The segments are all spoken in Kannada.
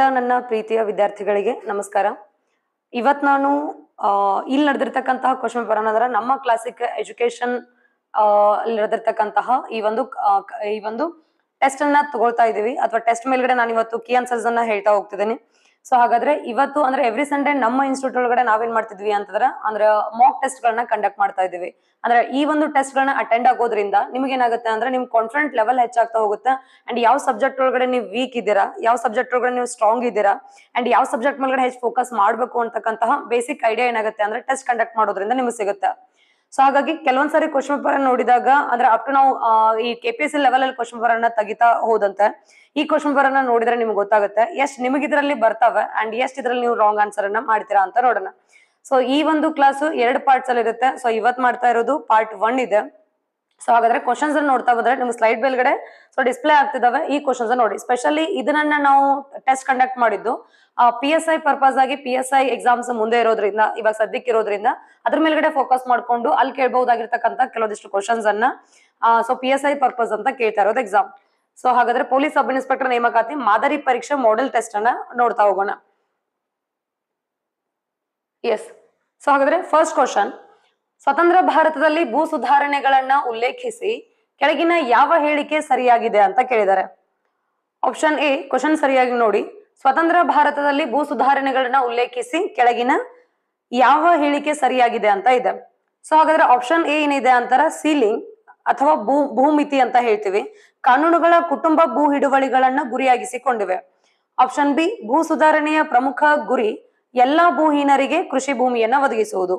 ಎಲ್ಲ ನನ್ನ ಪ್ರೀತಿಯ ವಿದ್ಯಾರ್ಥಿಗಳಿಗೆ ನಮಸ್ಕಾರ ಇವತ್ ನಾನು ಇಲ್ಲಿ ನಡೆದಿರ್ತಕ್ಕಂತಹ ಕ್ವಶನ್ ಬರೋಣ ಅನ್ನೋದ್ರ ನಮ್ಮ ಕ್ಲಾಸಿಕ್ ಎಜುಕೇಶನ್ ನಡೆದಿರ್ತಕ್ಕಂತಹ ಈ ಒಂದು ಈ ಒಂದು ಟೆಸ್ಟ್ ಅನ್ನ ತಗೊಳ್ತಾ ಇದೀವಿ ಅಥವಾ ಟೆಸ್ಟ್ ಮೇಲ್ಗಡೆ ನಾನು ಇವತ್ತು ಕೀ ಆನ್ಸರ್ಸ್ ಅನ್ನ ಹೇಳ್ತಾ ಹೋಗ್ತಿದ್ದೀನಿ ಸೊ ಹಾಗಾದ್ರೆ ಇವತ್ತು ಅಂದ್ರೆ ಎವ್ರಿ ಸಂಡೇ ನಮ್ಮ ಇನ್ಸ್ಟಿಟ್ಯೂಟ್ ಒಳಗಡೆ ನಾವೇನ್ ಮಾಡ್ತಿದ್ವಿ ಅಂತಂದ್ರೆ ಅಂದ್ರೆ ಮಾಕ್ ಟೆಸ್ಟ್ ಗಳನ್ನ ಕಂಡಕ್ಟ್ ಮಾಡ್ತಾ ಇದೀವಿ ಅಂದ್ರೆ ಈ ಒಂದು ಟೆಸ್ಟ್ ಗಳನ್ನ ಅಟೆಂಡ್ ಆಗೋದ್ರಿಂದ ನಿಮ್ಗೆ ಏನಾಗುತ್ತೆ ಅಂದ್ರೆ ನಿಮ್ ಕಾನ್ಫಿಡೆಂಟ್ ಲೆವೆಲ್ ಹೆಚ್ಚಾಗ್ತಾ ಹೋಗುತ್ತೆ ಅಂಡ್ ಯಾವ ಸಬ್ಜೆಕ್ಟ್ ಒಳಗಡೆ ನೀವು ವೀಕ್ ಇದೀರಾ ಯಾವ ಸಬ್ಜೆಕ್ಟ್ ಒಳಗಡೆ ನೀವು ಸ್ಟ್ರಾಂಗ್ ಇದ್ದೀರಾ ಅಂಡ್ ಯಾವ ಸಬ್ಜೆಕ್ಟ್ ಮೇಲ್ಗಡೆ ಹೆಚ್ಚು ಫೋಕಸ್ ಮಾಡಬೇಕು ಅಂತಕ್ಕಂತಹ ಬೇಸಿಕ್ ಐಡಿಯಾ ಏನಾಗುತ್ತೆ ಅಂದ್ರೆ ಟೆಸ್ಟ್ ಕಂಡಕ್ಟ್ ಮಾಡೋದ್ರಿಂದ ನಿಮ್ಗೆ ಸಿಗುತ್ತೆ ಸೊ ಹಾಗಾಗಿ ಕೆಲವೊಂದ್ಸರಿ ಕ್ವಶನ್ ಪೇಪರ್ ನೋಡಿದಾಗ ಅಂದ್ರೆ ಅಪ್ ಟು ನಾವು ಈ K P S C level ಅಲ್ಲಿ ಕ್ವಶನ್ ಪೇಪರ್ ಅನ್ನ ತೆಗಿತಾ ಹೋದಂತೆ ಈ ಕ್ವಶನ್ ಪೇಪರ್ ಅನ್ನ ನೋಡಿದ್ರೆ ನಿಮ್ಗೆ ಗೊತ್ತಾಗುತ್ತೆ ಎಷ್ಟ್ ನಿಮಗೆ ಇದರಲ್ಲಿ ಬರ್ತಾವೆ ಅಂಡ್ ಎಷ್ಟ್ ಇದ್ರಲ್ಲಿ ನೀವು ರಾಂಗ್ ಆನ್ಸರ್ ಅನ್ನ ಮಾಡ್ತೀರಾ ಅಂತ ನೋಡೋಣ ಸೊ ಈ ಒಂದು ಕ್ಲಾಸ್ ಎರಡು ಪಾರ್ಟ್ಸ್ ಅಲ್ಲಿ ಇರುತ್ತೆ ಸೊ ಇವತ್ ಮಾಡ್ತಾ ಇರೋದು ಪಾರ್ಟ್ ಒನ್ ಇದೆ ಸೊ ಹಾಗಾದ್ರೆ ಕ್ವಶನ್ಸ್ ನೋಡ್ತಾ ಹೋದ್ರೆ ನಿಮ್ಗೆ ಸ್ಲೈಡ್ ಮೇಲ್ಗಡೆ ಸೊ ಡಿಸ್ಪ್ಲೇ ಆಗ್ತಿದಾವೆ ಈ ಕ್ವಶನ್ಸ್ ನೋಡಿ ಸ್ಪೆಷಲಿ ಇದನ್ನ ನಾವು ಟೆಸ್ಟ್ ಕಂಡಕ್ಟ್ ಮಾಡಿದ್ದು ಪಿ ಎಸ್ ಐ ಪರ್ಪಸ್ ಆಗಿ ಪಿ ಎಸ್ ಐ ಎಕ್ಸಾಮ್ಸ್ ಮುಂದೆ ಇರೋದ್ರಿಂದ ಇವಾಗ ಸದ್ಯಕ್ಕೆ ಇರೋದ್ರಿಂದ ಅದ್ರ ಮೇಲ್ಗಡೆ ಫೋಕಸ್ ಮಾಡ್ಕೊಂಡು ಅಲ್ಲಿ ಕೇಳಬಹುದಾಗಿರ್ತಕ್ಕಂಥ ಕೆಲವೊಂದಿಷ್ಟು ಕ್ವಶನ್ಸ್ ಅನ್ನ so P S I purpose ಅಂತ ಕೇಳ್ತಾ ಇರೋದು ಎಕ್ಸಾಮ್ ಸೊ ಹಾಗಾದ್ರೆ ಪೊಲೀಸ್ ಸಬ್ ಇನ್ಸ್ಪೆಕ್ಟರ್ ನೇಮಕಾತಿ ಮಾದರಿ ಪರೀಕ್ಷೆ ಮಾಡೆಲ್ ಟೆಸ್ಟ್ ಅನ್ನ ನೋಡ್ತಾ ಹೋಗೋಣ ಎಸ್ ಸೊ ಹಾಗಾದ್ರೆ ಫಸ್ಟ್ ಕ್ವಶನ್ ಸ್ವತಂತ್ರ ಭಾರತದಲ್ಲಿ ಭೂ ಸುಧಾರಣೆಗಳನ್ನ ಉಲ್ಲೇಖಿಸಿ ಕೆಳಗಿನ ಯಾವ ಹೇಳಿಕೆ ಸರಿಯಾಗಿದೆ ಅಂತ ಕೇಳಿದ್ದಾರೆ ಆಪ್ಷನ್ ಎ ಕ್ವಶನ್ ಸರಿಯಾಗಿ ನೋಡಿ ಸ್ವತಂತ್ರ ಭಾರತದಲ್ಲಿ ಭೂ ಸುಧಾರಣೆಗಳನ್ನ ಉಲ್ಲೇಖಿಸಿ ಕೆಳಗಿನ ಯಾವ ಹೇಳಿಕೆ ಸರಿಯಾಗಿದೆ ಅಂತ ಇದೆ ಸೊ ಹಾಗಾದ್ರೆ ಆಪ್ಷನ್ ಎ ಏನಿದೆ ಅಂತಾರ ಸೀಲಿಂಗ್ ಅಥವಾ ಭೂ ಭೂಮಿತಿ ಅಂತ ಹೇಳ್ತೀವಿ ಕಾನೂನುಗಳ ಕುಟುಂಬ ಭೂ ಹಿಡುವಳಿಗಳನ್ನ ಗುರಿಯಾಗಿಸಿಕೊಂಡಿವೆ ಆಪ್ಷನ್ ಬಿ ಭೂ ಸುಧಾರಣೆಯ ಪ್ರಮುಖ ಗುರಿ ಎಲ್ಲಾ ಭೂಹೀನರಿಗೆ ಕೃಷಿ ಭೂಮಿಯನ್ನ ಒದಗಿಸುವುದು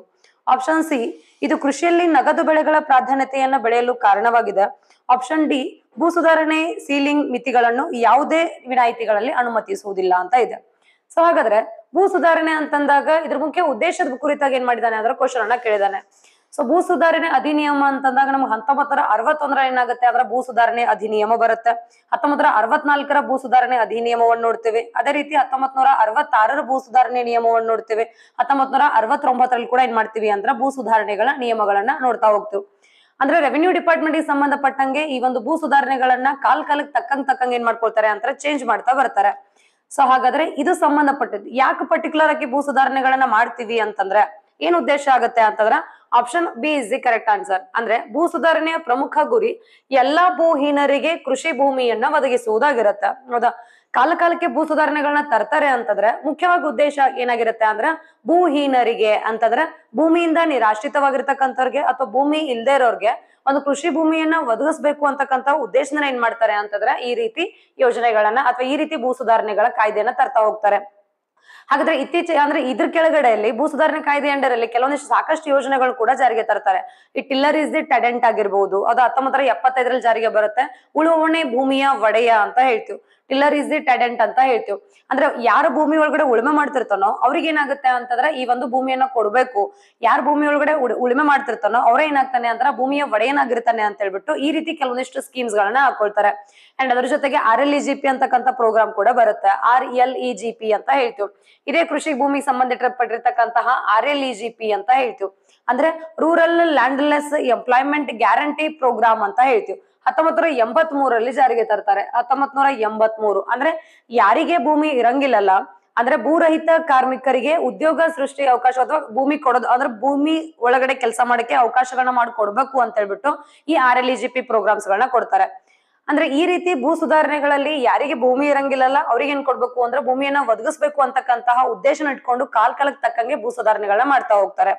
ಆಪ್ಷನ್ ಸಿ ಇದು ಕೃಷಿಯಲ್ಲಿ ನಗದು ಬೆಳೆಗಳ ಪ್ರಾಧಾನ್ಯತೆಯನ್ನ ಬೆಳೆಯಲು ಕಾರಣವಾಗಿದೆ ಆಪ್ಷನ್ ಡಿ ಭೂ ಸುಧಾರಣೆ ಸೀಲಿಂಗ್ ಮಿತಿಗಳನ್ನು ಯಾವುದೇ ವಿನಾಯಿತಿಗಳಲ್ಲಿ ಅನುಮತಿಸುವುದಿಲ್ಲ ಅಂತ ಇದೆ ಸೊ ಹಾಗಾದ್ರೆ ಭೂ ಸುಧಾರಣೆ ಅಂತಂದಾಗ ಇದ್ರ ಮುಖ್ಯ ಉದ್ದೇಶದ ಕುರಿತಾಗಿ ಏನ್ ಮಾಡಿದಾನೆ ಅಂದ್ರೆ ಕ್ವಶನ್ ಅನ್ನ ಕೇಳಿದಾನೆ ಸೊ ಭೂ ಸುಧಾರಣೆ ಅಧಿನಿಯಮ ಅಂತಂದಾಗ ನಮ್ಗೆ ಹತ್ತೊಂಬತ್ತರ ಅರವತ್ತೊಂದರ ಏನಾಗುತ್ತೆ ಅದರ ಭೂ ಸುಧಾರಣೆ ಅಧಿನಿಯಮ ಬರುತ್ತೆ ಹತ್ತೊಂಬತ್ತರ ಅರವತ್ನಾಲ್ಕರ ಭೂ ಸುಧಾರಣೆ ಅಧಿನಿಯಮವನ್ನು ನೋಡ್ತೇವೆ ಅದೇ ರೀತಿ ಹತ್ತೊಂಬತ್ ನೂರ ಅರವತ್ತಾರರ ಭೂ ಸುಧಾರಣೆ ನಿಯಮವನ್ನು ನೋಡ್ತೇವೆ ಹತ್ತೊಂಬತ್ ನೂರ ಅರವತ್ತೊಂಬತ್ತರಲ್ಲಿ ಕೂಡ ಏನ್ ಮಾಡ್ತೀವಿ ಅಂದ್ರ ಭೂ ಸುಧಾರಣೆಗಳ ನಿಯಮಗಳನ್ನ ನೋಡ್ತಾ ಹೋಗ್ತೇವೆ ಅಂದ್ರೆ ರೆವಿನ್ಯೂ ಡಿಪಾರ್ಟ್ಮೆಂಟ್ ಗೆ ಸಂಬಂಧಪಟ್ಟಂಗೆ ಈ ಒಂದು ಭೂ ಸುಧಾರಣೆಗಳನ್ನ ಕಾಲ್ ಕಾಲಕ್ಕೆ ತಕ್ಕಂಗ್ ತಕ್ಕಂಗೆ ಏನ್ ಮಾಡ್ಕೊಳ್ತಾರೆ ಅಂತ ಚೇಂಜ್ ಮಾಡ್ತಾ ಬರ್ತಾರೆ ಸೊ ಹಾಗಾದ್ರೆ ಇದು ಸಂಬಂಧಪಟ್ಟದ್ದು ಯಾಕೆ ಪರ್ಟಿಕ್ಯುಲರ್ ಆಗಿ ಭೂ ಸುಧಾರಣೆಗಳನ್ನ ಮಾಡ್ತೀವಿ ಅಂತಂದ್ರೆ ಏನ್ ಉದ್ದೇಶ ಆಗುತ್ತೆ ಅಂತಂದ್ರ option B is the correct answer ಅಂದ್ರೆ ಭೂ ಸುಧಾರಣೆಯ ಪ್ರಮುಖ ಗುರಿ ಎಲ್ಲಾ ಭೂಹೀನರಿಗೆ ಕೃಷಿ ಭೂಮಿಯನ್ನ ಒದಗಿಸುವುದಾಗಿರುತ್ತೆ ಹೌದಾ ಕಾಲ ಕಾಲಕ್ಕೆ ಭೂ ಸುಧಾರಣೆಗಳನ್ನ ತರ್ತಾರೆ ಅಂತಂದ್ರೆ ಮುಖ್ಯವಾಗಿ ಉದ್ದೇಶ ಏನಾಗಿರುತ್ತೆ ಅಂದ್ರೆ ಭೂಹೀನರಿಗೆ ಅಂತಂದ್ರೆ ಭೂಮಿಯಿಂದ ನಿರಾಶ್ರಿತವಾಗಿರ್ತಕ್ಕಂಥವ್ರಿಗೆ ಅಥವಾ ಭೂಮಿ ಇಲ್ದೇ ಇರೋರ್ಗೆ ಒಂದು ಕೃಷಿ ಭೂಮಿಯನ್ನ ಒದಗಿಸ್ಬೇಕು ಅಂತಕ್ಕಂಥ ಉದ್ದೇಶನ ಏನ್ ಮಾಡ್ತಾರೆ ಅಂತಂದ್ರೆ ಈ ರೀತಿ ಯೋಜನೆಗಳನ್ನ ಅಥವಾ ಈ ರೀತಿ ಭೂ ಸುಧಾರಣೆಗಳ ಕಾಯ್ದೆಯನ್ನ ತರ್ತಾ ಹೋಗ್ತಾರೆ ಹಾಗಾದ್ರೆ ಇತ್ತೀಚೆಗೆ ಅಂದ್ರೆ ಇದ್ರ ಕೆಳಗಡೆಯಲ್ಲಿ ಭೂ ಸುಧಾರಣೆ ಕಾಯ್ದೆ ಎಂಡರಲ್ಲಿ ಕೆಲವೊಂದಿಷ್ಟು ಸಾಕಷ್ಟು ಯೋಜನೆಗಳು ಕೂಡ ಜಾರಿಗೆ ತರ್ತಾರೆ ಈ ಟಿಲ್ಲರ್ ಇಸ್ ದಿ ಟೆಡೆಂಟ್ ಆಗಿರ್ಬಹುದು ಅದು ಹತ್ತೊಂಬತ್ತರ ಎಪ್ಪತ್ತೈದರಲ್ಲಿ ಜಾರಿಗೆ ಬರುತ್ತೆ ಉಳುವಣೆ ಭೂಮಿಯ ಒಡೆಯ ಅಂತ ಹೇಳ್ತೀವಿ ಟಿಲ್ಲರ್ ಇಸ್ ದಿ ಟೆಡೆಂಟ್ ಅಂತ ಹೇಳ್ತೀವಿ ಅಂದ್ರೆ ಯಾರು ಭೂಮಿ ಒಳಗಡೆ ಉಳುಮೆ ಮಾಡ್ತಿರ್ತಾನೋ ಅವ್ರಿಗೆ ಏನಾಗುತ್ತೆ ಅಂತಂದ್ರೆ ಈ ಒಂದು ಭೂಮಿಯನ್ನ ಕೊಡ್ಬೇಕು ಯಾರು ಭೂಮಿ ಒಳಗಡೆ ಉಳುಮೆ ಮಾಡ್ತಿರ್ತಾನೋ ಅವರೇ ಏನಾಗ್ತಾನೆ ಅಂತ ಭೂಮಿಯ ಒಡೆಯನಾಗಿರ್ತಾನೆ ಅಂತ ಹೇಳ್ಬಿಟ್ಟು ಈ ರೀತಿ ಕೆಲವೊಂದಿಷ್ಟು ಸ್ಕೀಮ್ಸ್ ಗಳನ್ನ ಹಾಕೊಳ್ತಾರೆ ಅಂಡ್ ಅದ್ರ ಜೊತೆಗೆ R L E G P ಅಂತಕ್ಕಂಥ ಪ್ರೋಗ್ರಾಮ್ ಕೂಡ ಬರುತ್ತೆ R L E G P ಅಂತ ಹೇಳ್ತೀವಿ ಇದೇ ಕೃಷಿ ಭೂಮಿಗೆ ಸಂಬಂಧಪಟ್ಟಿರ್ತಕ್ಕಂತಹ R L E e G P ಅಂತ ಹೇಳ್ತೀವಿ ಅಂದ್ರೆ rural landless employment guarantee program ಅಂತ ಹೇಳ್ತೀವಿ ಹತ್ತೊಂಬತ್ ನೂರ ಎಂಬತ್ ಮೂರಲ್ಲಿ ಜಾರಿಗೆ ತರ್ತಾರೆ ಹತ್ತೊಂಬತ್ ನೂರ ಎಂಬತ್ ಮೂರು ಅಂದ್ರೆ ಯಾರಿಗೆ ಭೂಮಿ ಇರಂಗಿಲ್ಲಲ್ಲ ಅಂದ್ರೆ ಭೂರಹಿತ ಕಾರ್ಮಿಕರಿಗೆ ಉದ್ಯೋಗ ಸೃಷ್ಟಿ ಅವಕಾಶ ಅಥವಾ ಭೂಮಿ ಕೊಡೋದು ಅಂದ್ರೆ ಭೂಮಿ ಒಳಗಡೆ ಕೆಲಸ ಮಾಡಕ್ಕೆ ಅವಕಾಶಗಳನ್ನ ಮಾಡ್ಕೊಡ್ಬೇಕು ಅಂತ ಹೇಳ್ಬಿಟ್ಟು ಈ R L E G P programs ಗಳನ್ನ ಕೊಡ್ತಾರೆ ಅಂದ್ರೆ ಈ ರೀತಿ ಭೂ ಸುಧಾರಣೆಗಳಲ್ಲಿ ಯಾರಿಗೆ ಭೂಮಿ ಇರಂಗಿಲ್ಲಲ್ಲ ಅವ್ರಿಗೆ ಏನ್ ಕೊಡ್ಬೇಕು ಅಂದ್ರೆ ಭೂಮಿಯನ್ನ ಒದಗಿಸ್ಬೇಕು ಅಂತಕ್ಕಂತಹ ಉದ್ದೇಶನ ಇಟ್ಕೊಂಡು ಕಾಲ್ ಕಾಲಕ್ಕೆ ತಕ್ಕಂಗೆ ಭೂ ಸುಧಾರಣೆಗಳನ್ನ ಮಾಡ್ತಾ ಹೋಗ್ತಾರೆ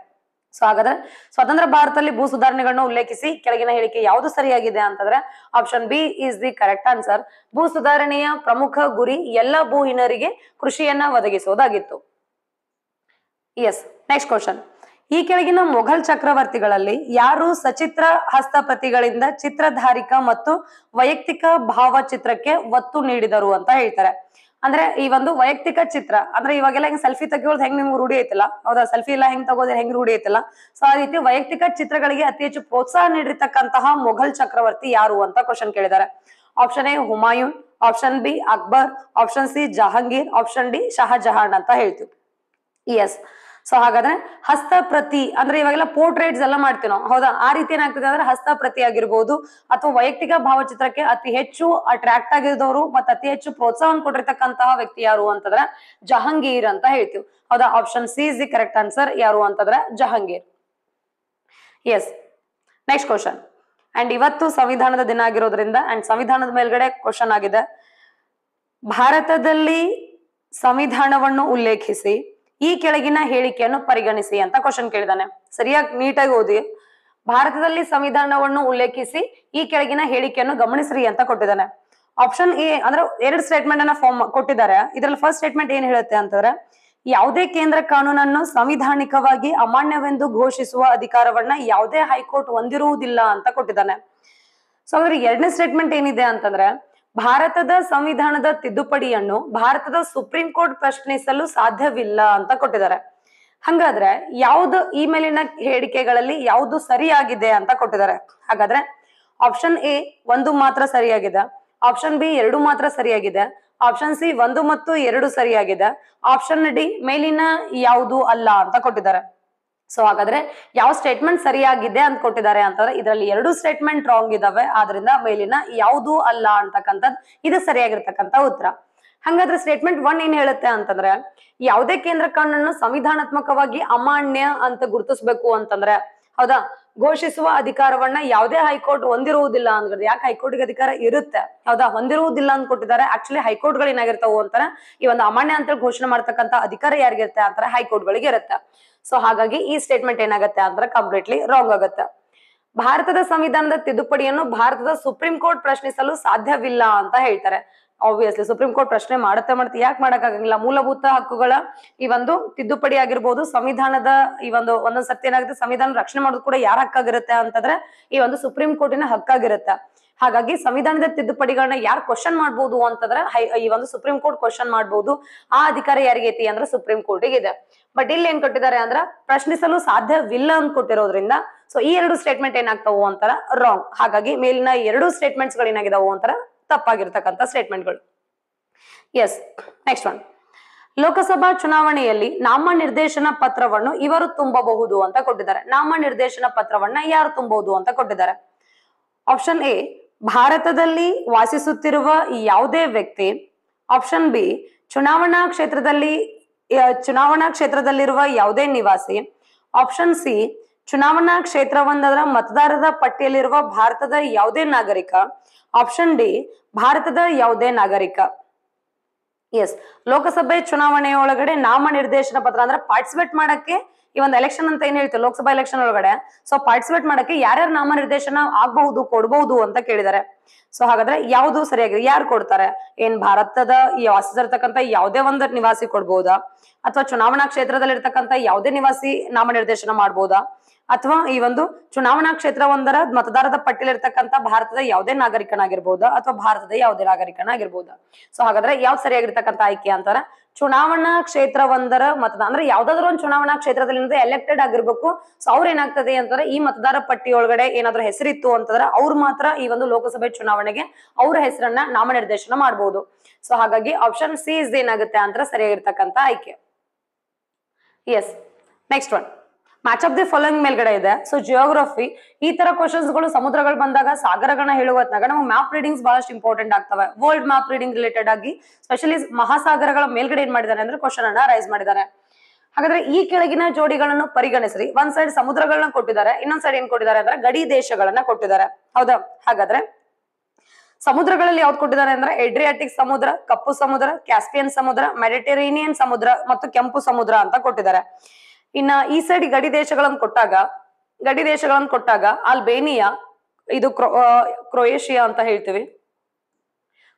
ಸೊ ಹಾಗಾದ್ರೆ ಸ್ವತಂತ್ರ ಭಾರತದಲ್ಲಿ ಭೂ ಸುಧಾರಣೆಗಳನ್ನು ಉಲ್ಲೇಖಿಸಿ ಕೆಳಗಿನ ಹೇಳಿಕೆ ಯಾವುದು ಸರಿಯಾಗಿದೆ ಅಂತಂದ್ರೆ option B is the correct answer ಭೂ ಸುಧಾರಣೆಯ ಪ್ರಮುಖ ಗುರಿ ಎಲ್ಲ ಭೂಹೀನರಿಗೆ ಕೃಷಿಯನ್ನ ಒದಗಿಸುವುದಾಗಿತ್ತು ಎಸ್ ನೆಕ್ಸ್ಟ್ ಕ್ವಶನ್ ಈ ಕೆಳಗಿನ ಮೊಘಲ್ ಚಕ್ರವರ್ತಿಗಳಲ್ಲಿ ಯಾರು ಸಚಿತ್ರ ಹಸ್ತಪತಿಗಳಿಂದ ಚಿತ್ರಧಾರಿಕ ಮತ್ತು ವೈಯಕ್ತಿಕ ಭಾವಚಿತ್ರಕ್ಕೆ ಒತ್ತು ನೀಡಿದರು ಅಂತ ಹೇಳ್ತಾರೆ ಅಂದ್ರೆ ಈ ಒಂದು ವೈಯಕ್ತಿಕ ಚಿತ್ರ ಅಂದ್ರೆ ಇವಾಗೆಲ್ಲ ಹೆಂಗ್ ಸೆಲ್ಫಿ ತೆಗಿಯೋದು ಹೆಂಗ್ ನಿಮ್ಗೆ ರೂಢಿ ಐತಿಲ್ಲ ಹೌದಾ ಸೆಲ್ಫಿ ಎಲ್ಲ ಹೆಂಗ್ ತಗೋದ್ರೆ ಹೆಂಗ್ ರೂಢಿ ಐತಿಲ್ಲ ಸೊ ಆ ರೀತಿ ವೈಯಕ್ತಿಕ ಚಿತ್ರಗಳಿಗೆ ಅತಿ ಹೆಚ್ಚು ಪ್ರೋತ್ಸಾಹ ನೀಡಿರ್ತಕ್ಕಂತಹ ಮೊಘಲ್ ಚಕ್ರವರ್ತಿ ಯಾರು ಅಂತ ಕ್ವಶನ್ ಕೇಳಿದ್ದಾರೆ option A Humayun option B Akbar option C Jahangir option D Shahjahan ಅಂತ ಹೇಳ್ತೀವಿ ಎಸ್ ಸೊ ಹಾಗಾದ್ರೆ ಹಸ್ತಪ್ರತಿ ಅಂದ್ರೆ ಇವಾಗೆಲ್ಲ ಪೋರ್ಟ್ರೇಟ್ಸ್ ಎಲ್ಲ ಮಾಡ್ತೀವಿ ನಾವು ಹೌದಾ ಆ ರೀತಿ ಏನಾಗ್ತದೆ ಅಂದ್ರೆ ಹಸ್ತಪ್ರತಿ ಆಗಿರ್ಬೋದು ಅಥವಾ ವೈಯಕ್ತಿಕ ಭಾವಚಿತ್ರಕ್ಕೆ ಅತಿ ಹೆಚ್ಚು ಅಟ್ರಾಕ್ಟ್ ಆಗಿರೋರು ಮತ್ತೆ ಅತಿ ಹೆಚ್ಚು ಪ್ರೋತ್ಸಾಹ ಕೊಟ್ಟಿರ್ತಕ್ಕಂತಹ ವ್ಯಕ್ತಿ ಯಾರು ಅಂತಂದ್ರೆ ಜಹಾಂಗೀರ್ ಅಂತ ಹೇಳ್ತೀವಿ ಹೌದಾ option C is the correct answer ಯಾರು ಅಂತಂದ್ರೆ Jahangir yes next question and ಇವತ್ತು ಸಂವಿಧಾನದ ದಿನ ಆಗಿರೋದ್ರಿಂದ ಅಂಡ್ ಸಂವಿಧಾನದ ಮೇಲ್ಗಡೆ ಕ್ವಶನ್ ಆಗಿದೆ ಭಾರತದಲ್ಲಿ ಸಂವಿಧಾನವನ್ನು ಉಲ್ಲೇಖಿಸಿ ಈ ಕೆಳಗಿನ ಹೇಳಿಕೆಯನ್ನು ಪರಿಗಣಿಸಿ ಅಂತ ಕ್ವಶನ್ ಕೇಳಿದಾನೆ ಸರಿಯಾಗಿ ನೀಟಾಗಿ ಓದಿ ಭಾರತದಲ್ಲಿ ಸಂವಿಧಾನವನ್ನು ಉಲ್ಲೇಖಿಸಿ ಈ ಕೆಳಗಿನ ಹೇಳಿಕೆಯನ್ನು ಗಮನಿಸ್ರಿ ಅಂತ ಕೊಟ್ಟಿದ್ದಾನೆ ಆಪ್ಷನ್ ಎ ಅಂದ್ರೆ ಎರಡು ಸ್ಟೇಟ್ಮೆಂಟ್ ಅನ್ನ ಫಾರ್ಮ್ ಕೊಟ್ಟಿದ್ದಾರೆ ಇದ್ರಲ್ಲಿ ಫಸ್ಟ್ ಸ್ಟೇಟ್ಮೆಂಟ್ ಏನ್ ಹೇಳುತ್ತೆ ಅಂತಂದ್ರೆ ಯಾವುದೇ ಕೇಂದ್ರ ಕಾನೂನನ್ನು ಸಂವಿಧಾನಿಕವಾಗಿ ಅಮಾನ್ಯವೆಂದು ಘೋಷಿಸುವ ಅಧಿಕಾರವನ್ನ ಯಾವುದೇ ಹೈಕೋರ್ಟ್ ಹೊಂದಿರುವುದಿಲ್ಲ ಅಂತ ಕೊಟ್ಟಿದ್ದಾನೆ ಸೊ ಅದ್ರ ಎರಡನೇ ಸ್ಟೇಟ್ಮೆಂಟ್ ಏನಿದೆ ಅಂತಂದ್ರೆ ಭಾರತದ ಸಂವಿಧಾನದ ತಿದ್ದುಪಡಿಯನ್ನು ಭಾರತದ ಸುಪ್ರೀಂ ಕೋರ್ಟ್ ಪ್ರಶ್ನಿಸಲು ಸಾಧ್ಯವಿಲ್ಲ ಅಂತ ಕೊಟ್ಟಿದ್ದಾರೆ ಹಂಗಾದ್ರೆ ಯಾವುದು ಈ ಮೇಲಿನ ಹೇಳಿಕೆಗಳಲ್ಲಿ ಯಾವುದು ಸರಿಯಾಗಿದೆ ಅಂತ ಕೊಟ್ಟಿದ್ದಾರೆ ಹಾಗಾದ್ರೆ ಆಪ್ಷನ್ ಎ ಒಂದು ಮಾತ್ರ ಸರಿಯಾಗಿದೆ ಆಪ್ಷನ್ ಬಿ ಎರಡು ಮಾತ್ರ ಸರಿಯಾಗಿದೆ ಆಪ್ಷನ್ ಸಿ ಒಂದು ಮತ್ತು ಎರಡು ಸರಿಯಾಗಿದೆ ಆಪ್ಷನ್ ಡಿ ಮೇಲಿನ ಯಾವುದು ಅಲ್ಲ ಅಂತ ಕೊಟ್ಟಿದ್ದಾರೆ ಸೊ ಹಾಗಾದ್ರೆ ಯಾವ ಸ್ಟೇಟ್ಮೆಂಟ್ ಸರಿಯಾಗಿದೆ ಅಂತ ಕೊಟ್ಟಿದ್ದಾರೆ ಅಂತಂದ್ರೆ ಇದರಲ್ಲಿ ಎರಡು ಸ್ಟೇಟ್ಮೆಂಟ್ ರಾಂಗ್ ಇದಾವೆ ಆದ್ರಿಂದ ಮೇಲಿನ ಯಾವುದು ಅಲ್ಲ ಅಂತಕ್ಕಂಥದ್ದು ಇದು ಸರಿಯಾಗಿರ್ತಕ್ಕಂಥ ಉತ್ತರ ಹಂಗಾದ್ರೆ ಸ್ಟೇಟ್ಮೆಂಟ್ ಒನ್ ಏನ್ ಹೇಳುತ್ತೆ ಅಂತಂದ್ರೆ ಯಾವುದೇ ಕೇಂದ್ರ ಕಾನೂನನ್ನು ಸಂವಿಧಾನಾತ್ಮಕವಾಗಿ ಅಮಾನ್ಯ ಅಂತ ಗುರುತಿಸ್ಬೇಕು ಅಂತಂದ್ರೆ ಹೌದಾ ಘೋಷಿಸುವ ಅಧಿಕಾರವನ್ನ ಯಾವುದೇ ಹೈಕೋರ್ಟ್ ಹೊಂದಿರುವುದಿಲ್ಲ ಅಂದ್ರೆ ಯಾಕೆ ಹೈಕೋರ್ಟ್ಗೆ ಅಧಿಕಾರ ಇರುತ್ತೆ ಹೌದಾ ಹೊಂದಿರುವುದಿಲ್ಲ ಅಂತ ಕೊಟ್ಟಿದ್ದಾರೆ ಆಕ್ಚುಲಿ ಹೈಕೋರ್ಟ್ ಗಳು ಏನಾಗಿರ್ತಾವ ಅಂತಾರೆ ಈ ಒಂದು ಅಮಾನ್ಯ ಅಂತ ಘೋಷಣೆ ಮಾಡ್ತಕ್ಕಂಥ ಅಧಿಕಾರ ಯಾರಿಗಿರುತ್ತೆ ಅಂತಾರೆ ಹೈಕೋರ್ಟ್ ಗಳಿಗೆ ಇರುತ್ತೆ ಸೊ ಹಾಗಾಗಿ ಈ ಸ್ಟೇಟ್ಮೆಂಟ್ ಏನಾಗುತ್ತೆ ಅಂದ್ರೆ ಕಂಪ್ಲೀಟ್ಲಿ ರಾಂಗ್ ಆಗುತ್ತೆ ಭಾರತದ ಸಂವಿಧಾನದ ತಿದ್ದುಪಡಿಯನ್ನು ಭಾರತದ ಸುಪ್ರೀಂ ಕೋರ್ಟ್ ಪ್ರಶ್ನಿಸಲು ಸಾಧ್ಯವಿಲ್ಲ ಅಂತ ಹೇಳ್ತಾರೆ ಆಬ್ವಿಯಸ್ಲಿ ಸುಪ್ರೀಂ ಕೋರ್ಟ್ ಪ್ರಶ್ನೆ ಮಾಡುತ್ತೆ ಮಾಡುತ್ತೆ ಯಾಕೆ ಮಾಡೋಕ್ಕಾಗಂಗಿಲ್ಲ ಮೂಲಭೂತ ಹಕ್ಕುಗಳ ಈ ಒಂದು ತಿದ್ದುಪಡಿ ಆಗಿರ್ಬೋದು ಸಂವಿಧಾನದ ಈ ಒಂದು ಒಂದೊಂದ್ ಏನಾಗುತ್ತೆ ಸಂವಿಧಾನ ರಕ್ಷಣೆ ಮಾಡೋದು ಕೂಡ ಯಾರ ಹಕ್ಕಾಗಿರುತ್ತೆ ಅಂತಂದ್ರೆ ಈ ಒಂದು ಸುಪ್ರೀಂ ಕೋರ್ಟಿನ ಹಕ್ಕಾಗಿರುತ್ತೆ ಹಾಗಾಗಿ ಸಂವಿಧಾನದ ತಿದ್ದುಪಡಿಗಳನ್ನ ಯಾರು ಕ್ವಶನ್ ಮಾಡಬಹುದು ಅಂತಂದ್ರೆ ಈ ಒಂದು ಸುಪ್ರೀಂ ಕೋರ್ಟ್ ಕ್ವಶನ್ ಮಾಡಬಹುದು ಆ ಅಧಿಕಾರ ಯಾರಿಗೆ ಐತಿ ಅಂದ್ರೆ ಸುಪ್ರೀಂ ಕೋರ್ಟಿಗೆ ಇದೆ ಬಟ್ ಇಲ್ಲಿ ಏನ್ ಕೊಟ್ಟಿದ್ದಾರೆ ಅಂದ್ರೆ ಪ್ರಶ್ನಿಸಲು ಸಾಧ್ಯವಿಲ್ಲ ಅಂತ ಕೊಟ್ಟಿರೋದ್ರಿಂದ ಸೊ ಈ ಎರಡು ಸ್ಟೇಟ್ಮೆಂಟ್ ಏನಾಗ್ತಾವು ಅಂತಾರ ರಾಂಗ್ ಹಾಗಾಗಿ ಮೇಲಿನ ಎರಡು ಸ್ಟೇಟ್ಮೆಂಟ್ಸ್ ಗಳು ಏನಾಗಿದಾವು ಅಂತಾರ ತಪ್ಪಾಗಿರ್ತಕ್ಕಂತ ಸ್ಟೇಟ್ಮೆಂಟ್ಗಳು ಎಸ್ ನೆಕ್ಸ್ಟ್ ಒನ್ ಲೋಕಸಭಾ ಚುನಾವಣೆಯಲ್ಲಿ ನಾಮ ನಿರ್ದೇಶನ ಪತ್ರವನ್ನು ಇವರು ತುಂಬಬಹುದು ಅಂತ ಕೊಟ್ಟಿದ್ದಾರೆ ನಾಮ ನಿರ್ದೇಶನ ಪತ್ರವನ್ನ ಯಾರು ತುಂಬಬಹುದು ಅಂತ ಕೊಟ್ಟಿದ್ದಾರೆ ಆಪ್ಷನ್ ಎ ಭಾರತದಲ್ಲಿ ವಾಸಿಸುತ್ತಿರುವ ಯಾವುದೇ ವ್ಯಕ್ತಿ ಆಪ್ಷನ್ ಬಿ ಚುನಾವಣಾ ಕ್ಷೇತ್ರದಲ್ಲಿ ಚುನಾವಣಾ ಕ್ಷೇತ್ರದಲ್ಲಿರುವ ಯಾವುದೇ ನಿವಾಸಿ ಆಪ್ಷನ್ ಸಿ ಚುನಾವಣಾ ಕ್ಷೇತ್ರವೊಂದರ ಮತದಾರರ ಪಟ್ಟಿಯಲ್ಲಿರುವ ಭಾರತದ ಯಾವುದೇ ನಾಗರಿಕ ಆಪ್ಷನ್ ಡಿ ಭಾರತದ ಯಾವುದೇ ನಾಗರಿಕ ಎಸ್ ಲೋಕಸಭೆ ಚುನಾವಣೆಯೊಳಗಡೆ ನಿರ್ದೇಶನ ಪತ್ರ ಅಂದ್ರೆ ಪಾರ್ಟಿಸಿಪೇಟ್ ಮಾಡಕ್ಕೆ ಈ ಒಂದು ಎಲೆಕ್ಷನ್ ಅಂತ ಏನ್ ಹೇಳ್ತೀವಿ ಲೋಕಸಭಾ ಎಲೆಕ್ಷನ್ ಒಳಗಡೆ ಸೊ ಪಾರ್ಟಿಸಿಪೇಟ್ ಮಾಡಕ್ಕೆ ಯಾರ್ಯಾರು ನಾಮನಿರ್ದೇಶನ ಆಗಬಹುದು ಕೊಡಬಹುದು ಅಂತ ಕೇಳಿದ್ದಾರೆ ಸೊ ಹಾಗಾದ್ರೆ ಯಾವುದು ಸರಿಯಾಗಿದೆ ಯಾರು ಕೊಡ್ತಾರೆ ಏನ್ ಭಾರತದ ಈ ವಾಸಿಸಿರ್ತಕ್ಕಂಥ ಯಾವುದೇ ಒಂದು ನಿವಾಸಿ ಕೊಡ್ಬಹುದಾ ಅಥವಾ ಚುನಾವಣಾ ಕ್ಷೇತ್ರದಲ್ಲಿ ಇರ್ತಕ್ಕಂಥ ಯಾವುದೇ ನಿವಾಸಿ ನಾಮನಿರ್ದೇಶನ ಮಾಡಬಹುದಾ ಅಥವಾ ಈ ಒಂದು ಚುನಾವಣಾ ಕ್ಷೇತ್ರ ಒಂದರ ಪಟ್ಟಿಯಲ್ಲಿ ಇರ್ತಕ್ಕಂಥ ಭಾರತದ ಯಾವುದೇ ನಾಗರಿಕನಾಗಿರ್ಬಹುದಾ ಅಥವಾ ಭಾರತದ ಯಾವುದೇ ನಾಗರಿಕನಾಗಿರ್ಬಹುದಾ ಸೊ ಹಾಗಾದ್ರೆ ಯಾವ್ದು ಸರಿಯಾಗಿರ್ತಕ್ಕಂಥ ಆಯ್ಕೆ ಅಂತಾರೆ ಚುನಾವಣಾ ಕ್ಷೇತ್ರವೊಂದರ ಮತದಾನ ಅಂದ್ರೆ ಯಾವ್ದಾದ್ರು ಒಂದು ಚುನಾವಣಾ ಕ್ಷೇತ್ರದಲ್ಲಿ ಎಲೆಕ್ಟೆಡ್ ಆಗಿರ್ಬೇಕು ಸೊ ಅವ್ರ ಏನಾಗ್ತದೆ ಅಂತಂದ್ರೆ ಈ ಮತದಾರ ಪಟ್ಟಿಯೊಳಗಡೆ ಏನಾದ್ರು ಹೆಸರಿತ್ತು ಅಂತಂದ್ರೆ ಅವ್ರು ಮಾತ್ರ ಈ ಒಂದು ಲೋಕಸಭೆ ಚುನಾವಣೆಗೆ ಅವ್ರ ಹೆಸರನ್ನ ನಾಮನಿರ್ದೇಶನ ಮಾಡಬಹುದು ಸೊ ಹಾಗಾಗಿ ಆಪ್ಷನ್ ಸಿ ಇಸ್ ಏನಾಗುತ್ತೆ ಅಂತ ಸರಿಯಾಗಿರ್ತಕ್ಕಂಥ ಆಯ್ಕೆ yes next one match of the following ಮೇಲ್ಗಡೆ ಇದೆ ಸೊ ಜಿಯೋಗ್ರಫಿ ಈ ತರ ಕ್ವಶನ್ಸ್ ಗಳು ಸಮುದ್ರಗಳು ಬಂದಾಗ ಸಾಗರಗಳನ್ನ ಹೇಳುವಾಗ ನಮ್ಗೆ ಮ್ಯಾಪ್ ರೀಡಿಂಗ್ಸ್ ಬಹಳಷ್ಟು ಇಂಪಾರ್ಟೆಂಟ್ ಆಗ್ತವೆ ವರ್ಲ್ಡ್ ಮ್ಯಾಪ್ ರೀಡಿಂಗ್ ರಿಲೇಟೆಡ್ ಆಗಿ ಸ್ಪೆಷಲಿ ಮಹಾಸಾಗರಗಳ ಮೇಲ್ಗಡೆ ಏನ್ ಮಾಡಿದ್ದಾರೆ ಅಂದ್ರೆ ಕ್ವಶನ್ ಅನ್ನ ರೈಸ್ ಮಾಡಿದ್ದಾರೆ ಹಾಗಾದ್ರೆ ಈ ಕೆಳಗಿನ ಜೋಡಿಗಳನ್ನು ಪರಿಗಣಿಸ್ರಿ ಒಂದ್ ಸೈಡ್ ಸಮುದ್ರಗಳನ್ನ ಕೊಟ್ಟಿದ್ದಾರೆ ಇನ್ನೊಂದ್ ಸೈಡ್ ಏನ್ ಕೊಟ್ಟಿದ್ದಾರೆ ಅಂದ್ರೆ ಗಡಿ ದೇಶಗಳನ್ನ ಕೊಟ್ಟಿದ್ದಾರೆ ಹೌದಾ ಹಾಗಾದ್ರೆ ಸಮುದ್ರಗಳಲ್ಲಿ ಯಾವ್ದು ಕೊಟ್ಟಿದ್ದಾರೆ ಅಂದ್ರೆ ಎಡ್ರಿಯಾಟಿಕ್ ಸಮುದ್ರ ಕಪ್ಪು ಸಮುದ್ರ ಕ್ಯಾಸ್ಪಿಯನ್ ಸಮುದ್ರ ಮೆಡಿಟರೇನಿಯನ್ ಸಮುದ್ರ ಮತ್ತು ಕೆಂಪು ಸಮುದ್ರ ಅಂತ ಕೊಟ್ಟಿದ್ದಾರೆ ಇನ್ನ ಈ ಸೈಡ್ ಗಡಿ ದೇಶಗಳನ್ನು ಕೊಟ್ಟಾಗ ಗಡಿ ದೇಶಗಳನ್ನು ಕೊಟ್ಟಾಗ ಅಲ್ಬೇನಿಯಾ ಇದು ಕ್ರೊಯೇಷಿಯಾ ಅಂತ ಹೇಳ್ತೀವಿ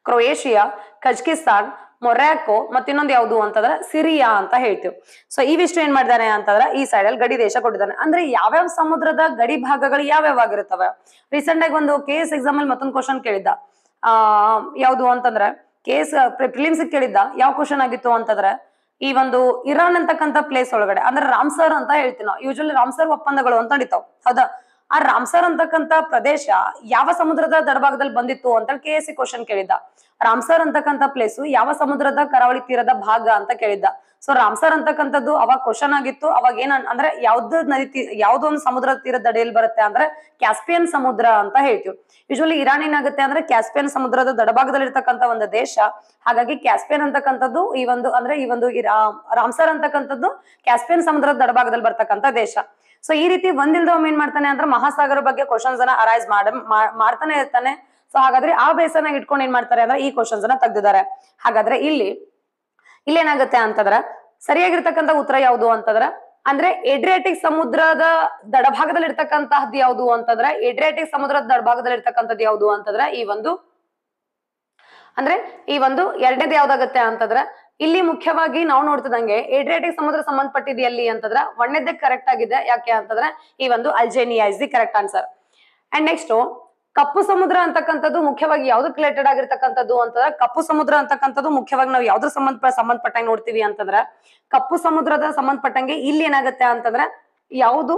ಕ್ರೊಯೇಷಿಯಾ ಕಜಕಿಸ್ತಾನ್ ಮೊರ್ಯಾಕೋ ಇನ್ನೊಂದು ಯಾವುದು ಅಂತಂದ್ರೆ ಸಿರಿಯಾ ಅಂತ ಹೇಳ್ತೀವಿ ಸೊ ಇವಿಷ್ಟು ಏನ್ ಮಾಡಿದಾನೆ ಅಂತಂದ್ರೆ ಈ ಸೈಡ್ ಅಲ್ಲಿ ಗಡಿ ದೇಶ ಕೊಟ್ಟಿದ್ದಾನೆ ಅಂದ್ರೆ ಯಾವ್ಯಾವ ಸಮುದ್ರದ ಗಡಿ ಭಾಗಗಳು ಯಾವ್ಯಾವ ಆಗಿರುತ್ತವೆ ರೀಸೆಂಟ್ ಆಗಿ ಒಂದು ಕೆ ಎಸ್ ಎಕ್ಸಾಮ್ ಅಲ್ಲಿ ಮತ್ತೊಂದು ಕ್ವಶನ್ ಕೇಳಿದ್ದ ಆ ಯಾವುದು ಅಂತಂದ್ರೆ ಕೆ ಎಸ್ ಪ್ರಿಲಿಮ್ಸ್ ಕೇಳಿದ್ದ ಯಾವ ಕ್ವಶನ್ ಆಗಿತ್ತು ಅಂತಂದ್ರೆ ಈ ಒಂದು ಇರಾನ್ ಅಂತಕ್ಕಂಥ ಪ್ಲೇಸ್ ಒಳಗಡೆ ಅಂದ್ರೆ ರಾಮ್ಸರ್ ಅಂತ ಹೇಳ್ತೀವಿ ನಾವು ಯೂಶಲಿ ರಾಮ್ಸರ್ ಒಪ್ಪಂದಗಳು ಅಂತ ನಡೀತಾವ್ ಹೌದಾ ಆ ರಾಮ್ಸರ್ ಅಂತಕ್ಕಂತ ಪ್ರದೇಶ ಯಾವ ಸಮುದ್ರದ ದಡಭಾಗದಲ್ಲಿ ಬಂದಿತ್ತು ಅಂತ ಕೆ ಎಸ್ ಸಿ ಕ್ವಶನ್ ಕೇಳಿದ್ದ ರಾಮ್ಸರ್ ಅಂತಕ್ಕಂತ ಪ್ಲೇಸ್ ಯಾವ ಸಮುದ್ರದ ಕರಾವಳಿ ತೀರದ ಭಾಗ ಅಂತ ಕೇಳಿದ್ದ ಸೊ ರಾಮ್ಸರ್ ಅಂತಕ್ಕಂಥದ್ದು ಅವಾಗ ಕ್ವಶನ್ ಆಗಿತ್ತು ಅವಾಗ ಏನ ಅಂದ್ರೆ ಯಾವ್ದು ನದಿ ಯಾವ್ದೊಂದು ಸಮುದ್ರ ತೀರದ ದಡೆಯಲ್ಲಿ ಬರುತ್ತೆ ಅಂದ್ರೆ ಕ್ಯಾಸ್ಪಿಯನ್ ಸಮುದ್ರ ಅಂತ ಹೇಳ್ತೀವಿ ಯೂಶಲಿ ಇರಾನ್ ಏನಾಗುತ್ತೆ ಅಂದ್ರೆ ಕ್ಯಾಸ್ಪಿಯನ್ ಸಮುದ್ರದ ದಡಭಾಗದಲ್ಲಿ ಇರ್ತಕ್ಕಂತ ಒಂದು ದೇಶ ಹಾಗಾಗಿ ಕ್ಯಾಸ್ಪಿಯನ್ ಅಂತಕ್ಕಂಥದ್ದು ಈ ಒಂದು ಅಂದ್ರೆ ಈ ಒಂದು ರಾಮ್ಸರ್ ಅಂತಕ್ಕಂಥದ್ದು ಕ್ಯಾಸ್ಪಿಯನ್ ಸಮುದ್ರದ ದಡಭಾಗದಲ್ಲಿ ಬರ್ತಕ್ಕಂಥ ದೇಶ ಸೊ ಈ ರೀತಿ ಒಂದಿಲ್ದ ಒಮ್ಮೆ ಏನ್ ಮಾಡ್ತಾನೆ ಅಂದ್ರೆ ಮಹಾಸಾಗರ ಬಗ್ಗೆ ಕ್ವಶನ್ಸ್ ಅನ್ನ ಅರೈಸ್ ಮಾಡ ಮಾಡ್ತಾನೆ ಇರ್ತಾನೆ ಸೊ ಹಾಗಾದ್ರೆ ಆ ಬೇಸನ್ನ ಇಟ್ಕೊಂಡು ಏನ್ ಮಾಡ್ತಾರೆ ಅಂದ್ರೆ ಈ ಕ್ವಶನ್ಸ್ ಅನ್ನ ತೆಗ್ದಿದ್ದಾರೆ ಹಾಗಾದ್ರೆ ಇಲ್ಲಿ ಇಲ್ಲೇನಾಗತ್ತೆ ಅಂತಂದ್ರ ಸರಿಯಾಗಿರ್ತಕ್ಕಂಥ ಉತ್ತರ ಯಾವುದು ಅಂತಂದ್ರ ಅಂದ್ರೆ ಎಡ್ರಿಯಾಟಿಕ್ ಸಮುದ್ರದ ದಡಭಾಗದಲ್ಲಿ ಇರ್ತಕ್ಕಂತಹದ್ದು ಯಾವುದು ಅಂತಂದ್ರೆ ಎಡ್ರಿಯಾಟಿಕ್ ಸಮುದ್ರದ ದಡಭಾಗದಲ್ಲಿ ಇರ್ತಕ್ಕಂಥದ್ದು ಯಾವುದು ಅಂತಂದ್ರ ಈ ಒಂದು ಅಂದ್ರೆ ಈ ಒಂದು ಎರಡನೇದು ಯಾವ್ದಾಗತ್ತೆ ಅಂತಂದ್ರ ಇಲ್ಲಿ ಮುಖ್ಯವಾಗಿ ನಾವು ನೋಡ್ತಿದಂಗೆ ಏಡ್ರಿಯಾಟಿಕ್ ಸಮುದ್ರ ಸಂಬಂಧಪಟ್ಟಿದೆ ಎಲ್ಲಿ ಅಂತಂದ್ರ ಒಣ್ಣೆದ್ದೆ ಕರೆಕ್ಟ್ ಆಗಿದೆ ಯಾಕೆ ಅಂತಂದ್ರೆ ಈ ಒಂದು Albania is the correct answer and next ಕಪ್ಪು ಸಮುದ್ರ ಅಂತಕ್ಕಂಥದ್ದು ಮುಖ್ಯವಾಗಿ ಯಾವ್ದು ರಿಲೇಟೆಡ್ ಆಗಿರ್ತಕ್ಕಂಥದ್ದು ಅಂತಂದ್ರೆ ಕಪ್ಪು ಸಮುದ್ರ ಅಂತಕ್ಕಂಥದ್ದು ಮುಖ್ಯವಾಗಿ ನಾವು ಯಾವ್ದ್ರ ಸಂಬಂಧ ಸಂಬಂಧಪಟ್ಟಂಗೆ ನೋಡ್ತೀವಿ ಅಂತಂದ್ರೆ ಕಪ್ಪು ಸಮುದ್ರದ ಸಂಬಂಧಪಟ್ಟಂಗೆ ಇಲ್ಲಿ ಏನಾಗುತ್ತೆ ಅಂತಂದ್ರೆ ಯಾವುದು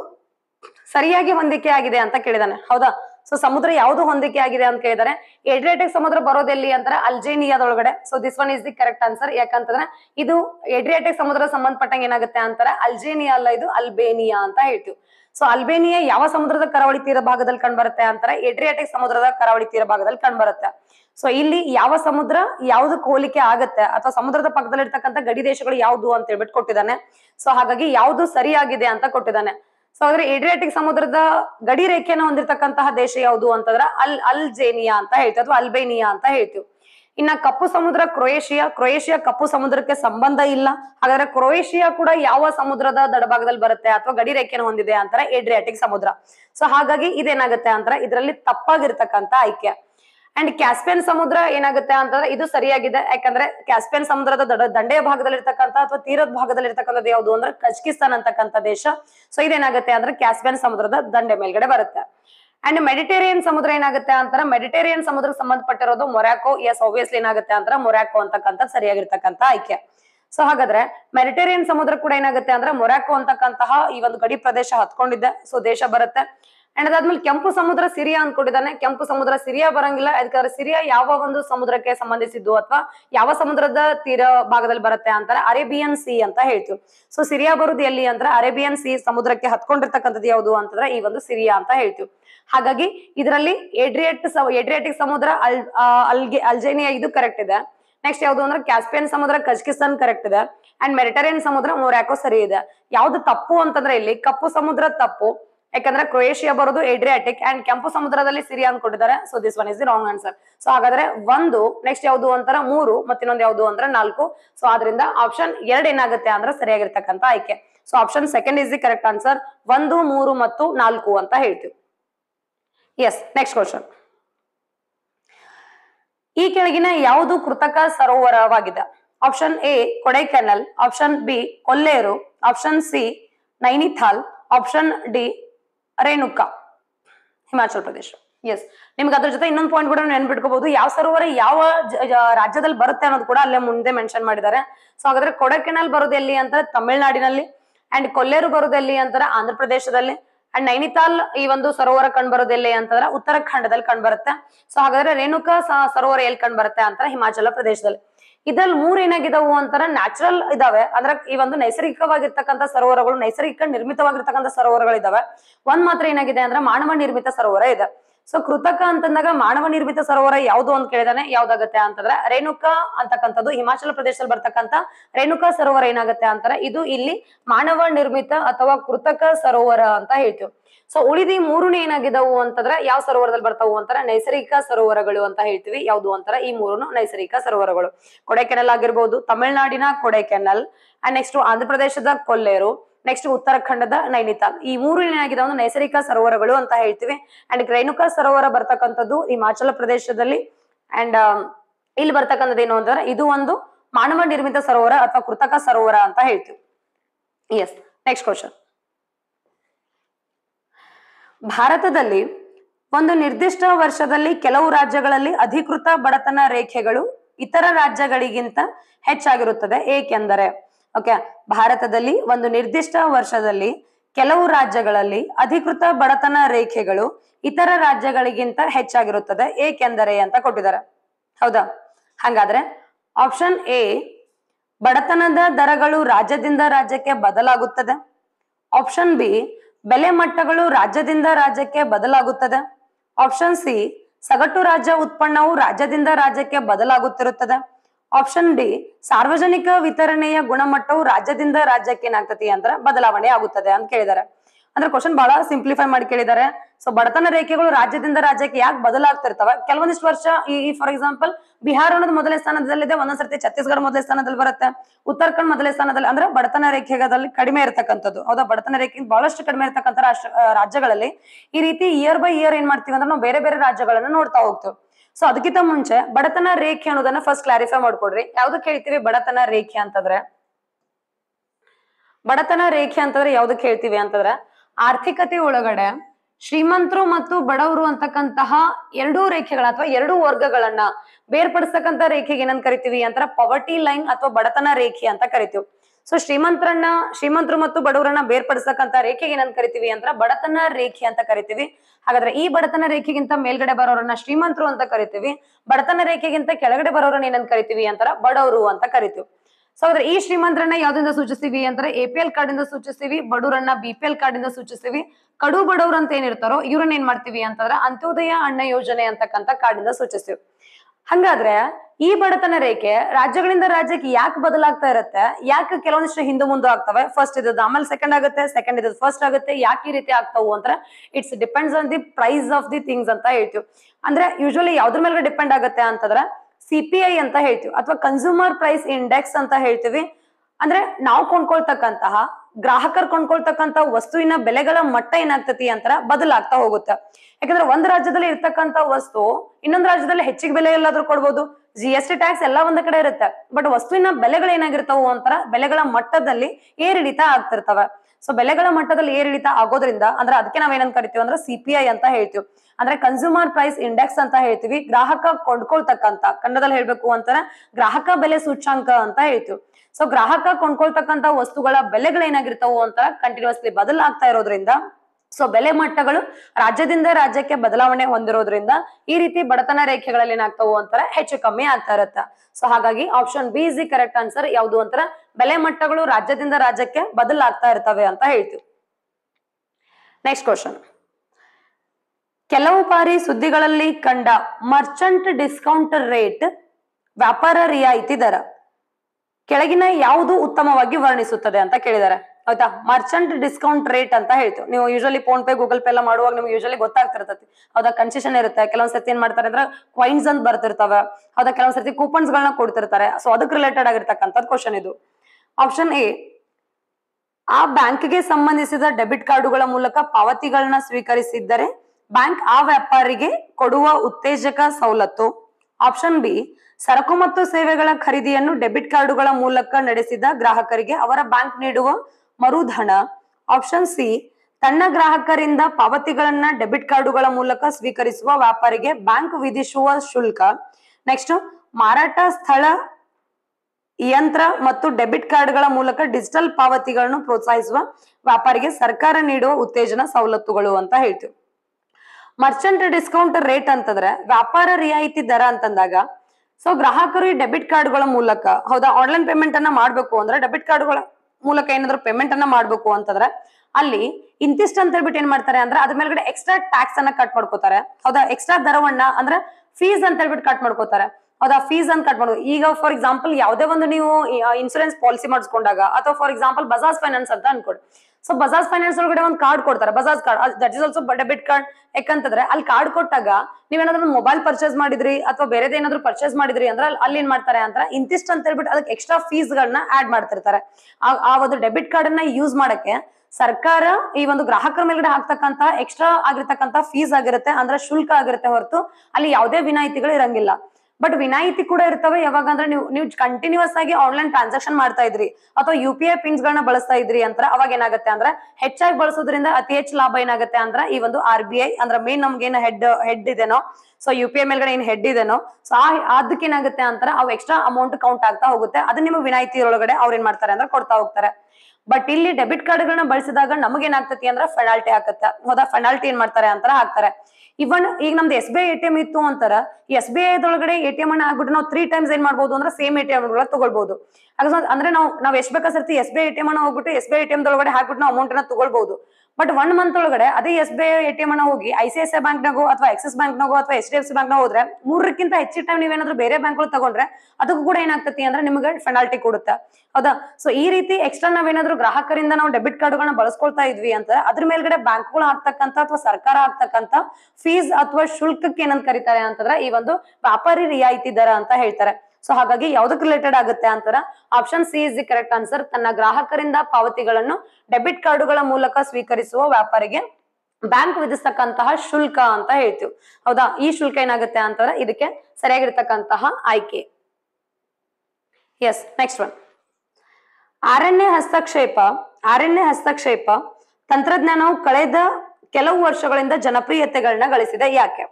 ಸರಿಯಾಗಿ ಹೊಂದಿಕೆ ಆಗಿದೆ ಅಂತ ಕೇಳಿದಾನೆ ಹೌದಾ ಸೊ ಸಮುದ್ರ ಯಾವ್ದು ಹೊಂದಿಕೆ ಆಗಿದೆ ಅಂತ ಕೇಳಿದಾರೆ ಎಡ್ರಿಯಾಟಿಕ್ ಸಮುದ್ರ ಬರೋದೆಲ್ಲಿ ಅಲ್ಜೇನಿಯಾದ ಅಲ್ಜೇನಿಯಾದೊಳಗಡೆ so this one is the correct answer ಯಾಕಂತಂದ್ರೆ ಇದು ಎಡ್ರಿಯಾಟಿಕ್ ಸಮುದ್ರ ಸಂಬಂಧಪಟ್ಟಂಗೆ ಏನಾಗುತ್ತೆ ಅಂತಾರೆ ಅಲ್ಜೇನಿಯಾ ಅಲ್ಲ ಇದು ಅಲ್ಬೇನಿಯಾ ಅಂತ ಹೇಳ್ತೀವಿ ಸೊ ಅಲ್ಬೇನಿಯಾ ಯಾವ ಸಮುದ್ರದ ಕರಾವಳಿ ತೀರ ಭಾಗದಲ್ಲಿ ಬರುತ್ತೆ ಅಂತಾರೆ ಎಡ್ರಿಯಾಟಿಕ್ ಸಮುದ್ರದ ಕರಾವಳಿ ತೀರ ಭಾಗದಲ್ಲಿ ಬರುತ್ತೆ ಸೊ ಇಲ್ಲಿ ಯಾವ ಸಮುದ್ರ ಯಾವ್ದು ಹೋಲಿಕೆ ಆಗತ್ತೆ ಅಥವಾ ಸಮುದ್ರದ ಪಕ್ಕದಲ್ಲಿ ಇರ್ತಕ್ಕಂಥ ಗಡಿ ದೇಶಗಳು ಯಾವ್ದು ಅಂತ ಹೇಳ್ಬಿಟ್ಟು ಕೊಟ್ಟಿದ್ದಾನೆ ಸೊ ಹಾಗಾಗಿ ಯಾವ್ದು ಸರಿಯಾಗಿದೆ ಅಂತ ಕೊಟ್ಟಿದ್ದಾನೆ ಸೊ ಆದ್ರೆ ಎಡ್ರಿಯಾಟಿಕ್ ಸಮುದ್ರದ ಗಡಿ ರೇಖೆಯನ್ನು ಹೊಂದಿರತಕ್ಕಂತಹ ದೇಶ ಯಾವುದು ಅಂತಂದ್ರೆ ಅಲ್ ಅಲ್ಜೇನಿಯಾ ಅಂತ ಹೇಳ್ತೀವಿ ಅಥವಾ ಅಲ್ಬೇನಿಯಾ ಅಂತ ಹೇಳ್ತೀವಿ ಇನ್ನ ಕಪ್ಪು ಸಮುದ್ರ ಕ್ರೊಯೇಷಿಯಾ ಕ್ರೊಯೇಷಿಯಾ ಕಪ್ಪು ಸಮುದ್ರಕ್ಕೆ ಸಂಬಂಧ ಇಲ್ಲ ಹಾಗಾದ್ರೆ ಕ್ರೊಯೇಷಿಯಾ ಕೂಡ ಯಾವ ಸಮುದ್ರದ ದಡಭಾಗದಲ್ಲಿ ಬರುತ್ತೆ ಅಥವಾ ಗಡಿ ರೇಖೆಯನ್ನು ಹೊಂದಿದೆ ಅಂತಾರೆ ಏಡ್ರಿಯಾಟಿಕ್ ಸಮುದ್ರ ಸೊ ಹಾಗಾಗಿ ಇದೇನಾಗುತ್ತೆ ಅಂತ ಇದರಲ್ಲಿ ತಪ್ಪಾಗಿರ್ತಕ್ಕಂಥ ಆಯ್ಕೆ ಅಂಡ್ ಕ್ಯಾಸ್ಪಿಯನ್ ಸಮುದ್ರ ಏನಾಗುತ್ತೆ ಅಂತಂದ್ರೆ ಇದು ಸರಿಯಾಗಿದೆ ಯಾಕಂದ್ರೆ ಕ್ಯಾಸ್ಪಿಯನ್ ಸಮುದ್ರದ ದಡ ದಂಡೆಯ ಭಾಗದಲ್ಲಿ ಇರ್ತಕ್ಕಂಥ ಅಥವಾ ತೀರದ ಭಾಗದಲ್ಲಿ ಇರ್ತಕ್ಕಂಥದ್ದು ಯಾವುದು ಅಂದ್ರೆ ಕಜಕಿಸ್ತಾನ್ ಅಂತಕ್ಕಂಥ ದೇಶ ಸೊ ಇದೇನಾಗುತ್ತೆ ಅಂದ್ರೆ ಕ್ಯಾಸ್ಪಿಯನ್ ಸಮುದ್ರದ ದಂಡೆ ಮೇಲ್ಗಡೆ ಬರುತ್ತೆ ಅಂಡ್ ಮೆಡಿಟೇರಿಯನ್ ಸಮುದ್ರ ಏನಾಗುತ್ತೆ ಅಂತಾರೆ ಮೆಡಿಟೇರಿಯನ್ ಸಮುದ್ರಕ್ಕೆ ಸಂಬಂಧಪಟ್ಟಿರೋದು ಮೊರಾಕೋ ಎಸ್ ಆಬ್ವಿಯಸ್ಲಿ ಏನಾಗುತ್ತೆ ಅಂತಾರೆ ಮೊರಾಕೋ ಅಂತಕ್ಕಂಥ ಸರಿಯಾಗಿರ್ತಕ್ಕಂಥ ಆಯ್ಕೆ ಸೊ ಹಾಗಾದ್ರೆ ಮೆಡಿಟೇರಿಯನ್ ಸಮುದ್ರ ಕೂಡ ಏನಾಗುತ್ತೆ ಅಂದ್ರೆ ಮೊರಾಕೋ ಅಂತಕ್ಕಂತಹ ಈ ಒಂದು ಗಡಿ ಪ್ರದೇಶ ಹತ್ಕೊಂಡಿದ್ದೆ ಸೊ ದೇಶ ಬರುತ್ತೆ ಅಂಡ್ ಅದಾದ್ಮೇಲೆ ಕೆಂಪು ಸಮುದ್ರ ಸಿರಿಯಾ ಅಂದ್ಕೊಂಡಿದ್ದಾನೆ ಕೆಂಪು ಸಮುದ್ರ ಸಿರಿಯಾ ಬರಂಗಿಲ್ಲ ಯಾಕಂದ್ರೆ ಸಿರಿಯಾ ಯಾವ ಒಂದು ಸಮುದ್ರಕ್ಕೆ ಸಂಬಂಧಿಸಿದ್ದು ಅಥವಾ ಯಾವ ಸಮುದ್ರದ ತೀರ ಭಾಗದಲ್ಲಿ ಬರುತ್ತೆ ಅಂತಾರೆ ಅರೇಬಿಯನ್ ಸಿ ಅಂತ ಹೇಳ್ತೀವಿ ಸೊ ಸಿರಿಯಾ ಬರುದು ಎಲ್ಲಿ ಅಂದ್ರೆ ಅರೇಬಿಯನ್ ಸಿ ಸಮುದ್ರಕ್ಕೆ ಹತ್ಕೊಂಡಿರ್ತಕ್ಕಂಥದ್ದು ಯಾವುದು ಅಂತಂದ್ರೆ ಈ ಒಂದು ಸಿರಿಯಾ ಅಂತ ಹೇಳ್ತೀವಿ ಹಾಗಾಗಿ ಇದರಲ್ಲಿ ಎಡ್ರಿಯಟ್ ಎಡ್ರಿಯಾಟಿಕ್ ಸಮುದ್ರ ಅಲ್ ಅಲ್ಗೆ ಅಲ್ಜೇನಿಯಾ ಇದು ಕರೆಕ್ಟ್ ಇದೆ ನೆಕ್ಸ್ಟ್ ಯಾವುದು ಅಂದ್ರೆ ಕ್ಯಾಸ್ಪಿಯನ್ ಸಮುದ್ರ ಕಜಕಿಸ್ತಾನ್ ಕರೆಕ್ಟ್ ಇದೆ ಅಂಡ್ ಮೆಡಿಟರೇನ್ ಸಮುದ್ರ ಮೊರಾಕೋ ಸರಿ ಇದೆ ಯಾವ್ದು ತಪ್ಪು ಅಂತಂದ್ರೆ ಇಲ್ಲಿ ಕಪ್ಪು ಸಮುದ್ರ ತಪ್ಪು ಯಾಕಂದ್ರೆ ಕ್ರೊಯೇಷಿಯಾ ಬರೋದು ಎಡ್ರಿಯಾಟಿಕ್ ಅಂಡ್ ಕೆಂಪು ಸಮುದ್ರದಲ್ಲಿ ಸಿರಿಯಾ ಅಂತ ಕೊಟ್ಟಿದ್ದಾರೆ so this one is the wrong answer so ಹಾಗಾದ್ರೆ ಒಂದು ನೆಕ್ಸ್ಟ್ ಯಾವುದು ಅಂತಾರ ಮೂರು ಇನ್ನೊಂದು ಯಾವುದು ಅಂದ್ರೆ ನಾಲ್ಕು ಸೊ ಆದ್ರಿಂದ ಆಪ್ಷನ್ ಎರಡು ಏನಾಗುತ್ತೆ ಅಂದ್ರೆ ಸರಿಯಾಗಿರ್ತಕ್ಕಂಥ ಆಯ್ಕೆ so option second is the correct answer ಒಂದು ಮೂರು ಮತ್ತು ನಾಲ್ಕು ಅಂತ ಹೇಳ್ತೀವಿ ಎಸ್ ನೆಕ್ಸ್ಟ್ ಕ್ವಶನ್ ಈ ಕೆಳಗಿನ ಯಾವುದು ಕೃತಕ ಸರೋವರವಾಗಿದೆ option A Kodaikanal option B Kolleru option C Nainital option D Renuka Himachal Pradesh yes ನಿಮ್ಗೆ ಅದ್ರ ಜೊತೆ ಇನ್ನೊಂದು ಪಾಯಿಂಟ್ ಕೂಡ ನೆನ್ಪಿಟ್ಕೋಬಹುದು ಯಾವ ಸರೋವರ ಯಾವ ರಾಜ್ಯದಲ್ಲಿ ಬರುತ್ತೆ ಅನ್ನೋದು ಕೂಡ ಅಲ್ಲೇ ಮುಂದೆ ಮೆನ್ಷನ್ ಮಾಡಿದ್ದಾರೆ ಸೊ ಹಾಗಾದ್ರೆ ಕೊಡಕೆನಲ್ ಬರೋದು ಎಲ್ಲಿ ಅಂತಾರೆ ತಮಿಳ್ನಾಡಿನಲ್ಲಿ ಅಂಡ್ ಕೊಲ್ಲೇರು ಬರೋದೆಲ್ಲಿ ಎಲ್ಲಿ ಅಂತಾರೆ ಆಂಧ್ರ ಪ್ರದೇಶದಲ್ಲಿ ಅಂಡ್ ನೈನಿತಾಲ್ ಈ ಒಂದು ಸರೋವರ ಕಂಡು ಬರೋದೆಲ್ಲಿ ಅಂತಂದ್ರೆ ಉತ್ತರಾಖಂಡದಲ್ಲಿ ಕಂಡು ಬರುತ್ತೆ ಸೊ ಹಾಗಾದ್ರೆ ರೇಣುಕಾ ಸರೋವರ ಎಲ್ಲಿ ಕಂಡು ಬರುತ್ತೆ ಅಂತಾರೆ ಹಿಮಾಚಲ ಪ್ರದೇಶದಲ್ಲಿ ಇದ್ರಲ್ಲಿ ಮೂರ್ ಏನಾಗಿದಾವು ಅಂತಾರ ನ್ಯಾಚುರಲ್ ಇದಾವೆ ಅಂದ್ರೆ ಈ ಒಂದು ನೈಸರ್ಗಿಕವಾಗಿರ್ತಕ್ಕಂಥ ಸರೋವರಗಳು ನೈಸರ್ಗಿಕ ನಿರ್ಮಿತವಾಗಿರ್ತಕ್ಕಂಥ ಇದಾವೆ ಒಂದ್ ಮಾತ್ರ ಏನಾಗಿದೆ ಅಂದ್ರೆ ಮಾನವ ನಿರ್ಮಿತ ಸರೋವರ ಇದೆ ಸೊ ಕೃತಕ ಅಂತಂದಾಗ ಮಾನವ ನಿರ್ಮಿತ ಸರೋವರ ಯಾವ್ದು ಅಂತ ಕೇಳಿದಾನೆ ಯಾವ್ದಾಗತ್ತೆ ಅಂತಂದ್ರೆ ರೇಣುಕಾ ಅಂತಕ್ಕಂಥದ್ದು ಹಿಮಾಚಲ ಪ್ರದೇಶದಲ್ಲಿ ಬರ್ತಕ್ಕಂಥ ರೇಣುಕಾ ಸರೋವರ ಏನಾಗುತ್ತೆ ಅಂತಾರೆ ಇದು ಇಲ್ಲಿ ಮಾನವ ನಿರ್ಮಿತ ಅಥವಾ ಕೃತಕ ಸರೋವರ ಅಂತ ಹೇಳ್ತೀವಿ ಸೊ ಉಳಿದಿ ಮೂರುನೇ ಏನಾಗಿದ್ದಾವು ಅಂತಂದ್ರೆ ಯಾವ ಸರೋವರದಲ್ಲಿ ಬರ್ತಾವು ಅಂತಾರ ನೈಸರ್ಗಿಕ ಸರೋವರಗಳು ಅಂತ ಹೇಳ್ತೀವಿ ಯಾವ್ದು ಅಂತರ ಈ ಮೂರುನು ನೈಸರ್ಗಿಕ ಸರೋವರಗಳು ಕೊಡೈಕೆನಲ್ ಆಗಿರ್ಬಹುದು ತಮಿಳ್ನಾಡಿನ ಕೊಡೈಕೆನಲ್ ಅಂಡ್ ನೆಕ್ಸ್ಟ್ ಆಂಧ್ರ ಪ್ರದೇಶದ ಕೊಲ್ಲೇರು ನೆಕ್ಸ್ಟ್ ಉತ್ತರಾಖಂಡದ ನೈನಿತಾಲ್ ಈ ಮೂರು ಏನಾಗಿದೆ ಒಂದು ನೈಸರ್ಗಿಕ ಸರೋವರಗಳು ಅಂತ ಹೇಳ್ತೀವಿ ಅಂಡ್ ರೇಣುಕ ಸರೋವರ ಬರ್ತಕ್ಕಂಥದ್ದು ಹಿಮಾಚಲ ಪ್ರದೇಶದಲ್ಲಿ ಅಂಡ್ um, ಇಲ್ಲಿ ಬರ್ತಕ್ಕಂಥದ್ದು ಏನು ಅಂತಂದ್ರೆ ಇದು ಒಂದು ಮಾನವ ನಿರ್ಮಿತ ಸರೋವರ ಅಥವಾ ಕೃತಕ ಸರೋವರ ಅಂತ ಹೇಳ್ತೀವಿ ಎಸ್ ನೆಕ್ಸ್ಟ್ ಕ್ವಶನ್ ಭಾರತದಲ್ಲಿ ಒಂದು ನಿರ್ದಿಷ್ಟ ವರ್ಷದಲ್ಲಿ ಕೆಲವು ರಾಜ್ಯಗಳಲ್ಲಿ ಅಧಿಕೃತ ಬಡತನ ರೇಖೆಗಳು ಇತರ ರಾಜ್ಯಗಳಿಗಿಂತ ಹೆಚ್ಚಾಗಿರುತ್ತದೆ ಏಕೆಂದರೆ ಓಕೆ ಭಾರತದಲ್ಲಿ ಒಂದು ನಿರ್ದಿಷ್ಟ ವರ್ಷದಲ್ಲಿ ಕೆಲವು ರಾಜ್ಯಗಳಲ್ಲಿ ಅಧಿಕೃತ ಬಡತನ ರೇಖೆಗಳು ಇತರ ರಾಜ್ಯಗಳಿಗಿಂತ ಹೆಚ್ಚಾಗಿರುತ್ತದೆ ಏಕೆಂದರೆ ಅಂತ ಕೊಟ್ಟಿದ್ದಾರೆ ಹೌದಾ ಹಾಗಾದ್ರೆ ಆಪ್ಷನ್ ಎ ಬಡತನದ ದರಗಳು ರಾಜ್ಯದಿಂದ ರಾಜ್ಯಕ್ಕೆ ಬದಲಾಗುತ್ತದೆ ಆಪ್ಷನ್ ಬಿ ಬೆಲೆ ಮಟ್ಟಗಳು ರಾಜ್ಯದಿಂದ ರಾಜ್ಯಕ್ಕೆ ಬದಲಾಗುತ್ತದೆ ಆಪ್ಷನ್ ಸಿ ಸಗಟು ರಾಜ್ಯ ಉತ್ಪನ್ನವು ರಾಜ್ಯದಿಂದ ರಾಜ್ಯಕ್ಕೆ ಬದಲಾಗುತ್ತಿರುತ್ತದೆ ಆಪ್ಷನ್ ಡಿ ಸಾರ್ವಜನಿಕ ವಿತರಣೆಯ ಗುಣಮಟ್ಟವು ರಾಜ್ಯದಿಂದ ರಾಜ್ಯಕ್ಕೆ ಏನಾಗ್ತತಿ ಅಂದ್ರೆ ಬದಲಾವಣೆ ಆಗುತ್ತದೆ ಅಂತ ಕೇಳಿದ್ದಾರೆ ಅಂದ್ರೆ ಕ್ವಶನ್ ಬಹಳ ಸಿಂಪ್ಲಿಫೈ ಮಾಡಿ ಕೇಳಿದ್ದಾರೆ ಸೊ ಬಡತನ ರೇಖೆಗಳು ರಾಜ್ಯದಿಂದ ರಾಜ್ಯಕ್ಕೆ ಯಾಕೆ ಬದಲಾಗ್ತಿರ್ತಾವ ಕೆಲವೊಂದಿಷ್ಟು ವರ್ಷ ಈ ಫಾರ್ ಎಕ್ಸಾಂಪಲ್ ಬಿಹಾರ ಅನ್ನೋದು ಮೊದಲನೇ ಸ್ಥಾನದಲ್ಲಿದೆ ಒಂದೊಂದ್ಸರ್ತಿ ಛತ್ತೀಸ್ಗಢ ಮೊದಲ ಸ್ಥಾನದಲ್ಲಿ ಬರುತ್ತೆ ಉತ್ತರಾಖಂಡ್ ಮೊದಲನೇ ಸ್ಥಾನದಲ್ಲಿ ಅಂದ್ರೆ ಬಡತನ ರೇಖೆಗಳಲ್ಲಿ ಕಡಿಮೆ ಇರತಕ್ಕಂಥದ್ದು ಹೌದಾ ಬಡತನ ರೇಖೆ ಬಹಳಷ್ಟು ಕಡಿಮೆ ಇರತಕ್ಕಂಥ ರಾಷ್ಟ್ರ ರಾಜ್ಯಗಳಲ್ಲಿ ಈ ರೀತಿ ಇಯರ್ ಬೈ ಇಯರ್ ಏನ್ ಮಾಡ್ತೀವಿ ಅಂದ್ರೆ ನಾವು ಬೇರೆ ಬೇರೆ ರಾಜ್ಯಗಳನ್ನ ನೋಡ್ತಾ ಹೋಗ್ತೇವೆ ಸೊ ಅದಕ್ಕಿಂತ ಮುಂಚೆ ಬಡತನ ರೇಖೆ ಅನ್ನೋದನ್ನ ಫಸ್ಟ್ ಕ್ಲಾರಿಫೈ ಮಾಡ್ಕೊಡ್ರಿ ಯಾವ್ದಕ್ಕೆ ಹೇಳ್ತೀವಿ ಬಡತನ ರೇಖೆ ಅಂತಂದ್ರೆ ಬಡತನ ರೇಖೆ ಅಂತಂದ್ರೆ ಯಾವ್ದಕ್ಕೆ ಹೇಳ್ತೀವಿ ಅಂತಂದ್ರೆ ಆರ್ಥಿಕತೆ ಒಳಗಡೆ ಶ್ರೀಮಂತರು ಮತ್ತು ಬಡವರು ಅಂತಕ್ಕಂತಹ ಎರಡೂ ರೇಖೆಗಳ ಅಥವಾ ಎರಡೂ ವರ್ಗಗಳನ್ನ ಬೇರ್ಪಡಿಸ್ತಕ್ಕಂತ ರೇಖೆಗೆ ಏನಂತ ಕರಿತೀವಿ ಅಂತರ ಪವರ್ಟಿ ಲೈನ್ ಅಥವಾ ಬಡತನ ರೇಖೆ ಅಂತ ಕರಿತೀವಿ ಸೊ ಶ್ರೀಮಂತರನ್ನ ಶ್ರೀಮಂತರು ಮತ್ತು ಬಡವರನ್ನ ಬೇರ್ಪಡಿಸ್ತಕ್ಕಂತ ರೇಖೆಗೆ ಏನಂತ ಕರಿತೀವಿ ಅಂತರ ಬಡತನ ರೇಖೆ ಅಂತ ಕರಿತೀವಿ ಹಾಗಾದ್ರೆ ಈ ಬಡತನ ರೇಖೆಗಿಂತ ಮೇಲ್ಗಡೆ ಬರೋರನ್ನ ಶ್ರೀಮಂತರು ಅಂತ ಕರಿತೀವಿ ಬಡತನ ರೇಖೆಗಿಂತ ಕೆಳಗಡೆ ಬರೋರನ್ನ ಏನಂತ ಕರಿತೀವಿ ಅಂತರ ಬಡವರು ಅಂತ ಕರಿತೀವಿ ಸೊ ಹಾಗಾದ್ರೆ ಈ ಶ್ರೀಮಂತರನ್ನ ಯಾವ್ದಿಂದ ಸೂಚಿಸ್ತೀವಿ ಅಂದ್ರೆ ಎ ಪಿ ಎಲ್ ಕಾರ್ಡ್ ಇಂದ ಸೂಚಿಸ್ತೀವಿ ಬಡವರನ್ನ ಬಿ ಪಿ ಎಲ್ ಕಾರ್ಡ್ ಇಂದ ಸೂಚಿಸ್ತೀವಿ ಕಡು ಬಡವ್ರ ಅಂತ ಏನಿರ್ತಾರೋ ಇವ್ರನ್ನ ಏನ್ ಮಾಡ್ತೀವಿ ಅಂತಂದ್ರೆ ಅಂತ್ಯೋದಯ ಅಣ್ಣ ಯೋಜನೆ ಅಂತಕ್ಕಂಥ ಕಾರ್ಡ್ ಇಂದ ಸೂಚಿಸ್ತೀವಿ ಹಂಗಾದ್ರೆ ಈ ಬಡತನ ರೇಖೆ ರಾಜ್ಯಗಳಿಂದ ರಾಜ್ಯಕ್ಕೆ ಯಾಕೆ ಬದಲಾಗ್ತಾ ಇರುತ್ತೆ ಯಾಕೆ ಕೆಲವೊಂದಿಷ್ಟು ಹಿಂದೆ ಮುಂದೆ ಆಗ್ತವೆ ಫಸ್ಟ್ ಇದ್ದದ್ದು ಆಮೇಲೆ ಸೆಕೆಂಡ್ ಆಗುತ್ತೆ ಸೆಕೆಂಡ್ ಇದ್ದದ್ದು ಫಸ್ಟ್ ಆಗುತ್ತೆ ಯಾಕೆ ಈ ರೀತಿ ಆಗ್ತಾವು ಅಂದ್ರೆ it's depends on the price of the things ಅಂತ ಹೇಳ್ತೀವಿ ಅಂದ್ರೆ ಯೂಶಲಿ ಯಾವ್ದ್ರ ಮೇಲೆ ಡಿಪೆಂಡ್ ಆಗುತ್ತೆ ಅಂತಂದ್ರೆ ಸಿ ಪಿ ಐ ಅಂತ ಹೇಳ್ತೀವಿ ಅಥವಾ ಕನ್ಸ್ಯೂಮರ್ ಪ್ರೈಸ್ ಇಂಡೆಕ್ಸ್ ಅಂತ ಹೇಳ್ತೀವಿ ಅಂದ್ರೆ ನಾವು ಕೊಂಡ್ಕೊಳ್ತಕ್ಕಂತಹ ಗ್ರಾಹಕರು ಕೊಂಡ್ಕೊಳ್ತಕ್ಕಂತ ವಸ್ತುವಿನ ಬೆಲೆಗಳ ಮಟ್ಟ ಏನಾಗ್ತತಿ ಅಂತರ ಬದಲಾಗ್ತಾ ಹೋಗುತ್ತೆ ಯಾಕಂದ್ರೆ ಒಂದ್ ರಾಜ್ಯದಲ್ಲಿ ಇರ್ತಕ್ಕಂತ ವಸ್ತು ಇನ್ನೊಂದು ರಾಜ್ಯದಲ್ಲಿ ಹೆಚ್ಚಿಗೆ ಬೆಲೆ ಎಲ್ಲಾದ್ರೂ ಕೊಡ್ಬೋದು ಜಿ ಎಸ್ ಟಿ ಟ್ಯಾಕ್ಸ್ ಎಲ್ಲ ಒಂದ್ ಕಡೆ ಇರುತ್ತೆ ಬಟ್ ವಸ್ತುವಿನ ಬೆಲೆಗಳು ಏನಾಗಿರ್ತಾವು ಅಂತರ ಬೆಲೆಗಳ ಮಟ್ಟದಲ್ಲಿ ಏರಿಳಿತ ಆಗ್ತಿರ್ತವೆ ಸೊ ಬೆಲೆಗಳ ಮಟ್ಟದಲ್ಲಿ ಏರಿಳಿತ ಆಗೋದ್ರಿಂದ ಅಂದ್ರೆ ಅದಕ್ಕೆ ನಾವೇನಂತ ಕರಿತೀವಿ ಅಂದ್ರೆ ಸಿಪಿಐ ಅಂತ ಹೇಳ್ತೀವಿ ಅಂದ್ರೆ ಕನ್ಸ್ಯೂಮರ್ ಪ್ರೈಸ್ ಇಂಡೆಕ್ಸ್ ಅಂತ ಹೇಳ್ತೀವಿ ಗ್ರಾಹಕ ಕೊಂಡ್ಕೊಳ್ತಕ್ಕಂತ ಕನ್ನಡದಲ್ಲಿ ಹೇಳ್ಬೇಕು ಅಂತಾರೆ ಗ್ರಾಹಕ ಬೆಲೆ ಸೂಚ್ಯಾಂಕ ಅಂತ ಹೇಳ್ತೀವಿ ಸೊ ಗ್ರಾಹಕ ಕೊಂಡ್ಕೊಳ್ತಕ್ಕಂತ ವಸ್ತುಗಳ ಬೆಲೆಗಳೇನಾಗಿರ್ತಾವೋ ಅಂತ ಕಂಟಿನ್ಯೂಸ್ಲಿ ಬದಲಾಗ್ತಾ ಇರೋದ್ರಿಂದ ಸೊ ಬೆಲೆ ಮಟ್ಟಗಳು ರಾಜ್ಯದಿಂದ ರಾಜ್ಯಕ್ಕೆ ಬದಲಾವಣೆ ಹೊಂದಿರೋದ್ರಿಂದ ಈ ರೀತಿ ಬಡತನ ರೇಖೆಗಳಲ್ಲಿ ಏನಾಗ್ತಾವು ಅಂತಾರೆ ಹೆಚ್ಚು ಕಮ್ಮಿ ಆಗ್ತಾ ಇರತ್ತ ಸೊ ಹಾಗಾಗಿ option B is the correct answer ಯಾವುದು ಅಂತಾರೆ ಬೆಲೆ ಮಟ್ಟಗಳು ರಾಜ್ಯದಿಂದ ರಾಜ್ಯಕ್ಕೆ ಬದಲಾಗ್ತಾ ಇರ್ತವೆ ಅಂತ ಹೇಳ್ತೀವಿ ನೆಕ್ಸ್ಟ್ ಕ್ವಶನ್ ಕೆಲವು ಬಾರಿ ಸುದ್ದಿಗಳಲ್ಲಿ ಕಂಡ ಮರ್ಚಂಟ್ ಡಿಸ್ಕೌಂಟ್ ರೇಟ್ ವ್ಯಾಪಾರ ರಿಯಾಯಿತಿ ದರ ಕೆಳಗಿನ ಯಾವುದು ಉತ್ತಮವಾಗಿ ವರ್ಣಿಸುತ್ತದೆ ಅಂತ ಕೇಳಿದ್ದಾರೆ ಆಯ್ತಾ ಮರ್ಚೆಂಟ್ ಡಿಸ್ಕೌಂಟ್ ರೇಟ್ ಅಂತ ಹೇಳ್ತೀವಿ ನೀವು usually PhonePe Google Pay ಎಲ್ಲ ಮಾಡುವಾಗ ನಿಮ್ಗೆ ಯೂಶಲಿ ಗೊತ್ತಾಗ್ತಿರ್ತೈತಿ ಹೌದಾ ಕನ್ಸೆಷನ್ ಇರುತ್ತೆ ಕೆಲವೊಂದ್ಸತಿ ಏನ್ ಮಾಡ್ತಾರೆ ಅಂದ್ರೆ ಕ್ವೈನ್ಸ್ ಅಂತ ಬರ್ತಿರ್ತಾವೆ ಹೌದಾ ಕೆಲವೊಂದ್ಸತಿ ಕೂಪನ್ಸ್ ಗಳನ್ನ ಕೊಡ್ತಿರ್ತಾರೆ ಸೊ ಅದಕ್ಕೆ ರಿಲೇಟೆಡ್ ಆಗಿರ್ತಕ್ಕಂಥದ್ದು ಕ್ವಶನ್ ಇದು ಆಪ್ಷನ್ ಎ ಆ ಬ್ಯಾಂಕ್ಗೆ ಸಂಬಂಧಿಸಿದ ಡೆಬಿಟ್ ಕಾರ್ಡುಗಳ ಮೂಲಕ ಪಾವತಿಗಳನ್ನ ಸ್ವೀಕರಿಸಿದ್ದರೆ ಬ್ಯಾಂಕ್ ಆ ವ್ಯಾಪಾರಿಗೆ ಕೊಡುವ ಉತ್ತೇಜಕ ಸವಲತ್ತು ಆಪ್ಷನ್ ಬಿ ಸರಕು ಮತ್ತು ಸೇವೆಗಳ ಖರೀದಿಯನ್ನು ಡೆಬಿಟ್ ಕಾರ್ಡುಗಳ ಮೂಲಕ ನಡೆಸಿದ ಗ್ರಾಹಕರಿಗೆ ಅವರ ಬ್ಯಾಂಕ್ ನೀಡುವ ಮರುಧನ ಆಪ್ಷನ್ ಸಿ ತನ್ನ ಗ್ರಾಹಕರಿಂದ ಪಾವತಿಗಳನ್ನ ಡೆಬಿಟ್ ಕಾರ್ಡುಗಳ ಮೂಲಕ ಸ್ವೀಕರಿಸುವ ವ್ಯಾಪಾರಿಗೆ ಬ್ಯಾಂಕ್ ವಿಧಿಸುವ ಶುಲ್ಕ ನೆಕ್ಸ್ಟ್ ಮಾರಾಟ ಸ್ಥಳ ಯಂತ್ರ ಮತ್ತು ಡೆಬಿಟ್ ಕಾರ್ಡ್ಗಳ ಮೂಲಕ ಡಿಜಿಟಲ್ ಪಾವತಿಗಳನ್ನು ಪ್ರೋತ್ಸಾಹಿಸುವ ವ್ಯಾಪಾರಿಗೆ ಸರ್ಕಾರ ನೀಡುವ ಉತ್ತೇಜನ ಸವಲತ್ತುಗಳು ಅಂತ ಹೇಳ್ತೀವಿ ಮರ್ಚೆಂಟ್ ಡಿಸ್ಕೌಂಟ್ ರೇಟ್ ಅಂತಂದ್ರೆ ವ್ಯಾಪಾರ ರಿಯಾಯಿತಿ ದರ ಅಂತಂದಾಗ ಸೊ ಗ್ರಾಹಕರು ಈ ಡೆಬಿಟ್ ಕಾರ್ಡ್ಗಳ ಮೂಲಕ ಹೌದಾ ಆನ್ಲೈನ್ ಪೇಮೆಂಟ್ ಅನ್ನ ಮಾಡ್ಬೇಕು ಅಂದ್ರೆ ಡೆಬಿಟ್ ಕಾರ್ಡ್ಗಳ ಮೂಲಕ ಏನಾದ್ರು ಪೇಮೆಂಟ್ ಅನ್ನ ಮಾಡ್ಬೇಕು ಅಂತಂದ್ರೆ ಅಲ್ಲಿ ಇಂತಿಷ್ಟು ಅಂತ ಹೇಳ್ಬಿಟ್ಟು ಏನ್ ಮಾಡ್ತಾರೆ ಅಂದ್ರೆ ಅದ್ರ ಮೇಲ್ಗಡೆ ಎಕ್ಸ್ಟ್ರಾ ಟ್ಯಾಕ್ಸ್ ಅನ್ನ ಕಟ್ ಮಾಡ್ಕೋತಾರೆ ಹೌದಾ ಎಕ್ಸ್ಟ್ರಾ ದರವನ್ನ ಅಂದ್ರೆ ಫೀಸ್ ಅಂತ ಹೇಳ್ಬಿಟ್ಟು ಕಟ್ ಮಾಡ್ಕೋತಾರೆ ಹೌದಾ ಫೀಸ್ ಅಂತ ಕಟ್ ಮಾಡೋದು ಈಗ ಫಾರ್ ಎಕ್ಸಾಂಪಲ್ ಯಾವ್ದೇ ಒಂದು ನೀವು ಇನ್ಸೂರೆನ್ಸ್ ಪಾಲಿಸಿ ಮಾಡಿಸ್ಕೊಂಡಾಗ ಅಥವಾ ಫಾರ್ ಎಕ್ಸಾಂಪಲ್ ಬಜಾಜ್ ಫೈನಾನ್ಸ್ ಅಂತ ಅನ್ಕೊಡಿ ಸೊ ಬಜಾಜ್ ಫೈನಾನ್ಸ್ ಒಳಗಡೆ ಒಂದು ಕಾರ್ಡ್ ಕೊಡ್ತಾರೆ Bajaj card that is also debit card ಯಾಕಂತಂದ್ರೆ ಅಲ್ಲಿ ಕಾರ್ಡ್ ಕೊಟ್ಟಾಗ ನೀವೇನಾದ್ರೂ ಮೊಬೈಲ್ ಪರ್ಚೇಸ್ ಮಾಡಿದ್ರಿ ಅಥವಾ ಏನಾದ್ರು ಪರ್ಚೇಸ್ ಮಾಡಿದ್ರಿ ಅಂದ್ರೆ ಅಲ್ಲಿ ಏನ್ ಮಾಡ್ತಾರೆ ಅಂದ್ರೆ ಇಂತಿಸ್ಟ್ ಅಂತ ಹೇಳ್ಬಿಟ್ಟು ಅದಕ್ಕೆ ಎಕ್ಸ್ಟ್ರಾ ಫೀಸ್ ಗಳನ್ನ ಆಡ್ ಮಾಡ್ತಿರ್ತಾರೆ ಆ ಒಂದು ಡೆಬಿಟ್ ಕಾರ್ಡ್ ಅನ್ನ ಯೂಸ್ ಮಾಡಕ್ಕೆ ಸರ್ಕಾರ ಈ ಒಂದು ಗ್ರಾಹಕರ ಮೇಲ್ಗಡೆ ಹಾಕ್ತಕ್ಕಂತ ಎಕ್ಸ್ಟ್ರಾ ಆಗಿರ್ತಕ್ಕಂತ ಫೀಸ್ ಆಗಿರುತ್ತೆ ಅಂದ್ರೆ ಶುಲ್ಕ ಆಗಿರುತ್ತೆ ಹೊರತು ಅಲ್ಲಿ ಯಾವುದೇ ವಿನಾಯಿತಿಗಳು ಇರಂಗಿಲ್ಲ ಬಟ್ ವಿನಾಯಿತಿ ಕೂಡ ಇರ್ತವೆ ಯಾವಾಗ ಅಂದ್ರೆ ನೀವು ನೀವು ಕಂಟಿನ್ಯೂಸ್ ಆಗಿ ಆನ್ಲೈನ್ ಟ್ರಾನ್ಸಾಕ್ಷನ್ ಮಾಡ್ತಾ ಇದ್ರಿ ಅಥವಾ ಯು ಪಿ ಐ ಪಿನ್ಸ್ ಗಳನ್ನ ಬಳಸ್ತಾ ಇದ್ರಿ ಅಂತ ಅವಾಗ ಏನಾಗುತ್ತೆ ಅಂದ್ರೆ ಹೆಚ್ಚಾಗಿ ಬಳಸೋದ್ರಿಂದ ಅತಿ ಹೆಚ್ಚು ಲಾಭ ಏನಾಗುತ್ತೆ ಅಂದ್ರೆ ಈ ಒಂದು ಆರ್ ಬಿ ಐ ಅಂದ್ರೆ ಮೇನ್ ನಮ್ಗೆ ಏನು ಹೆಡ್ ಹೆಡ್ ಇದೇನೋ ಸೊ ಯು ಪಿ ಐ ಮೇಲ್ಗಡೆ ಏನ್ ಹೆಡ್ ಇದೇನೋ ಸೊ ಆ ಅದಕ್ಕೆ ಏನಾಗುತ್ತೆ ಅಂತಾರೆ ಅವು ಎಕ್ಸ್ಟ್ರಾ ಅಮೌಂಟ್ ಕೌಂಟ್ ಆಗ್ತಾ ಹೋಗುತ್ತೆ ಅದನ್ನ ನಿಮಗೆ ವಿನಾಯಿತಿ ಒಳಗಡೆ ಅವ್ರು ಏನ್ ಮಾಡ್ತಾರೆ ಅಂದ್ರೆ ಕೊಡ್ತಾ ಹೋಗ್ತಾರೆ ಬಟ್ ಇಲ್ಲಿ ಡೆಬಿಟ್ ಕಾರ್ಡ್ ಗಳನ್ನ ಬಳಸಿದಾಗ ನಮಗೇನಾಗ್ತತಿ ಅಂದ್ರೆ ಫೆನಾಲ್ಟಿ ಆಗುತ್ತೆ ಹೋದ ಫೆನಾಲ್ಟಿ ಏನ್ ಮಾಡ್ತಾರೆ ಅಂತಾರೆ ಹಾಕ್ತಾರೆ ಇವನ್ ಈಗ ನಮ್ದು S B I A T M ಇತ್ತು ಅಂತಾರ ಎಸ್ ಬಿ ಐ ದೊಳಗಡೆ ಎ ಟಿ ಎಂ ಅನ್ನ ಹಾಕ್ಬಿಟ್ಟು ನಾವು ತ್ರೀ ಟೈಮ್ಸ್ ಏನ್ ಮಾಡ್ಬೋದು ಅಂದ್ರೆ ಸೇಮ್ ಎ ಟಿ ಎಂ ತಗೊಳ್ಬಹುದು ಅಂದ್ರೆ ನಾವು ನಾವು ಎಷ್ಟ್ ಬೇಕಾಸರ್ತಿ S B I A T M ಅನ್ನ ಹೋಗ್ಬಿಟ್ಟು S B I A T M ದೊಳಗಡೆ ಹಾಕ್ಬಿಟ್ಟು ನಾವು ಅಮೌಂಟ್ ಅನ್ನ ತಗೊಳ್ಬಹುದು ಬಟ್ ಒನ್ ಮಂತ್ ಒಳಗಡೆ ಅದೇ S B I A T M ಹೋಗಿ ಐ ಸಿ ಐ ಬ್ಯಾಂಕ್ ನಾಗೋ ಅಥವಾ ಎಕ್ಸಿಸ್ ಬ್ಯಾಂಕ್ ನಾಗೋ ಅಥವಾ H D F C bank ಹೋದ್ರೆ ಮೂರಕ್ಕಿಂತ ಹೆಚ್ಚು ಟೈಮ್ ನೀವೇನಾದ್ರೂ ಬೇರೆ ಬ್ಯಾಂಕ್ ತಗೊಂಡ್ರೆ ಅದಕ್ಕೂ ಕೂಡ ಏನಾಗ್ತತಿ ಅಂದ್ರೆ ನಿಮಗೆ ಪೆನಾಲ್ಟಿ ಕೊಡುತ್ತೆ ಹೌದಾ ಸೊ ಈ ರೀತಿ ಎಕ್ಸ್ಟ್ರಾ ನಾವೇನಾದ್ರೂ ಗ್ರಾಹಕರಿಂದ ನಾವು ಡೆಬಿಟ್ ಗಳನ್ನ ಬಳಸ್ಕೊಳ್ತಾ ಇದ್ವಿ ಅಂತ ಅದ್ರ ಮೇಲ್ಗಡೆ ಬ್ಯಾಂಕ್ಗಳು ಹಾಕ್ತಕ್ಕಂತ ಅಥವಾ ಸರ್ಕಾರ ಹಾಕ್ತಕ್ಕಂತ ಫೀಸ್ ಅಥವಾ ಶುಲ್ಕಕ್ಕೆ ಏನಂತ ಕರೀತಾರೆ ಅಂತಂದ್ರೆ ಈ ಒಂದು ವ್ಯಾಪಾರಿ ರಿಯಾಯಿತಿ ದರ ಅಂತ ಹೇಳ್ತಾರೆ ಸೊ ಹಾಗಾಗಿ ಯಾವ್ದಕ್ ರಿಲೇಟೆಡ್ ಆಗುತ್ತೆ ಅಂತಾರ option C is the correct answer ತನ್ನ ಗ್ರಾಹಕರಿಂದ ಪಾವತಿಗಳನ್ನು ಡೆಬಿಟ್ ಕಾರ್ಡ್ಗಳ ಮೂಲಕ ಸ್ವೀಕರಿಸುವ ವ್ಯಾಪಾರಿಗೆ ಬ್ಯಾಂಕ್ ವಿಧಿಸ್ತಕ್ಕಂತಹ ಶುಲ್ಕ ಅಂತ ಹೇಳ್ತೀವಿ ಹೌದಾ ಈ ಶುಲ್ಕ ಏನಾಗುತ್ತೆ ಅಂತಂದ್ರೆ ಇದಕ್ಕೆ ಸರಿಯಾಗಿರ್ತಕ್ಕಂತಹ ಆಯ್ಕೆ ಎಸ್ ನೆಕ್ಸ್ಟ್ ಒನ್ ಅರಣ್ಯ ಹಸ್ತಕ್ಷೇಪ ಅರಣ್ಯ ಹಸ್ತಕ್ಷೇಪ ತಂತ್ರಜ್ಞಾನವು ಕಳೆದ ಕೆಲವು ವರ್ಷಗಳಿಂದ ಜನಪ್ರಿಯತೆಗಳನ್ನ ಗಳಿಸಿದೆ ಯಾಕೆ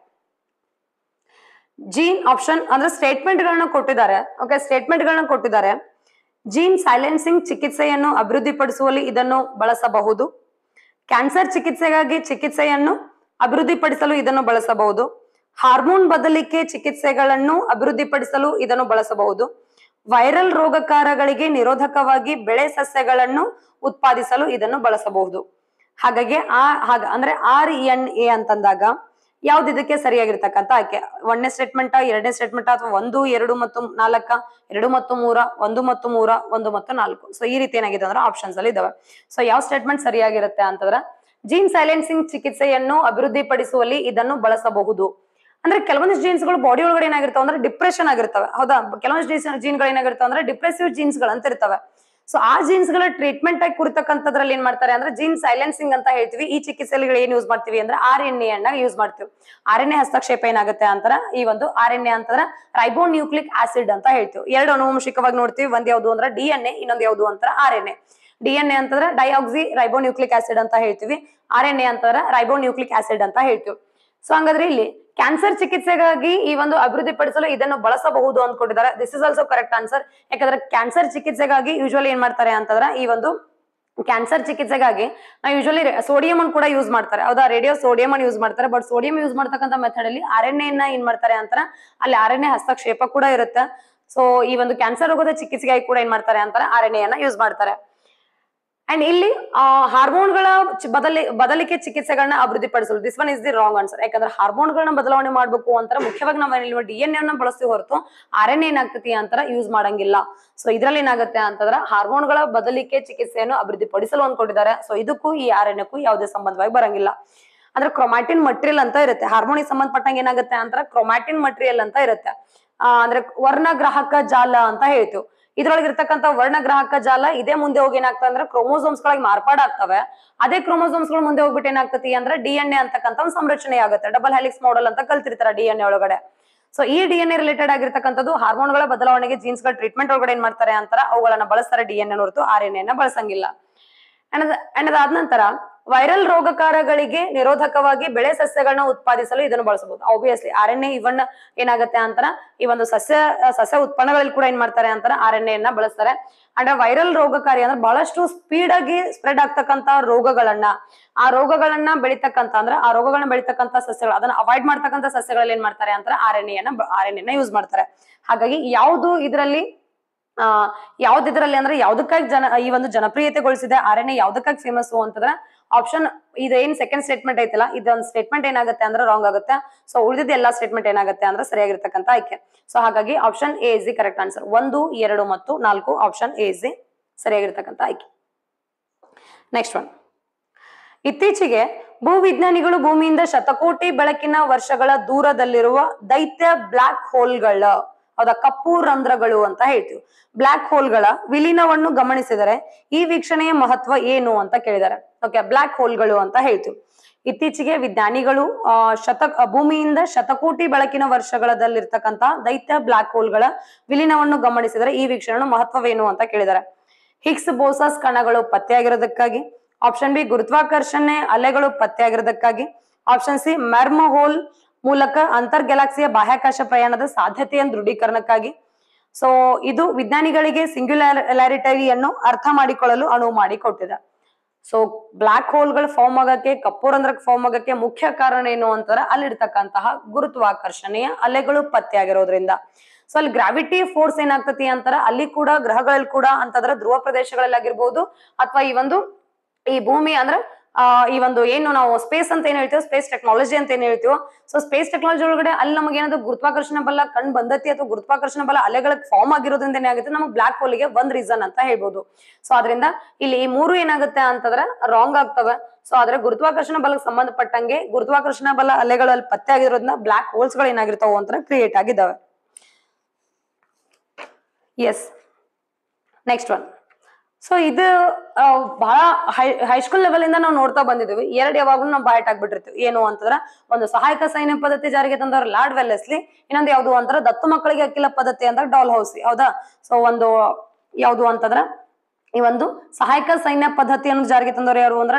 ಜೀನ್ ಆಪ್ಷನ್ ಅಂದ್ರೆ ಸ್ಟೇಟ್ಮೆಂಟ್ ಕೊಟ್ಟಿದ್ದಾರೆ ಓಕೆ ಸ್ಟೇಟ್ಮೆಂಟ್ ಕೊಟ್ಟಿದ್ದಾರೆ ಜೀನ್ ಸೈಲೆನ್ಸಿಂಗ್ ಚಿಕಿತ್ಸೆಯನ್ನು ಅಭಿವೃದ್ಧಿಪಡಿಸುವಲ್ಲಿ ಇದನ್ನು ಬಳಸಬಹುದು ಕ್ಯಾನ್ಸರ್ ಚಿಕಿತ್ಸೆಗಾಗಿ ಚಿಕಿತ್ಸೆಯನ್ನು ಅಭಿವೃದ್ಧಿಪಡಿಸಲು ಇದನ್ನು ಬಳಸಬಹುದು ಹಾರ್ಮೋನ್ ಬದಲಿಕೆ ಚಿಕಿತ್ಸೆಗಳನ್ನು ಅಭಿವೃದ್ಧಿಪಡಿಸಲು ಇದನ್ನು ಬಳಸಬಹುದು ವೈರಲ್ ರೋಗಕಾರಗಳಿಗೆ ನಿರೋಧಕವಾಗಿ ಬೆಳೆ ಸಸ್ಯಗಳನ್ನು ಉತ್ಪಾದಿಸಲು ಇದನ್ನು ಬಳಸಬಹುದು ಹಾಗಾಗಿ ಆ ಹಾಗ ಅಂದ್ರೆ ಆರ್ ಎನ್ ಎ ಅಂತಂದಾಗ ಯಾವ್ದು ಇದಕ್ಕೆ ಸರಿಯಾಗಿರ್ತಕ್ಕಂತ ಆಯ್ಕೆ ಒಂದನೇ ಸ್ಟೇಟ್ಮೆಂಟ್ ಎರಡನೇ ಸ್ಟೇಟ್ಮೆಂಟ್ ಅಥವಾ ಒಂದು ಎರಡು ಮತ್ತು ನಾಲ್ಕ ಎರಡು ಮತ್ತು ಮೂರ ಒಂದು ಮತ್ತು ಮೂರ ಒಂದು ಮತ್ತು ನಾಲ್ಕು ಸೊ ಈ ರೀತಿ ಏನಾಗಿದೆ ಅಂದ್ರೆ ಆಪ್ಷನ್ಸ್ ಅಲ್ಲಿ ಇದಾವೆ ಸೊ ಯಾವ ಸ್ಟೇಟ್ಮೆಂಟ್ ಸರಿಯಾಗಿರುತ್ತೆ ಅಂತಂದ್ರೆ ಜೀನ್ ಸೈಲೆನ್ಸಿಂಗ್ ಚಿಕಿತ್ಸೆಯನ್ನು ಪಡಿಸುವಲ್ಲಿ ಇದನ್ನು ಬಳಸಬಹುದು ಅಂದ್ರೆ ಕೆಲವೊಂದು ಗಳು ಬಾಡಿ ಒಳಗಡೆ ಏನಾಗಿರ್ತಾವ ಅಂದ್ರೆ ಡಿಪ್ರೆಷನ್ ಆಗಿರ್ತವೆ ಹೌದಾ ಕೆಲವೊಂದು ಜೀನ್ಸ್ ಜೀನ್ಗಳು ಏನಾಗಿರ್ತಾವ ಅಂದ್ರೆ ಡಿಪ್ರೆಸಿವ್ ಜೀನ್ಸ್ ಗಳಂತ ಇರ್ತವೆ ಸೊ ಆ ಜೀನ್ಸ್ ಗಳ ಟ್ರೀಟ್ಮೆಂಟ್ ಆಗಿ ಕುರಿತಕ್ಕಂಥದ್ರಲ್ಲಿ ಏನ್ ಮಾಡ್ತಾರೆ ಅಂದ್ರೆ ಜೀನ್ ಸೈಲೆನ್ಸಿಂಗ್ ಅಂತ ಹೇಳ್ತೀವಿ ಈ ಚಿಕಿತ್ಸೆಗಳಿಗೆ ಏನ್ ಯೂಸ್ ಮಾಡ್ತೀವಿ ಅಂದ್ರೆ ಆರ್ ಎನ್ ಎ ಅನ್ನ ಯೂಸ್ ಮಾಡ್ತೀವಿ ಆರ್ ಎನ್ ಎ ಹಸ್ತಕ್ಷೇಪ ಏನಾಗುತ್ತೆ ಅಂತಾರ ಈ ಒಂದು ಆರ್ ಎನ್ ಎ ಅಂತಂದ್ರೆ ರೈಬೋ ನ್ಯೂಕ್ಲಿಕ್ ಆಸಿಡ್ ಅಂತ ಹೇಳ್ತೀವಿ ಎರಡು ಅನುವಂಶಿಕವಾಗಿ ನೋಡ್ತೀವಿ ಒಂದ್ ಯಾವ್ದು ಅಂದ್ರೆ ಡಿ ಎನ್ ಎ ಇನ್ನೊಂದು ಯಾವ್ದು ಅಂತಾರ R N A D N A ಅಂತಂದ್ರೆ ಡೈಆಕ್ಸಿ ರೈಬೋ ನ್ಯೂಕ್ಲಿಕ್ ಆಸಿಡ್ ಅಂತ ಹೇಳ್ತೀವಿ ಆರ್ ಎನ್ ಎ ಅಂತಂದ್ರೆ ರೈಬೋ ನ್ಯೂಕ್ಲಿಕ್ ಆಸಿಡ್ ಅಂತ ಹೇಳ್ತೀವಿ ಸೊ ಹಂಗಾದ್ರೆ ಇಲ್ಲಿ ಕ್ಯಾನ್ಸರ್ ಚಿಕಿತ್ಸೆಗಾಗಿ ಈ ಒಂದು ಅಭಿವೃದ್ಧಿಪಡಿಸಲು ಇದನ್ನು ಬಳಸಬಹುದು ಅಂತ this is also correct answer ಯಾಕಂದ್ರೆ ಕ್ಯಾನ್ಸರ್ ಚಿಕಿತ್ಸೆಗಾಗಿ ಯೂಶ್ವಲಿ ಏನ್ ಮಾಡ್ತಾರೆ ಅಂತಂದ್ರೆ ಈ ಒಂದು ಕ್ಯಾನ್ಸರ್ ಚಿಕಿತ್ಸೆಗಾಗಿ ನಾವು ಯೂಶಲಿ ಸೋಡಿಯಂ ಅನ್ನು ಕೂಡ ಯೂಸ್ ಮಾಡ್ತಾರೆ ಹೌದಾ ರೇಡಿಯೋ ಸೋಡಿಯಂ ಅನ್ನು ಯೂಸ್ ಮಾಡ್ತಾರೆ ಬಟ್ ಸೋಡಿಯಂ ಯೂಸ್ ಮಾಡ್ತಕ್ಕಂಥ ಮೆಥಡ್ ಅಲ್ಲಿ ಎನ್ನ ಏನ್ ಮಾಡ್ತಾರೆ ಅಂತಾರೆ ಅಲ್ಲಿ ಎ ಹಸ್ತಕ್ಷೇಪ ಕೂಡ ಇರುತ್ತೆ ಸೊ ಈ ಒಂದು ಕ್ಯಾನ್ಸರ್ ರೋಗದ ಚಿಕಿತ್ಸೆಗಾಗಿ ಕೂಡ ಏನ್ ಮಾಡ್ತಾರೆ ಅಂತಾರೆ ಎನ್ನ ಯೂಸ್ ಮಾಡ್ತಾರೆ ಅಂಡ್ ಇಲ್ಲಿ ಹಾರ್ಮೋನ್ಗಳ ಬದಲಿ ಬದಲಿಕೆ ಚಿಕಿತ್ಸೆಗಳನ್ನ ಅಭಿವೃದ್ಧಿ ಪಡಿಸಲು this one is the wrong answer ಯಾಕಂದ್ರೆ ಹಾರ್ಮೋನ್ಗಳನ್ನ ಬದಲಾವಣೆ ಮಾಡಬೇಕು ಅಂತಾರೆ ಮುಖ್ಯವಾಗಿ ನಾವು ಏನಿಲ್ವ ಡಿ ಎನ್ ಎನ್ನ ಬಳಸಿ ಹೊರತು ಆರ್ ಎನ್ ಏನಾಗ್ತತಿ ಅಂತರ ಯೂಸ್ ಮಾಡಂಗಿಲ್ಲ ಸೊ ಇದ್ರಲ್ಲಿ ಏನಾಗುತ್ತೆ ಅಂತಂದ್ರೆ ಹಾರ್ಮೋನ್ಗಳ ಬದಲಿಕೆ ಚಿಕಿತ್ಸೆಯನ್ನು ಅಭಿವೃದ್ಧಿ ಪಡಿಸಲು ಅಂದ್ಕೊಂಡಿದ್ದಾರೆ ಸೊ ಇದಕ್ಕೂ ಈ ಆರ್ ಎನ್ ಯಾವುದೇ ಸಂಬಂಧವಾಗಿ ಬರಂಗಿಲ್ಲ ಅಂದ್ರೆ ಕ್ರೊಮ್ಯಾಟಿನ್ ಮಟೀರಿಯಲ್ ಅಂತ ಇರುತ್ತೆ ಹಾರ್ಮೋನಿಗೆ ಸಂಬಂಧಪಟ್ಟಂಗೆ ಏನಾಗುತ್ತೆ ಅಂತ ಕ್ರೊಮ್ಯಾಟಿನ್ ಮಟೀರಿಯಲ್ ಅಂತ ಇರುತ್ತೆ ಅಂದ್ರೆ ವರ್ಣ ಗ್ರಾಹಕ ಜಾಲ ಅಂತ ಹೇಳ್ತೇವೆ ಇದ್ರೊಳಗೆ ವರ್ಣ ಗ್ರಾಹಕ ಜಾಲ ಇದೇ ಮುಂದೆ ಹೋಗಿ ಏನಾಗ್ತದೆ ಅಂದ್ರೆ ಕ್ರೋಮೋಸೋಮ್ಸ್ ಗಳಾಗಿ ಮಾರ್ಪಾಡಾಗ್ತವೆ ಅದೇ ಕ್ರೋಮೋಸೋಮ್ಸ್ ಗಳು ಮುಂದೆ ಹೋಗ್ಬಿಟ್ಟು ಏನಾಗ್ತತಿ ಅಂದ್ರೆ ಡಿ ಎನ್ ಎ ಅಂತಕ್ಕಂಥ ಒಂದು ಸಂರಚನೆ ಆಗುತ್ತೆ ಡಬಲ್ ಹೆಲಿಕ್ಸ್ ಮಾಡಲ್ ಅಂತ ಕಲ್ತಿರ್ತಾರೆ ಡಿ ಎನ್ ಎ ಒಳಗಡೆ ಸೊ ಈ ಡಿ ಎನ್ ಎ ರಿಲೇಟೆಡ್ ಆಗಿರ್ತಕ್ಕಂಥದ್ದು ಹಾರ್ಮೋನ್ಗಳ ಬದಲಾವಣೆಗೆ ಜೀನ್ಸ್ ಗಳ ಟ್ರೀಟ್ಮೆಂಟ್ ಒಳಗಡೆ ಏನ್ ಮಾಡ್ತಾರೆ ಅಂತಾರ ಅವುಗಳನ್ನ ಬಳಸ್ತಾರೆ ಡಿ ಎನ್ ಎ ಹೊರತು ಆರ್ ಎನ್ ಎ ಬಳಸಂಗಿಲ್ಲ ಅಂಡ್ ಆದ ನಂತರ ವೈರಲ್ ರೋಗಕಾರಗಳಿಗೆ ನಿರೋಧಕವಾಗಿ ಬೆಳೆ ಸಸ್ಯಗಳನ್ನ ಉತ್ಪಾದಿಸಲು ಇದನ್ನು ಬಳಸಬಹುದು obviously R N A even ಏನಾಗುತ್ತೆ ಅಂತಾರ ಈ ಒಂದು ಸಸ್ಯ ಸಸ್ಯ ಉತ್ಪನ್ನಗಳಲ್ಲಿ ಕೂಡ ಏನ್ ಮಾಡ್ತಾರೆ ಅಂತಾರ ಆರ್ ಎನ್ ಎನ್ನ ಬಳಸ್ತಾರೆ ಅಂದ್ರೆ ವೈರಲ್ ರೋಗಕಾರಿ ಅಂದ್ರೆ ಬಹಳಷ್ಟು ಸ್ಪೀಡ್ ಆಗಿ ಸ್ಪ್ರೆಡ್ ಆಗ್ತಕ್ಕಂತ ರೋಗಗಳನ್ನ ಆ ರೋಗಗಳನ್ನ ಬೆಳಿತಕ್ಕಂತ ಅಂದ್ರೆ ಆ ರೋಗಗಳನ್ನ ಬೆಳಿತಕ್ಕಂತ ಸಸ್ಯಗಳು ಅದನ್ನ ಅವಾಯ್ಡ್ ಮಾಡ್ತಕ್ಕಂತ ಸಸ್ಯಗಳಲ್ಲಿ ಏನ್ ಮಾಡ್ತಾರೆ ಅಂತಾರೆ ಆರ್ ಎನ್ ಎನ್ನ ಆರ್ ಎನ್ ಎನ್ನ ಯೂಸ್ ಮಾಡ್ತಾರೆ ಹಾಗಾಗಿ ಯಾವುದು ಇದರಲ್ಲಿ ಆ ಯಾವ್ದಿದ್ರಲ್ಲಿ ಅಂದ್ರೆ ಯಾವ್ದಕ್ಕಾಗಿ ಜನ ಈ ಒಂದು ಜನಪ್ರಿಯತೆಗೊಳಿಸಿದೆ ಆರ್ ಎನ್ ಎ ಯಾವ್ದಕ್ಕಾಗಿ ಫೇಮಸ್ ಅಂತಂದ್ರೆ ಆಪ್ಷನ್ ಇದೇನ್ ಸೆಕೆಂಡ್ ಸ್ಟೇಟ್ಮೆಂಟ್ ಐತಲ್ಲ ಇದೊಂದು ಸ್ಟೇಟ್ಮೆಂಟ್ ಏನಾಗುತ್ತೆ ಅಂದ್ರೆ ರಾಂಗ್ ಆಗುತ್ತೆ ಸೊ ಉಳಿದಿದ್ದ ಎಲ್ಲಾ ಸ್ಟೇಟ್ಮೆಂಟ್ ಏನಾಗುತ್ತೆ ಅಂದ್ರೆ ಸರಿಯಾಗಿರ್ತಕ್ಕಂಥ ಆಯ್ಕೆ ಸೊ ಹಾಗಾಗಿ option A is the correct answer ಒಂದು ಎರಡು ಮತ್ತು ನಾಲ್ಕು ಆಪ್ಷನ್ ಎ ಇಸ್ ದಿ ಸರಿಯಾಗಿರ್ತಕ್ಕಂಥ ಆಯ್ಕೆ ನೆಕ್ಸ್ಟ್ ಒನ್ ಇತ್ತೀಚೆಗೆ ಭೂವಿಜ್ಞಾನಿಗಳು ಭೂಮಿಯಿಂದ ಶತಕೋಟಿ ಬೆಳಕಿನ ವರ್ಷಗಳ ದೂರದಲ್ಲಿರುವ ದೈತ್ಯ ಬ್ಲಾಕ್ ಹೋಲ್ಗಳ ಅದ ಕಪ್ಪು ರಂಧ್ರಗಳು ಅಂತ ಹೇಳ್ತೀವಿ ಬ್ಲಾಕ್ ಹೋಲ್ಗಳ ವಿಲೀನವನ್ನು ಗಮನಿಸಿದರೆ ಈ ವೀಕ್ಷಣೆಯ ಮಹತ್ವ ಏನು ಅಂತ ಕೇಳಿದ್ದಾರೆ ಓಕೆ ಬ್ಲಾಕ್ ಹೋಲ್ಗಳು ಅಂತ ಹೇಳ್ತೀವಿ ಇತ್ತೀಚೆಗೆ ವಿಜ್ಞಾನಿಗಳು ಶತ ಭೂಮಿಯಿಂದ ಶತಕೋಟಿ ಬೆಳಕಿನ ವರ್ಷಗಳಲ್ಲಿರ್ತಕ್ಕಂತ ದೈತ್ಯ ಬ್ಲಾಕ್ ಹೋಲ್ಗಳ ವಿಲೀನವನ್ನು ಗಮನಿಸಿದರೆ ಈ ವೀಕ್ಷಣೆ ಮಹತ್ವವೇನು ಅಂತ ಕೇಳಿದ್ದಾರೆ ಹಿಕ್ಸ್ ಬೋಸಸ್ ಕಣಗಳು ಪತ್ತೆಯಾಗಿರೋದಕ್ಕಾಗಿ ಆಪ್ಷನ್ ಬಿ ಗುರುತ್ವಾಕರ್ಷಣೆ ಅಲೆಗಳು ಪತ್ತೆಯಾಗಿರೋದಕ್ಕಾಗಿ ಆಪ್ಷನ್ ಸಿ ಮರ್ಮ ಹೋಲ್ ಮೂಲಕ ಅಂತರ್ ಗ್ಯಾಲಾಕ್ಸಿಯ ಬಾಹ್ಯಾಕಾಶ ಪ್ರಯಾಣದ ಸಾಧ್ಯತೆಯ ದೃಢೀಕರಣಕ್ಕಾಗಿ ಸೊ ಇದು ವಿಜ್ಞಾನಿಗಳಿಗೆ ಸಿಂಗ್ಯುಲಾರಿಟರಿಯನ್ನು ಅರ್ಥ ಮಾಡಿಕೊಳ್ಳಲು ಅನುವು ಮಾಡಿಕೊಟ್ಟಿದೆ ಸೊ ಬ್ಲಾಕ್ ಹೋಲ್ಗಳು ಫಾರ್ಮ್ ಆಗಕ್ಕೆ ಕಪ್ಪೂರಂಧ್ರ ಫಾರ್ಮ್ ಆಗಕ್ಕೆ ಮುಖ್ಯ ಕಾರಣ ಏನು ಅಂತಾರೆ ಅಲ್ಲಿರ್ತಕ್ಕಂತಹ ಗುರುತ್ವಾಕರ್ಷಣೆಯ ಅಲೆಗಳು ಪತ್ತೆ ಆಗಿರೋದ್ರಿಂದ ಸೊ ಅಲ್ಲಿ ಗ್ರಾವಿಟಿ ಫೋರ್ಸ್ ಏನಾಗ್ತತಿ ಅಂತಾರೆ ಅಲ್ಲಿ ಕೂಡ ಗ್ರಹಗಳಲ್ಲಿ ಕೂಡ ಅಂತಂದ್ರೆ ಧ್ರುವ ಪ್ರದೇಶಗಳಲ್ಲಿ ಆಗಿರ್ಬೋದು ಅಥವಾ ಈ ಒಂದು ಈ ಭೂಮಿ ಅಂದ್ರೆ ಈ ಒಂದು ಏನು ನಾವು ಸ್ಪೇಸ್ ಅಂತ ಏನ್ ಹೇಳ್ತೀವಿ ಸ್ಪೇಸ್ ಟೆಕ್ನಾಲಜಿ ಅಂತ ಏನ್ ಹೇಳ್ತೀವೋ ಸೊ ಸ್ಪೇಸ್ ಟೆಕ್ನಾಲಜಿ ಒಳಗಡೆ ಅಲ್ಲಿ ನಮಗೆ ಏನಾದ್ರು ಗುರುತ್ವಾಕರ್ಷಣ ಬಲ ಕಣ್ ಬಂದತಿ ಅಥವಾ ಗುರುತ್ವಾಕರ್ಷಣ ಬಲ ಅಲೆಗಳ ಫಾರ್ಮ್ ಆಗಿರೋದ್ರಿಂದ ಏನಾಗುತ್ತೆ ನಮ್ಮ ಬ್ಲಾಕ್ ಹೋಲ್ ಗೆ ಒಂದ್ ರೀಸನ್ ಅಂತ ಹೇಳ್ಬೋದು ಸೊ ಅದರಿಂದ ಇಲ್ಲಿ ಈ ಮೂರು ಏನಾಗುತ್ತೆ ಅಂತಂದ್ರೆ ರಾಂಗ್ ಆಗ್ತವೆ ಸೊ ಆದ್ರೆ ಗುರುತ್ವಾಕರ್ಷಣ ಬಲಕ್ಕೆ ಸಂಬಂಧಪಟ್ಟಂಗೆ ಗುರುತ್ವಾಕರ್ಷಣ ಬಲ ಅಲೆಗಳಲ್ಲಿ ಪತ್ತೆ ಆಗಿರೋದ್ರಿಂದ ಬ್ಲಾಕ್ ಹೋಲ್ಸ್ ಗಳು ಏನಾಗಿರ್ತಾವ ಅಂತ ಕ್ರಿಯೇಟ್ ಆಗಿದ್ದಾವೆ ಎಸ್ ನೆಕ್ಸ್ಟ್ ಒನ್ ಸೊ ಇದು ಬಹಳ ಹೈ ಹೈಸ್ಕೂಲ್ ಲೆವೆಲ್ ಇಂದ ನಾವು ನೋಡ್ತಾ ಬಂದಿದ್ದೀವಿ ಎರಡು ಯಾವಾಗ್ಲೂ ನಾವು ಬಾಯಟ್ ಆಗ್ಬಿಟ್ಟಿರ್ತೀವಿ ಏನು ಅಂತಂದ್ರ ಒಂದು ಸಹಾಯಕ ಸೈನ್ಯ ಪದ್ಧತಿ ಜಾರಿಗೆ ತಂದವ್ರು ಲಾರ್ಡ್ ವೆಲ್ಲೆಸ್ಲಿ ಇನ್ನೊಂದು ಯಾವ್ದು ಅಂತರ ದತ್ತು ಮಕ್ಕಳಿಗೆ ಅಕ್ಕಿಲ ಪದ್ಧತಿ ಅಂದ್ರೆ ಡಾಲ್ ಹೌಸ್ ಹೌದಾ ಸೊ ಒಂದು ಯಾವ್ದು ಅಂತಂದ್ರ ಈ ಒಂದು ಸಹಾಯಕ ಸೈನ್ಯ ಪದ್ಧತಿಯನ್ನು ಜಾರಿಗೆ ತಂದವರು ಯಾರು ಅಂದ್ರೆ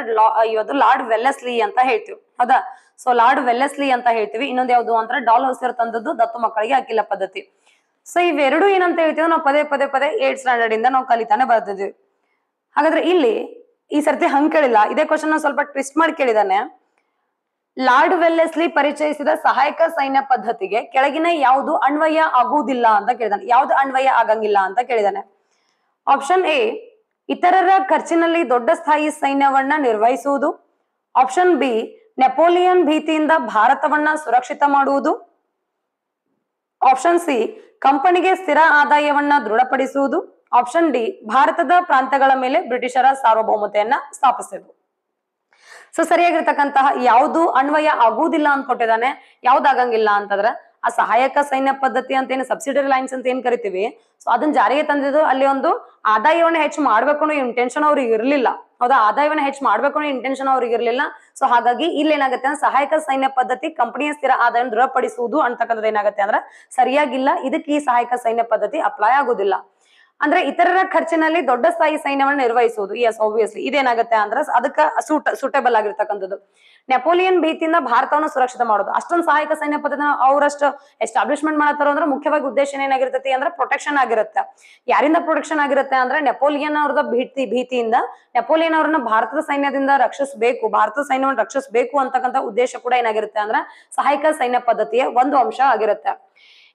ಇವತ್ತು ಲಾರ್ಡ್ ವೆಲ್ಲೆಸ್ಲಿ ಅಂತ ಹೇಳ್ತೀವಿ ಹೌದಾ ಸೊ ಲಾರ್ಡ್ ವೆಲ್ಲೆಸ್ಲಿ ಅಂತ ಹೇಳ್ತೀವಿ ಇನ್ನೊಂದು ಯಾವ್ದು ಅಂದ್ರೆ ಡಾಲ್ ಹೌಸ್ ತಂದದ್ದು ದತ್ತು ಮಕ್ಕಳಿಗೆ ಅಕ್ಕಿಲ ಪದ್ಧತಿ ಸೊ ಇವೆರಡು ಏನಂತ ಹೇಳ್ತೀವಿ ನಾವು ಪದೇ ಪದೇ ಪದೇ ಏಟ್ ಸ್ಟ್ಯಾಂಡರ್ಡ್ ಇಂದ ನಾವು ಕಲಿತಾನೆ ಬರ್ತಿದ್ವಿ ಹಾಗಾದ್ರೆ ಇಲ್ಲಿ ಈ ಸರ್ತಿ ಹಂಗ್ ಕೇಳಿಲ್ಲ ಇದೇ ಕ್ವಶನ್ ಸ್ವಲ್ಪ ಟ್ವಿಸ್ಟ್ ಮಾಡಿ ಕೇಳಿದಾನೆ ಲಾರ್ಡ್ ವೆಲ್ಲೆಸ್ಲಿ ಪರಿಚಯಿಸಿದ ಸಹಾಯಕ ಸೈನ್ಯ ಪದ್ಧತಿಗೆ ಕೆಳಗಿನ ಯಾವುದು ಅನ್ವಯ ಆಗುವುದಿಲ್ಲ ಅಂತ ಕೇಳಿದಾನೆ ಯಾವ್ದು ಅನ್ವಯ ಆಗಂಗಿಲ್ಲ ಅಂತ ಕೇಳಿದಾನೆ ಆಪ್ಷನ್ ಎ ಇತರರ ಖರ್ಚಿನಲ್ಲಿ ದೊಡ್ಡ ಸ್ಥಾಯಿ ಸೈನ್ಯವನ್ನ ನಿರ್ವಹಿಸುವುದು ಆಪ್ಷನ್ ಬಿ ನೆಪೋಲಿಯನ್ ಭೀತಿಯಿಂದ ಭಾರತವನ್ನ ಸುರಕ್ಷಿತ ಮಾಡುವುದು ಆಪ್ಷನ್ ಸಿ ಕಂಪನಿಗೆ ಸ್ಥಿರ ಆದಾಯವನ್ನ ದೃಢಪಡಿಸುವುದು ಆಪ್ಷನ್ ಡಿ ಭಾರತದ ಪ್ರಾಂತಗಳ ಮೇಲೆ ಬ್ರಿಟಿಷರ ಸಾರ್ವಭೌಮತೆಯನ್ನ ಸ್ಥಾಪಿಸಿದ್ರು ಸೊ ಸರಿಯಾಗಿರ್ತಕ್ಕಂತಹ ಯಾವುದು ಅನ್ವಯ ಆಗುವುದಿಲ್ಲ ಅಂತ ಕೊಟ್ಟಿದ್ದಾನೆ ಯಾವ್ದಾಗಂಗಿಲ್ಲ ಅಂತಂದ್ರೆ ಆ ಸಹಾಯಕ ಸೈನ್ಯ ಪದ್ಧತಿ ಅಂತ ಏನು ಸಬ್ಸಿಡರಿ ಲೈನ್ಸ್ ಅಂತ ಏನ್ ಕರಿತೀವಿ ಸೊ ಅದನ್ನ ಜಾರಿಗೆ ತಂದಿದ್ದು ಅಲ್ಲಿ ಒಂದು ಆದಾಯವನ್ನು ಹೆಚ್ಚು ಮಾಡ್ಬೇಕು ಅನ್ನೋ ಇಂಟೆನ್ಷನ್ ಅವ್ರಿಗೆ ಇರಲಿಲ್ಲ ಹೌದಾ ಆದಾಯವನ್ನು ಹೆಚ್ಚು ಮಾಡ್ಬೇಕು ಅನ್ನೋ ಇಂಟೆನ್ಷನ್ ಅವ್ರಿಗೆ ಇರಲಿಲ್ಲ ಸೊ ಹಾಗಾಗಿ ಇಲ್ಲಿ ಏನಾಗುತ್ತೆ ಅಂದ್ರೆ ಸಹಾಯಕ ಸೈನ್ಯ ಪದ್ಧತಿ ಕಂಪನಿಯ ಸ್ಥಿರ ಆದಾಯವನ್ನು ದೃಢಪಡಿಸುವುದು ಅಂತಕ್ಕಂಥದ್ದು ಏನಾಗುತ್ತೆ ಅಂದ್ರೆ ಸರಿಯಾಗಿಲ್ಲ ಇದಕ್ಕೆ ಈ ಸಹಾಯಕ ಸೈನ್ಯ ಪದ್ಧತಿ ಅಪ್ಲೈ ಆಗೋದಿಲ್ಲ ಅಂದ್ರೆ ಇತರರ ಖರ್ಚಿನಲ್ಲಿ ದೊಡ್ಡ ಸ್ಥಾಯಿ ಸೈನ್ಯವನ್ನು ನಿರ್ವಹಿಸುವುದು ಎಸ್ ಆಬ್ವಿಯಸ್ಲಿ ಇದೇನಾಗುತ್ತೆ ಅಂದ್ರೆ ಅದಕ್ಕೆ ಸೂಟ್ ಸೂಟೇಬಲ್ ಆಗಿರ್ತಕ್ಕಂಥದ್ದು ನೆಪೋಲಿಯನ್ ಭೀತಿಯಿಂದ ಭಾರತವನ್ನು ಸುರಕ್ಷಿತ ಮಾಡೋದು ಅಷ್ಟೊಂದು ಸಹಾಯಕ ಸೈನ್ಯ ಪದ್ಧತಿನ ಅವರಷ್ಟು ಎಸ್ಟಾಬ್ಲಿಷ್ಮೆಂಟ್ ಮಾಡತ್ತಾರ ಅಂದ್ರೆ ಮುಖ್ಯವಾಗಿ ಉದ್ದೇಶ ಏನಾಗಿರ್ತೈತಿ ಅಂದ್ರೆ ಪ್ರೊಟೆಕ್ಷನ್ ಆಗಿರುತ್ತೆ ಯಾರಿಂದ ಪ್ರೊಟೆಕ್ಷನ್ ಆಗಿರುತ್ತೆ ಅಂದ್ರೆ ನೆಪೋಲಿಯನ್ ಅವ್ರದ ಭೀತಿ ಭೀತಿಯಿಂದ ನೆಪೋಲಿಯನ್ ಅವ್ರನ್ನ ಭಾರತದ ಸೈನ್ಯದಿಂದ ರಕ್ಷಿಸಬೇಕು ಭಾರತದ ಸೈನ್ಯವನ್ನು ರಕ್ಷಿಸಬೇಕು ಅಂತಕ್ಕಂಥ ಉದ್ದೇಶ ಕೂಡ ಏನಾಗಿರುತ್ತೆ ಅಂದ್ರೆ ಸಹಾಯಕ ಸೈನ್ಯ ಪದ್ಧತಿಯ ಒಂದು ಅಂಶ ಆಗಿರುತ್ತೆ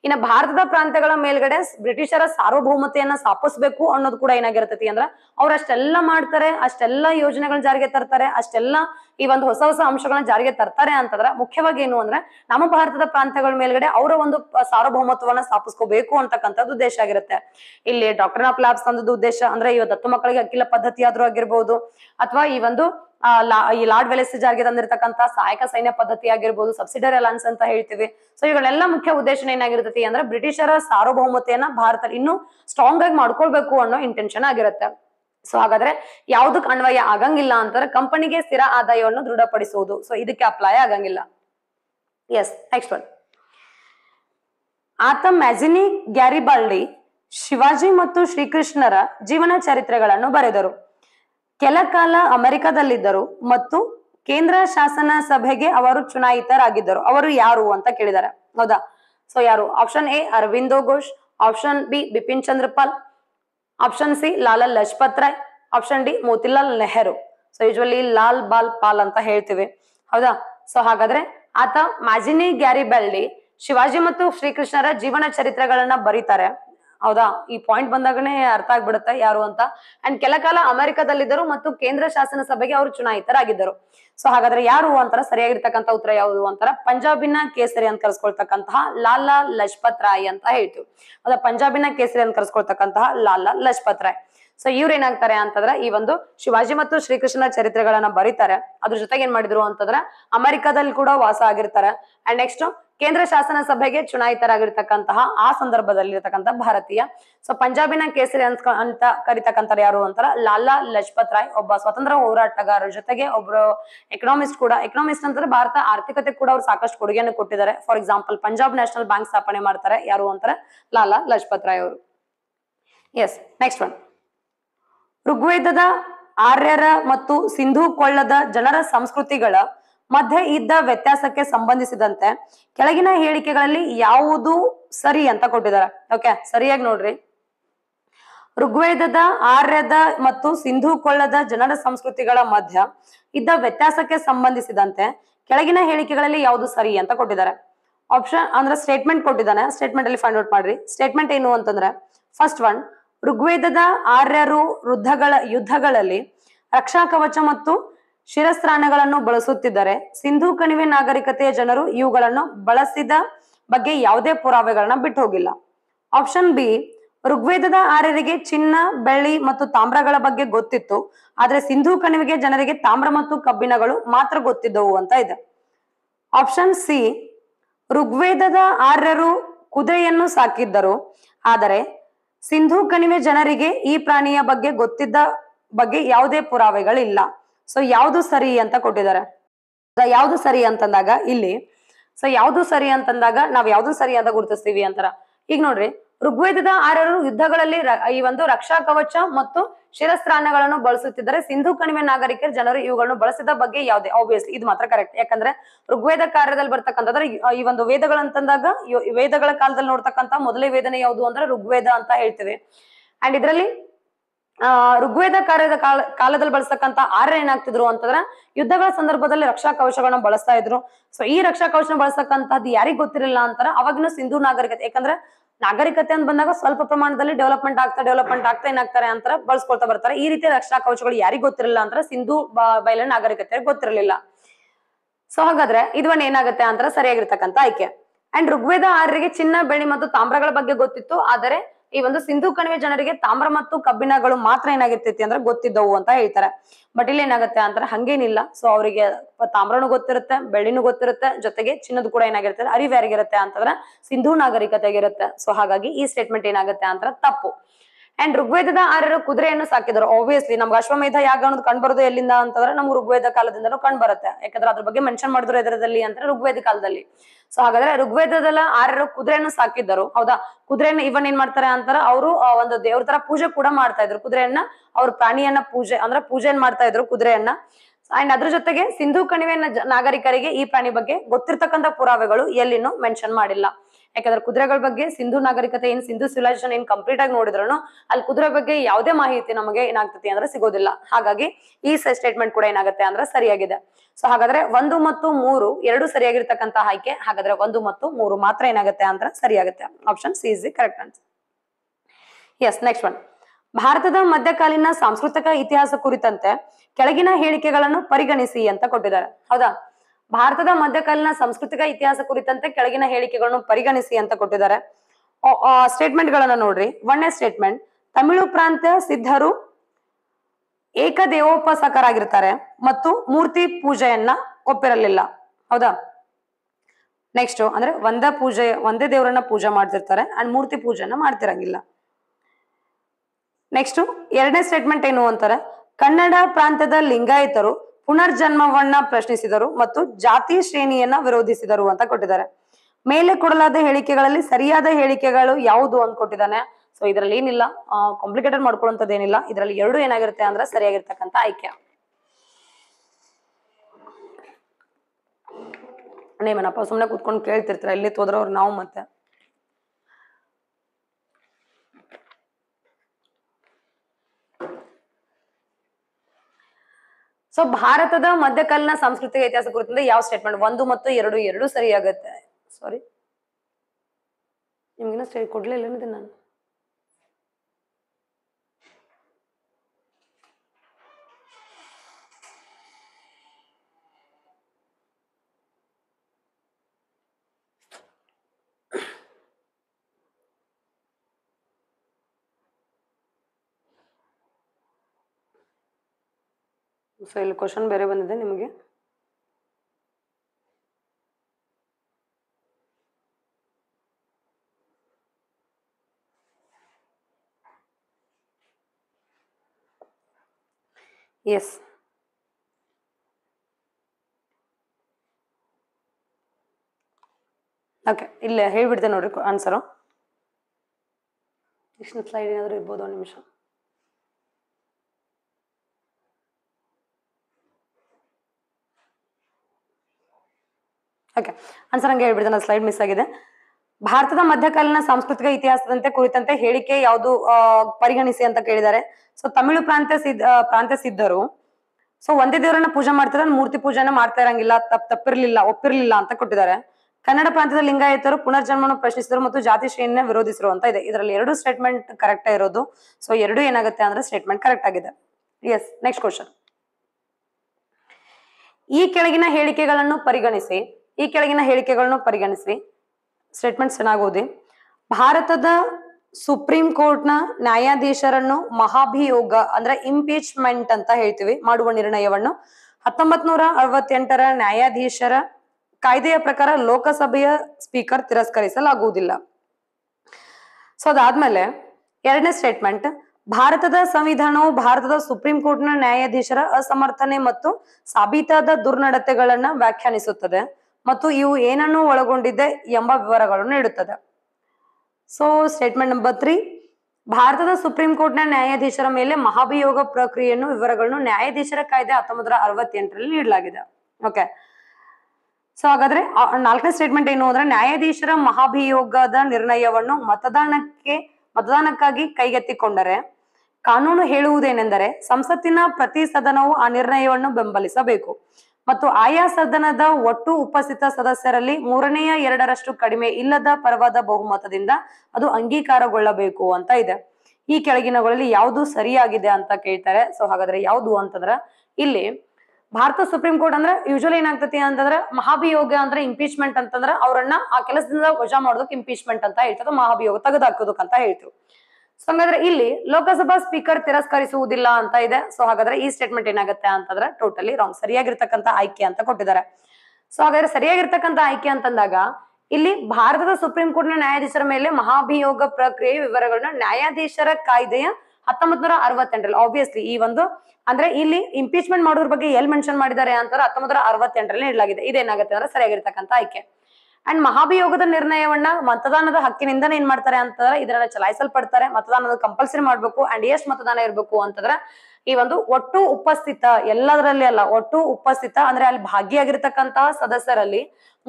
ಇನ್ನ ಭಾರತದ ಪ್ರಾಂತ್ಯಗಳ ಮೇಲ್ಗಡೆ ಬ್ರಿಟಿಷರ ಸಾರ್ವಭೌಮತೆಯನ್ನ ಸ್ಥಾಪಿಸ್ಬೇಕು ಅನ್ನೋದು ಕೂಡ ಏನಾಗಿರ್ತತಿ ಅಂದ್ರ ಅವ್ರ ಅಷ್ಟೆಲ್ಲ ಮಾಡ್ತಾರೆ ಅಷ್ಟೆಲ್ಲ ಯೋಜನೆಗಳನ್ನ ಜಾರಿಗೆ ತರ್ತಾರೆ ಅಷ್ಟೆಲ್ಲ ಈ ಒಂದು ಹೊಸ ಹೊಸ ಅಂಶಗಳನ್ನ ಜಾರಿಗೆ ತರ್ತಾರೆ ಅಂತಂದ್ರ ಮುಖ್ಯವಾಗಿ ಏನು ಅಂದ್ರೆ ನಮ್ಮ ಭಾರತದ ಪ್ರಾಂತ್ಯಗಳ ಮೇಲ್ಗಡೆ ಅವರ ಒಂದು ಸಾರ್ವಭೌಮತ್ವವನ್ನ ಸ್ಥಾಪಿಸ್ಕೋಬೇಕು ಅಂತಕ್ಕಂಥದ್ದು ಉದ್ದೇಶ ಆಗಿರುತ್ತೆ ಇಲ್ಲಿ ಡಾಕ್ಟರ್ ಆಫ್ ಲ್ಯಾಬ್ಸ್ ಅನ್ನೋದು ಉದ್ದೇಶ ಅಂದ್ರೆ ಇವತ್ತು ದತ್ತು ಮಕ್ಕಳಿಗೆ ಅಖಿಲ ಪದ್ಧತಿ ಆದ್ರೂ ಆಗಿರ್ಬೋದು ಅಥವಾ ಈ ಒಂದು ಈ ಲಾರ್ಡ್ ವೆಲೆಸ್ ಜಾರಿಗೆ ತಂದಿರತಕ್ಕಂಥ ಸಹಾಯಕ ಸೈನ್ಯ ಪದ್ಧತಿ ಆಗಿರ್ಬೋದು ಸಬ್ಸಿಡರಿ ಅಲಾನ್ಸ್ ಅಂತ ಹೇಳ್ತೀವಿ ಸೊ ಇವುಗಳೆಲ್ಲ ಮುಖ್ಯ ಉದ್ದೇಶ ಏನಾಗಿರ್ತೈತಿ ಅಂದ್ರೆ ಬ್ರಿಟಿಷರ ಸಾರ್ವಭೌಮತೆಯನ್ನ ಭಾರತ ಇನ್ನೂ ಸ್ಟ್ರಾಂಗ್ ಆಗಿ ಮಾಡ್ಕೊಳ್ಬೇಕು ಅನ್ನೋ ಇಂಟೆನ್ಷನ್ ಆಗಿರುತ್ತೆ ಸೊ ಹಾಗಾದ್ರೆ ಯಾವ್ದಕ್ ಅನ್ವಯ ಆಗಂಗಿಲ್ಲ ಅಂತಾರೆ ಕಂಪನಿಗೆ ಸ್ಥಿರ ಆದಾಯವನ್ನು ದೃಢಪಡಿಸುವುದು ಸೊ ಇದಕ್ಕೆ ಅಪ್ಲೈ ಆಗಂಗಿಲ್ಲ ಎಸ್ ನೆಕ್ಸ್ಟ್ ಒನ್ ಆತ ಮ್ಯಾಜಿನಿ ಗ್ಯಾರಿಬಾಲ್ಡಿ ಶಿವಾಜಿ ಮತ್ತು ಶ್ರೀಕೃಷ್ಣರ ಜೀವನ ಚರಿತ್ರೆಗಳನ್ನು ಬರೆದರು ಕೆಲ ಕಾಲ ಅಮೆರಿಕದಲ್ಲಿದ್ದರು ಮತ್ತು ಕೇಂದ್ರ ಶಾಸನ ಸಭೆಗೆ ಅವರು ಚುನಾಯಿತರಾಗಿದ್ದರು ಅವರು ಯಾರು ಅಂತ ಕೇಳಿದ್ದಾರೆ ಹೌದಾ ಸೊ ಯಾರು option A Aurobindo Ghosh option B Bipin Chandrapal option C Lala Lajpat Rai option D Motilal Nehru so usually Lal Bal Pal ಅಂತ ಹೇಳ್ತೀವಿ ಹೌದಾ ಸೊ ಹಾಗಾದ್ರೆ ಆತ ಮ್ಯಾಜಿನಿ ಬೆಳ್ಳಿ ಶಿವಾಜಿ ಮತ್ತು ಶ್ರೀಕೃಷ್ಣರ ಜೀವನ ಚರಿತ್ರೆಗಳನ್ನ ಬರೀತಾರೆ ಹೌದಾ ಈ ಪಾಯಿಂಟ್ ಬಂದಾಗನೇ ಅರ್ಥ ಆಗ್ಬಿಡುತ್ತೆ ಯಾರು ಅಂತ ಅಂಡ್ ಕೆಲ ಕಾಲ ಅಮೆರಿಕದಲ್ಲಿದ್ದರು ಮತ್ತು ಕೇಂದ್ರ ಶಾಸನ ಸಭೆಗೆ ಅವರು ಚುನಾಯಿತರಾಗಿದ್ದರು ಸೊ ಹಾಗಾದ್ರೆ ಯಾರು ಅಂತಾರ ಸರಿಯಾಗಿರ್ತಕ್ಕಂತ ಉತ್ತರ ಯಾವುದು ಅಂತಾರ ಪಂಜಾಬಿನ ಕೇಸರಿ ಅಂತ ಕರೆಸ್ಕೊಳ್ತಕ್ಕಂತಹ ಲಾಲಾ ಲಜಪತ್ ರಾಯ್ ಅಂತ ಹೇಳ್ತೀವಿ ಅದ ಪಂಜಾಬಿನ ಕೇಸರಿ ಅಂತ ಕರೆಸ್ಕೊಳ್ತಕ್ಕಂತಹ ಲಾಲಾ ಲಜಪತ್ ರಾಯ್ ಸೊ ಇವ್ರು ಏನಾಗ್ತಾರೆ ಅಂತಂದ್ರೆ ಈ ಒಂದು ಶಿವಾಜಿ ಮತ್ತು ಶ್ರೀಕೃಷ್ಣ ಚರಿತ್ರೆಗಳನ್ನ ಬರೀತಾರೆ ಅದ್ರ ಜೊತೆಗೆ ಏನ್ ಮಾಡಿದ್ರು ಅಂತಂದ್ರೆ ಅಮೆರಿಕಾದಲ್ಲಿ ಕೂಡ ವಾಸ ಆಗಿರ್ತಾರೆ ಅಂಡ್ ನೆಕ್ಸ್ಟ್ ಕೇಂದ್ರ ಶಾಸನ ಸಭೆಗೆ ಚುನಾಯಿತರಾಗಿರ್ತಕ್ಕಂತಹ ಆ ಸಂದರ್ಭದಲ್ಲಿರ್ತಕ್ಕಂಥ ಭಾರತೀಯ ಸೊ ಪಂಜಾಬಿನ ಕೇಸರಿ ಅಂತ ಅಂತ ಕರಿತಕ್ಕಂಥ ಯಾರು ಅಂತಾರ ಲಾಲಾ ಲಜಪತ್ ರಾಯ್ ಒಬ್ಬ ಸ್ವತಂತ್ರ ಹೋರಾಟಗಾರರ ಜೊತೆಗೆ ಒಬ್ರು ಎಕನಾಮಿಸ್ಟ್ ಕೂಡ ಎಕನಾಮಿಸ್ಟ್ ಅಂತಂದ್ರೆ ಭಾರತ ಆರ್ಥಿಕತೆ ಕೂಡ ಅವ್ರು ಸಾಕಷ್ಟು ಕೊಡುಗೆಯನ್ನು ಕೊಟ್ಟಿದ್ದಾರೆ for example Punjab national bank ಸ್ಥಾಪನೆ ಮಾಡ್ತಾರೆ ಯಾರು ಅಂತಾರೆ ಲಾಲಾ ಲಜಪತ್ ರಾಯ್ ಅವರು ಎಸ್ ನೆಕ್ಸ್ಟ್ ಒನ್ ಋಗ್ವೇದದ ಆರ್ಯರ ಮತ್ತು ಸಿಂಧೂ ಕೊಳ್ಳದ ಜನರ ಸಂಸ್ಕೃತಿಗಳ ಮಧ್ಯೆ ಇದ್ದ ವ್ಯತ್ಯಾಸಕ್ಕೆ ಸಂಬಂಧಿಸಿದಂತೆ ಕೆಳಗಿನ ಹೇಳಿಕೆಗಳಲ್ಲಿ ಯಾವುದು ಸರಿ ಅಂತ ಕೊಟ್ಟಿದ್ದಾರೆ ಓಕೆ ಸರಿಯಾಗಿ ನೋಡ್ರಿ ಋಗ್ವೇದದ ಆರ್ಯದ ಮತ್ತು ಸಿಂಧೂ ಕೊಳ್ಳದ ಜನರ ಸಂಸ್ಕೃತಿಗಳ ಮಧ್ಯ ಇದ್ದ ವ್ಯತ್ಯಾಸಕ್ಕೆ ಸಂಬಂಧಿಸಿದಂತೆ ಕೆಳಗಿನ ಹೇಳಿಕೆಗಳಲ್ಲಿ ಯಾವುದು ಸರಿ ಅಂತ ಕೊಟ್ಟಿದ್ದಾರೆ ಆಪ್ಷನ್ ಅಂದ್ರೆ ಸ್ಟೇಟ್ಮೆಂಟ್ ಕೊಟ್ಟಿದ್ದಾನೆ ಸ್ಟೇಟ್ಮೆಂಟ್ ಅಲ್ಲಿ ಫೈಂಡ್ ಔಟ್ ಮಾಡ್ರಿ ಸ್ಟೇಟ್ಮೆಂಟ್ ಏನು ಅಂತಂದ್ರೆ ಫಸ್ಟ್ ಒನ್ ಋಗ್ವೇದದ ಆರ್ಯರು ವೃದ್ಧಗಳ ಯುದ್ಧಗಳಲ್ಲಿ ರಕ್ಷಾ ಕವಚ ಮತ್ತು ಶಿರಸ್ತ್ರಾಣಗಳನ್ನು ಬಳಸುತ್ತಿದ್ದರೆ ಸಿಂಧೂ ಕಣಿವೆ ನಾಗರಿಕತೆಯ ಜನರು ಇವುಗಳನ್ನು ಬಳಸಿದ ಬಗ್ಗೆ ಯಾವುದೇ ಪುರಾವೆಗಳನ್ನ ಬಿಟ್ಟು ಹೋಗಿಲ್ಲ ಆಪ್ಷನ್ ಬಿ ಋಗ್ವೇದದ ಆರ್ಯರಿಗೆ ಚಿನ್ನ ಬೆಳ್ಳಿ ಮತ್ತು ತಾಮ್ರಗಳ ಬಗ್ಗೆ ಗೊತ್ತಿತ್ತು ಆದ್ರೆ ಸಿಂಧೂ ಕಣಿವೆಗೆ ಜನರಿಗೆ ತಾಮ್ರ ಮತ್ತು ಕಬ್ಬಿಣಗಳು ಮಾತ್ರ ಗೊತ್ತಿದ್ದವು ಅಂತ ಇದೆ ಆಪ್ಷನ್ ಸಿ ಋಗ್ವೇದದ ಆರ್ಯರು ಕುದೆಯನ್ನು ಸಾಕಿದ್ದರು ಆದರೆ ಸಿಂಧೂ ಕಣಿವೆ ಜನರಿಗೆ ಈ ಪ್ರಾಣಿಯ ಬಗ್ಗೆ ಗೊತ್ತಿದ್ದ ಬಗ್ಗೆ ಯಾವುದೇ ಪುರಾವೆಗಳಿಲ್ಲ ಸೊ ಯಾವುದು ಸರಿ ಅಂತ ಕೊಟ್ಟಿದ್ದಾರೆ ಯಾವುದು ಸರಿ ಅಂತಂದಾಗ ಇಲ್ಲಿ ಸೊ ಯಾವುದು ಸರಿ ಅಂತಂದಾಗ ನಾವ್ ಯಾವ್ದು ಸರಿ ಅಂತ ಗುರುತಿಸ್ತೀವಿ ಅಂತಾರ ಈಗ ನೋಡ್ರಿ ಋಗ್ವೇದದ ಆರರು ಯುದ್ಧಗಳಲ್ಲಿ ಈ ಒಂದು ರಕ್ಷಾ ಕವಚ ಮತ್ತು ಶಿರಸ್ತ್ರಾನಗಳನ್ನು ಬಳಸುತ್ತಿದ್ದಾರೆ ಸಿಂಧು ಕಣಿವೆ ನಾಗರಿಕರು ಜನರು ಇವುಗಳನ್ನು ಬಳಸಿದ ಬಗ್ಗೆ ಯಾವುದೇ ಆಬ್ವಿಯಸ್ಲಿ ಇದು ಮಾತ್ರ ಕರೆಕ್ಟ್ ಯಾಕಂದ್ರೆ ಋಗ್ವೇದ ಕಾರ್ಯದಲ್ಲಿ ಬರ್ತಕ್ಕಂಥದ್ರೆ ಈ ಒಂದು ವೇದಗಳಂತಂದಾಗ ವೇದಗಳ ಕಾಲದಲ್ಲಿ ನೋಡ್ತಕ್ಕಂಥ ಮೊದಲೇ ವೇದನೆ ಯಾವುದು ಅಂದ್ರೆ ಋಗ್ವೇದ ಅಂತ ಹೇಳ್ತೇವೆ ಅಂಡ್ ಇದರಲ್ಲಿ ಅಹ್ ಋಗ್ವೇದ ಕಾರ್ಯದ ಕಾಲ ಕಾಲದಲ್ಲಿ ಬಳಸ್ತಕ್ಕಂತ ಆರ್ಯ ಏನಾಗ್ತಿದ್ರು ಅಂತಂದ್ರ ಯುದ್ಧಗಳ ಸಂದರ್ಭದಲ್ಲಿ ರಕ್ಷಾ ಕವಚಗಳನ್ನ ಬಳಸ್ತಾ ಇದ್ರು ಸೊ ಈ ರಕ್ಷಾ ಕವಚನ ಬಳಸ್ತಕ್ಕಂತದ್ ಯಾರಿಗ್ ಗೊತ್ತಿರಲಿಲ್ಲ ಅಂತಾರ ಅವಾಗಿನ ಸಿಂಧು ನಾಗರಿಕತೆ ಯಾಕಂದ್ರೆ ನಾಗರಿಕತೆ ಅಂತ ಬಂದಾಗ ಸ್ವಲ್ಪ ಪ್ರಮಾಣದಲ್ಲಿ ಡೆವಲಪ್ಮೆಂಟ್ ಆಗ್ತಾ ಡೆವಲಪ್ಮೆಂಟ್ ಆಗ್ತಾ ಏನಾಗ್ತಾರೆ ಅಂತ ಬಳಸ್ಕೊಳ್ತಾ ಬರ್ತಾರೆ ಈ ರೀತಿಯ ರಕ್ಷಾ ಕವಚಗಳು ಯಾರಿಗ್ ಗೊತ್ತಿರಲಿಲ್ಲ ಅಂತಾರ ಸಿಂಧು ಬಯಲ ನಾಗರಿಕತೆ ಗೊತ್ತಿರಲಿಲ್ಲ ಸೊ ಹಾಗಾದ್ರೆ ಇದು ಏನಾಗುತ್ತೆ ಅಂತ ಸರಿಯಾಗಿರ್ತಕ್ಕಂಥ ಆಯ್ಕೆ ಅಂಡ್ ಋಗ್ವೇದ ಆರ್ಯರಿಗೆ ಚಿನ್ನ ಬೆಳ್ಳಿ ಮತ್ತು ತಾಮ್ರಗಳ ಬಗ್ಗೆ ಗೊತ್ತಿತ್ತು ಆದರೆ ಈ ಒಂದು ಸಿಂಧು ಕಣಿವೆ ಜನರಿಗೆ ತಾಮ್ರ ಮತ್ತು ಕಬ್ಬಿಣಗಳು ಮಾತ್ರ ಏನಾಗಿರ್ತೈತಿ ಅಂದ್ರೆ ಗೊತ್ತಿದ್ದವು ಅಂತ ಹೇಳ್ತಾರೆ ಬಟ್ ಇಲ್ಲಿ ಏನಾಗುತ್ತೆ ಅಂದ್ರೆ ಹಂಗೇನಿಲ್ಲ ಸೊ ಅವರಿಗೆ ತಾಮ್ರನು ಗೊತ್ತಿರುತ್ತೆ ಬೆಳ್ಳಿನೂ ಗೊತ್ತಿರುತ್ತೆ ಜೊತೆಗೆ ಚಿನ್ನದ ಕೂಡ ಏನಾಗಿರ್ತದೆ ಅರಿವು ಅಂತಂದ್ರೆ ಸಿಂಧು ನಾಗರಿಕತೆಗಿರುತ್ತೆ ಸೊ ಹಾಗಾಗಿ ಈ ಸ್ಟೇಟ್ಮೆಂಟ್ ಏನಾಗುತ್ತೆ ಅಂತ ತಪ್ಪು ಅಂಡ್ ಋಗ್ವೇದದ ಆರ್ಯರು ಕುದುರೆಯನ್ನು ಸಾಕಿದ್ರು ಆಬ್ವಿಯಸ್ಲಿ ನಮ್ಗೆ ಅಶ್ವಮೇಧ ಯಾಗ ಅನ್ನೋದು ಕಂಡು ಬರೋದು ಎಲ್ಲಿಂದ ಅಂತಂದ್ರೆ ನಮ್ಗೆ ಋಗ್ವೇದ ಕಾಲದಿಂದನೂ ಕಂಡು ಬರುತ್ತೆ ಯಾಕಂದ್ರೆ ಅದ್ರ ಬಗ್ಗೆ ಮೆನ್ಷನ್ ಮಾಡಿದ್ರು ಇದರಲ್ಲಿ ಅಂದ್ರೆ ಋಗ್ವೇದ ಕಾಲದಲ್ಲಿ ಸೊ ಹಾಗಾದ್ರೆ ಋಗ್ವೇದದಲ್ಲ ಆರ್ಯರು ಕುದುರೆಯನ್ನು ಸಾಕಿದ್ದರು ಹೌದಾ ಕುದುರೆಯನ್ನು ಇವನ್ ಏನ್ ಮಾಡ್ತಾರೆ ಅಂತಾರೆ ಅವರು ಒಂದು ದೇವ್ರ ತರ ಪೂಜೆ ಕೂಡ ಮಾಡ್ತಾ ಇದ್ರು ಕುದುರೆಯನ್ನ ಅವ್ರ ಪ್ರಾಣಿಯನ್ನ ಪೂಜೆ ಅಂದ್ರೆ ಪೂಜೆ ಮಾಡ್ತಾ ಇದ್ರು ಕುದುರೆಯನ್ನ ಅಂಡ್ ಅದ್ರ ಜೊತೆಗೆ ಸಿಂಧು ಕಣಿವೆಯ ನಾಗರಿಕರಿಗೆ ಈ ಪ್ರಾಣಿ ಬಗ್ಗೆ ಗೊತ್ತಿರ್ತಕ್ಕಂಥ ಪುರಾವೆಗಳು ಎಲ್ಲಿನೂ ಮೆನ್ಷನ್ ಮಾಡಿಲ್ಲ ಯಾಕಂದ್ರೆ ಕುದುರೆಗಳ ಬಗ್ಗೆ ಸಿಂಧು ನಾಗರಿಕತೆ ಏನ್ ಸಿಂಧು ಸಿವಿಲೈಸೇಷನ್ ಏನ್ ಕಂಪ್ಲೀಟ್ ಆಗಿ ನೋಡಿದ್ರು ಅಲ್ಲಿ ಕುದುರೆ ಬಗ್ಗೆ ಯಾವುದೇ ಮಾಹಿತಿ ನಮಗೆ ಏನಾಗ್ತತಿ ಅಂದ್ರೆ ಸಿಗೋದಿಲ್ಲ ಹಾಗಾಗಿ ಈ ಸ್ಟೇಟ್ಮೆಂಟ್ ಕೂಡ ಏನಾಗುತ್ತೆ ಅಂದ್ರೆ ಸರಿಯಾಗಿದೆ ಸೊ ಹಾಗಾದ್ರೆ ಒಂದು ಮತ್ತು ಮೂರು ಎರಡು ಸರಿಯಾಗಿರ್ತಕ್ಕಂತ ಆಯ್ಕೆ ಹಾಗಾದ್ರೆ ಒಂದು ಮತ್ತು ಮೂರು ಮಾತ್ರ ಏನಾಗುತ್ತೆ ಅಂದ್ರೆ ಸರಿಯಾಗುತ್ತೆ option C is the correct answer yes next one ಭಾರತದ ಮಧ್ಯಕಾಲೀನ ಸಾಂಸ್ಕೃತಿಕ ಇತಿಹಾಸ ಕುರಿತಂತೆ ಕೆಳಗಿನ ಹೇಳಿಕೆಗಳನ್ನು ಪರಿಗಣಿಸಿ ಅಂತ ಕೊಟ್ಟಿದ್ದಾರೆ ಹೌದಾ ಭಾರತದ ಮಧ್ಯಕಾಲೀನ ಸಾಂಸ್ಕೃತಿಕ ಇತಿಹಾಸ ಕುರಿತಂತೆ ಕೆಳಗಿನ ಹೇಳಿಕೆಗಳನ್ನು ಪರಿಗಣಿಸಿ ಅಂತ ಕೊಟ್ಟಿದ್ದಾರೆ ಸ್ಟೇಟ್ಮೆಂಟ್ ಗಳನ್ನ ನೋಡ್ರಿ ಒಂದೇ ಸ್ಟೇಟ್ಮೆಂಟ್ ತಮಿಳು ಪ್ರಾಂತ್ಯ ಸಿದ್ಧರು ಏಕ ದೇವೋಪಾಸಕರಾಗಿರ್ತಾರೆ ಮತ್ತು ಮೂರ್ತಿ ಪೂಜೆಯನ್ನ ಒಪ್ಪಿರಲಿಲ್ಲ ಹೌದಾ ನೆಕ್ಸ್ಟ್ ಅಂದ್ರೆ ಒಂದೇ ಪೂಜೆ ಒಂದೇ ದೇವರನ್ನ ಪೂಜೆ ಮಾಡ್ತಿರ್ತಾರೆ ಅಂಡ್ ಮೂರ್ತಿ ಪೂಜೆಯನ್ನ ಮಾಡ್ತಿರಂಗಿಲ್ಲ ನೆಕ್ಸ್ಟ್ ಎರಡನೇ ಸ್ಟೇಟ್ಮೆಂಟ್ ಏನು ಅಂತಾರೆ ಕನ್ನಡ ಪ್ರಾಂತ್ಯದ ಲಿಂಗಾಯತರು ಪುನರ್ಜನ್ಮವನ್ನ ಪ್ರಶ್ನಿಸಿದರು ಮತ್ತು ಜಾತಿ ಶ್ರೇಣಿಯನ್ನ ವಿರೋಧಿಸಿದರು ಅಂತ ಕೊಟ್ಟಿದ್ದಾರೆ ಮೇಲೆ ಕೊಡಲಾದ ಹೇಳಿಕೆಗಳಲ್ಲಿ ಸರಿಯಾದ ಹೇಳಿಕೆಗಳು ಯಾವುದು ಅಂತ ಕೊಟ್ಟಿದ್ದಾನೆ ಸೊ ಇದರಲ್ಲಿ ಏನಿಲ್ಲ ಕಾಂಪ್ಲಿಕೇಟೆಡ್ ಮಾಡ್ಕೊಳ್ಳುವಂಥದ್ದು ಏನಿಲ್ಲ ಇದರಲ್ಲಿ ಎರಡು ಏನಾಗಿರುತ್ತೆ ಅಂದ್ರೆ ಸರಿಯಾಗಿರ್ತಕ್ಕಂಥ ಆಯ್ಕೆ ನೇಮನಪ್ಪ ಸುಮ್ಮನೆ ಕೂತ್ಕೊಂಡು ಕೇಳ್ತಿರ್ತಾರೆ ಇಲ್ಲಿ ತೋದ್ರವ್ರು ನಾವು ಮತ್ತೆ ಸೊ ಭಾರತದ ಮಧ್ಯಕಾಲೀನ ಸಾಂಸ್ಕೃತಿಕ ಇತಿಹಾಸ ಕುರಿತಂದ್ರೆ ಯಾವ ಸ್ಟೇಟ್ಮೆಂಟ್ ಒಂದು ಮತ್ತು ಎರಡು ಎರಡು ಸರಿಯಾಗುತ್ತೆ ಸಾರಿ ನಿಮ್ಗಿನ ಸ್ಟೇಟ್ ಕೊಡ್ಲಿಲ್ಲ ನಾನು ಸೊ ಇಲ್ಲಿ ಕ್ವಶನ್ ಬೇರೆ ಬಂದಿದೆ ನಿಮಗೆ ಎಸ್ ಓಕೆ ಇಲ್ಲ ಹೇಳ್ಬಿಡ್ತೇನೆ ನೋಡಿರಿ ಆನ್ಸರು ನೆಕ್ಸ್ಟ್ ಸ್ಲೈಡ್ ಏನಾದರೂ ಇರ್ಬೋದು ಒಂದು ನಿಮಿಷ ಓಕೆ ಆನ್ಸರ್ ಹಂಗೆ ನನ್ನ ಸ್ಲೈಡ್ ಮಿಸ್ ಆಗಿದೆ ಭಾರತದ ಮಧ್ಯಕಾಲೀನ ಸಾಂಸ್ಕೃತಿಕ ಇತಿಹಾಸದಂತೆ ಕುರಿತಂತೆ ಹೇಳಿಕೆ ಯಾವುದು ಪರಿಗಣಿಸಿ ಅಂತ ಕೇಳಿದ್ದಾರೆ ಸೊ ತಮಿಳು ಪ್ರಾಂತ್ಯ ಸಿದ್ಧ ಪ್ರಾಂತ್ಯ ಸಿದ್ಧರು ಸೊ ಒಂದೇ ದೇವರನ್ನ ಪೂಜೆ ಮಾಡ್ತಾರೆ ಮೂರ್ತಿ ಪೂಜೆನ ಮಾಡ್ತಾ ಇರಂಗಿಲ್ಲ ತಪ್ಪ ತಪ್ಪಿರ್ಲಿಲ್ಲ ಒಪ್ಪಿರ್ಲಿಲ್ಲ ಅಂತ ಕೊಟ್ಟಿದ್ದಾರೆ ಕನ್ನಡ ಪ್ರಾಂತ್ಯದ ಲಿಂಗಾಯತರು ಪುನರ್ಜನ್ಮವನ್ನು ಪ್ರಶ್ನಿಸಿದರು ಮತ್ತು ಜಾತಿ ಶ್ರೇಣಿನ ವಿರೋಧಿಸಿರು ಅಂತ ಇದೆ ಇದರಲ್ಲಿ ಎರಡು ಸ್ಟೇಟ್ಮೆಂಟ್ ಕರೆಕ್ಟ್ ಇರೋದು ಸೊ ಎರಡು ಏನಾಗುತ್ತೆ ಅಂದ್ರೆ ಸ್ಟೇಟ್ಮೆಂಟ್ ಕರೆಕ್ಟ್ ಆಗಿದೆ ಎಸ್ ನೆಕ್ಸ್ಟ್ ಕ್ವಶನ್ ಈ ಕೆಳಗಿನ ಹೇಳಿಕೆಗಳನ್ನು ಪರಿಗಣಿಸಿ ಈ ಕೆಳಗಿನ ಹೇಳಿಕೆಗಳನ್ನು ಪರಿಗಣಿಸ್ರಿ ಸ್ಟೇಟ್ಮೆಂಟ್ ಚೆನ್ನಾಗಿ ಭಾರತದ ಸುಪ್ರೀಂ ಕೋರ್ಟ್ನ ನ್ಯಾಯಾಧೀಶರನ್ನು ಮಹಾಭಿಯೋಗ ಅಂದ್ರೆ ಇಂಪೀಚ್ಮೆಂಟ್ ಅಂತ ಹೇಳ್ತೀವಿ ಮಾಡುವ ನಿರ್ಣಯವನ್ನು ಹತ್ತೊಂಬತ್ ನೂರ ಅರವತ್ತೆಂಟರ ನ್ಯಾಯಾಧೀಶರ ಕಾಯ್ದೆಯ ಪ್ರಕಾರ ಲೋಕಸಭೆಯ ಸ್ಪೀಕರ್ ತಿರಸ್ಕರಿಸಲಾಗುವುದಿಲ್ಲ ಸೊ ಅದಾದ್ಮೇಲೆ ಎರಡನೇ ಸ್ಟೇಟ್ಮೆಂಟ್ ಭಾರತದ ಸಂವಿಧಾನವು ಭಾರತದ ಸುಪ್ರೀಂ ಕೋರ್ಟ್ನ ನ್ಯಾಯಾಧೀಶರ ಅಸಮರ್ಥನೆ ಮತ್ತು ಸಾಬೀತಾದ ದುರ್ನಡತೆಗಳನ್ನ ವ್ಯಾಖ್ಯಾನಿಸುತ್ತದೆ ಮತ್ತು ಇವು ಏನನ್ನು ಒಳಗೊಂಡಿದೆ ಎಂಬ ವಿವರಗಳನ್ನು ನೀಡುತ್ತದೆ ಸೊ ಸ್ಟೇಟ್ಮೆಂಟ್ ನಂಬರ್ ತ್ರೀ ಭಾರತದ ಸುಪ್ರೀಂ ಕೋರ್ಟ್ನ ನ್ಯಾಯಾಧೀಶರ ಮೇಲೆ ಮಹಾಭಿಯೋಗ ಪ್ರಕ್ರಿಯೆಯನ್ನು ವಿವರಗಳನ್ನು ನ್ಯಾಯಾಧೀಶರ ಕಾಯ್ದೆ ಹತ್ತೊಂಬತ್ತರ ಅರವತ್ತೆಂಟರಲ್ಲಿ ನೀಡಲಾಗಿದೆ ಓಕೆ ಸೊ ಹಾಗಾದ್ರೆ ನಾಲ್ಕನೇ ಸ್ಟೇಟ್ಮೆಂಟ್ ಏನು ಅಂದ್ರೆ ನ್ಯಾಯಾಧೀಶರ ಮಹಾಭಿಯೋಗದ ನಿರ್ಣಯವನ್ನು ಮತದಾನಕ್ಕೆ ಮತದಾನಕ್ಕಾಗಿ ಕೈಗೆತ್ತಿಕೊಂಡರೆ ಕಾನೂನು ಹೇಳುವುದೇನೆಂದರೆ ಸಂಸತ್ತಿನ ಪ್ರತಿ ಸದನವು ಆ ನಿರ್ಣಯವನ್ನು ಬೆಂಬಲಿಸಬೇಕು ಮತ್ತು ಆಯಾ ಸದನದ ಒಟ್ಟು ಉಪಸ್ಥಿತ ಸದಸ್ಯರಲ್ಲಿ ಮೂರನೆಯ ಎರಡರಷ್ಟು ಕಡಿಮೆ ಇಲ್ಲದ ಪರವಾದ ಬಹುಮತದಿಂದ ಅದು ಅಂಗೀಕಾರಗೊಳ್ಳಬೇಕು ಅಂತ ಇದೆ ಈ ಕೆಳಗಿನಗಳಲ್ಲಿ ಯಾವುದು ಸರಿಯಾಗಿದೆ ಅಂತ ಕೇಳ್ತಾರೆ ಸೊ ಹಾಗಾದ್ರೆ ಯಾವುದು ಅಂತಂದ್ರ ಇಲ್ಲಿ ಭಾರತ ಸುಪ್ರೀಂ ಕೋರ್ಟ್ ಅಂದ್ರೆ ಯೂಶಲಿ ಏನಾಗ್ತತಿ ಅಂತಂದ್ರೆ ಮಹಾಭಿಯೋಗ ಅಂದ್ರೆ ಇಂಪೀಚ್ಮೆಂಟ್ ಅಂತಂದ್ರೆ ಅವರನ್ನ ಆ ಕೆಲಸದಿಂದ ವಜಾ ಮಾಡೋದಕ್ಕೆ ಇಂಪೀಚ್ಮೆಂಟ್ ಅಂತ ಹೇಳ್ತದ ಮಹಾಭಿಯೋಗ ತೆಗೆದಾಕೋದಕ್ಕಂತ ಅಂತ ಸೊ ಹಾಗಾದ್ರೆ ಇಲ್ಲಿ ಲೋಕಸಭಾ ಸ್ಪೀಕರ್ ತಿರಸ್ಕರಿಸುವುದಿಲ್ಲ ಅಂತ ಇದೆ ಸೊ ಹಾಗಾದ್ರೆ ಈ ಸ್ಟೇಟ್ಮೆಂಟ್ ಏನಾಗುತ್ತೆ ಅಂತಂದ್ರೆ ಟೋಟಲಿ ರಾಂಗ್ ಸರಿಯಾಗಿರ್ತಕ್ಕಂತ ಆಯ್ಕೆ ಅಂತ ಕೊಟ್ಟಿದ್ದಾರೆ ಸೊ ಹಾಗಾದ್ರೆ ಸರಿಯಾಗಿರ್ತಕ್ಕಂತ ಆಯ್ಕೆ ಅಂತಂದಾಗ ಇಲ್ಲಿ ಭಾರತದ ಸುಪ್ರೀಂ ಕೋರ್ಟ್ ನ ನ್ಯಾಯಾಧೀಶರ ಮೇಲೆ ಮಹಾಭಿಯೋಗ ಪ್ರಕ್ರಿಯೆ ವಿವರಗಳನ್ನ ನ್ಯಾಯಾಧೀಶರ ಕಾಯ್ದೆಯ ಹತ್ತೊಂಬತ್ ನೂರ ಅರವತ್ತೆಂಟರಲ್ಲಿ ಆಬ್ವಿಯಸ್ಲಿ ಈ ಒಂದು ಅಂದ್ರೆ ಇಲ್ಲಿ ಇಂಪೀಚ್ಮೆಂಟ್ ಮಾಡೋದ್ರ ಬಗ್ಗೆ ಎಲ್ಲಿ ಮೆನ್ಷನ್ ಮಾಡಿದ್ದಾರೆ ಅಂತಂದ್ರೆ ಹತ್ತೊಂಬತ್ ನೂರ ಅರವತ್ತೆಂಟರಲ್ಲಿ ನೀಡಲಾಗಿದೆ ಇದೇನಾಗುತ್ತೆ ಅಂದ್ರೆ ಸರಿಯಾಗಿರ್ತಕ್ಕಂಥ ಆಯ್ಕೆ ಅಂಡ್ ಮಹಾಭಿಯೋಗದ ನಿರ್ಣಯವನ್ನ ಮತದಾನದ ಹಕ್ಕಿನಿಂದನೇ ಏನ್ ಮಾಡ್ತಾರೆ ಅಂತಂದ್ರೆ ಇದನ್ನ ಚಲಾಯಿಸಲ್ಪಡ್ತಾರೆ ಮತದಾನದ ಕಂಪಲ್ಸರಿ ಮಾಡ್ಬೇಕು ಅಂಡ್ ಎಷ್ಟ್ ಮತದಾನ ಇರ್ಬೇಕು ಅಂತಂದ್ರೆ ಈ ಒಂದು ಒಟ್ಟು ಉಪಸ್ಥಿತ ಎಲ್ಲದರಲ್ಲಿ ಅಲ್ಲ ಒಟ್ಟು ಉಪಸ್ಥಿತ ಅಂದ್ರೆ ಅಲ್ಲಿ ಭಾಗಿಯಾಗಿರ್ತಕ್ಕಂತಹ ಸದಸ್ಯರಲ್ಲಿ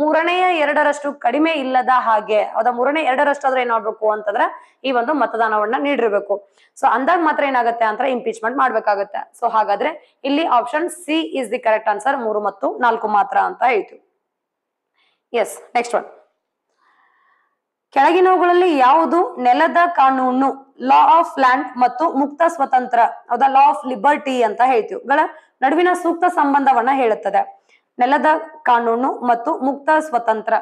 ಮೂರನೆಯ ಎರಡರಷ್ಟು ಕಡಿಮೆ ಇಲ್ಲದ ಹಾಗೆ ಅದ ಮೂರನೇ ಎರಡರಷ್ಟು ಆದ್ರೆ ಏನಾಗ್ಬೇಕು ಅಂತಂದ್ರೆ ಈ ಒಂದು ಮತದಾನವನ್ನ ನೀಡಿರ್ಬೇಕು ಸೊ ಅಂದಾಗ ಮಾತ್ರ ಏನಾಗುತ್ತೆ ಅಂತ ಇಂಪೀಚ್ಮೆಂಟ್ ಮಾಡ್ಬೇಕಾಗತ್ತೆ ಸೊ ಹಾಗಾದ್ರೆ ಇಲ್ಲಿ option C is the correct answer ಮೂರು ಮತ್ತು ನಾಲ್ಕು ಮಾತ್ರ ಅಂತ ಹೇಳ್ತೀವಿ ಎಸ್ ನೆಕ್ಸ್ಟ್ ಒನ್ ಕೆಳಗಿನವುಗಳಲ್ಲಿ ಯಾವುದು ನೆಲದ ಕಾನೂನು ಲಾ ಆಫ್ ಲ್ಯಾಂಡ್ ಮತ್ತು ಮುಕ್ತ ಸ್ವತಂತ್ರ ಅದ ಲಾ ಆಫ್ ಲಿಬರ್ಟಿ ಅಂತ ಹೇಳ್ತೀವಿ ನಡುವಿನ ಸೂಕ್ತ ಸಂಬಂಧವನ್ನ ಹೇಳುತ್ತದೆ ನೆಲದ ಕಾನೂನು ಮತ್ತು ಮುಕ್ತ ಸ್ವತಂತ್ರ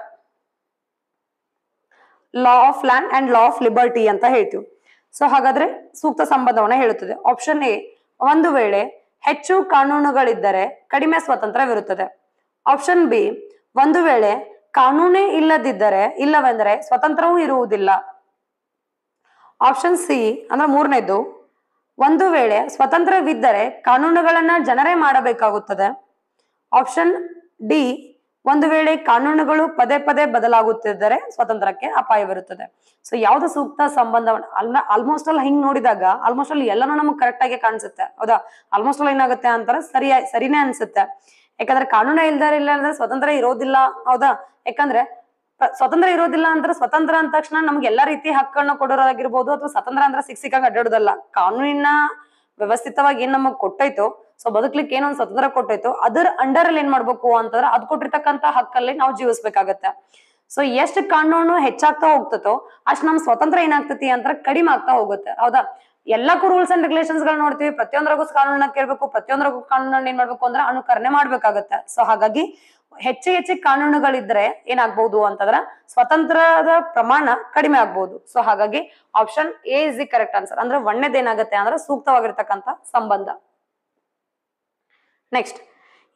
law of land and law of liberty ಅಂತ ಹೇಳ್ತೀವಿ ಸೊ ಹಾಗಾದ್ರೆ ಸೂಕ್ತ ಸಂಬಂಧವನ್ನ ಹೇಳುತ್ತದೆ ಆಪ್ಷನ್ ಎ ಒಂದು ವೇಳೆ ಹೆಚ್ಚು ಕಾನೂನುಗಳಿದ್ದರೆ ಕಡಿಮೆ ಸ್ವತಂತ್ರವಿರುತ್ತದೆ ಆಪ್ಷನ್ ಬಿ ಒಂದು ವೇಳೆ ಕಾನೂನೇ ಇಲ್ಲದಿದ್ದರೆ ಇಲ್ಲವೆಂದರೆ ಸ್ವತಂತ್ರವೂ ಇರುವುದಿಲ್ಲ ಆಪ್ಷನ್ ಸಿ ಅಂದ್ರೆ ಮೂರನೇದು ಒಂದು ವೇಳೆ ಸ್ವತಂತ್ರವಿದ್ದರೆ ಕಾನೂನುಗಳನ್ನ ಜನರೇ ಮಾಡಬೇಕಾಗುತ್ತದೆ ಆಪ್ಷನ್ ಡಿ ಒಂದು ವೇಳೆ ಕಾನೂನುಗಳು ಪದೇ ಪದೇ ಬದಲಾಗುತ್ತಿದ್ದರೆ ಸ್ವತಂತ್ರಕ್ಕೆ ಅಪಾಯ ಬರುತ್ತದೆ ಸೊ ಯಾವ್ದು ಸೂಕ್ತ ಸಂಬಂಧ ಆಲ್ಮೋಸ್ಟ್ ಅಲ್ಲಿ ಹಿಂಗ್ ನೋಡಿದಾಗ ಆಲ್ಮೋಸ್ಟ್ ಅಲ್ಲಿ ಎಲ್ಲಾನು ನಮ್ಗೆ ಕರೆಕ್ಟ್ ಆಗಿ ಕಾಣಿಸುತ್ತೆ ಹೌದಾ ಆಲ್ಮೋಸ್ಟ್ ಅಲ್ಲಿ ಏನಾಗುತ್ತೆ ಅಂತಾರೆ ಸರಿಯಾಗಿ ಸರಿನೇ ಅನ್ಸುತ್ತೆ ಯಾಕಂದ್ರೆ ಕಾನೂನ ಇಲ್ದಾರ ಇಲ್ಲ ಅಂದ್ರೆ ಸ್ವತಂತ್ರ ಇರೋದಿಲ್ಲ ಹೌದಾ ಯಾಕಂದ್ರೆ ಸ್ವತಂತ್ರ ಇರೋದಿಲ್ಲ ಅಂದ್ರೆ ಸ್ವತಂತ್ರ ಅಂದ ತಕ್ಷಣ ನಮ್ಗೆ ಎಲ್ಲಾ ರೀತಿ ಹಕ್ಕನ್ನು ಕೊಡೋರಾಗಿರ್ಬೋದು ಅಥವಾ ಸ್ವತಂತ್ರ ಅಂದ್ರೆ ಸಿಕ್ ಸಿಕ್ಕಾಗ ಅಡ್ಡಾಡೋದಲ್ಲ ಕಾನೂನಿನ ವ್ಯವಸ್ಥಿತವಾಗಿ ಏನ್ ನಮಗ್ ಕೊಟ್ಟೈತೋ ಸೊ ಬದುಕ್ಲಿಕ್ಕೆ ಏನೊಂದು ಸ್ವತಂತ್ರ ಕೊಟ್ಟೈತೋ ಅದರ ಅಂಡರ್ ಅಲ್ಲಿ ಏನ್ ಮಾಡ್ಬೇಕು ಅಂತಂದ್ರೆ ಅದ್ ಕೊಟ್ಟಿರ್ತಕ್ಕಂತ ಹಕ್ಕಲ್ಲಿ ನಾವು ಜೀವಿಸ್ಬೇಕಾಗತ್ತೆ ಸೊ ಎಷ್ಟು ಕಾನೂನು ಹೆಚ್ಚಾಗ್ತಾ ಹೋಗ್ತತೋ ಅಷ್ಟ್ ನಮ್ ಸ್ವತಂತ್ರ ಏನಾಗ್ತತಿ ಅಂತ ಕಡಿಮೆ ಆಗ್ತಾ ಹೋಗುತ್ತೆ ಹೌದಾ ಎಲ್ಲಕ್ಕೂ ರೂಲ್ಸ್ ಅಂಡ್ ರೆಗ್ಯುಲೇಷನ್ಸ್ ಗಳು ನೋಡ್ತೀವಿ ಪ್ರತಿಯೊಂದ್ರಗೂ ಕಾನೂನನ್ನ ಕೇಳ್ಬೇಕು ಪ್ರತಿಯೊಂದ್ರಗೂ ಕಾನೂನನ್ನ ಏನ್ ಮಾಡ್ಬೇಕು ಅಂದ್ರೆ ಅನುಕರಣೆ ಮಾಡ್ಬೇಕಾಗತ್ತೆ ಸೊ ಹಾಗಾಗಿ ಹೆಚ್ಚು ಹೆಚ್ಚು ಕಾನೂನುಗಳಿದ್ರೆ ಏನಾಗ್ಬಹುದು ಅಂತಂದ್ರ ಸ್ವತಂತ್ರದ ಪ್ರಮಾಣ ಕಡಿಮೆ ಆಗ್ಬಹುದು ಸೊ ಹಾಗಾಗಿ option A is the correct answer ಅಂದ್ರೆ ಏನಾಗುತ್ತೆ ಅಂದ್ರೆ ಸೂಕ್ತವಾಗಿರ್ತಕ್ಕಂತ ಸಂಬಂಧ ನೆಕ್ಸ್ಟ್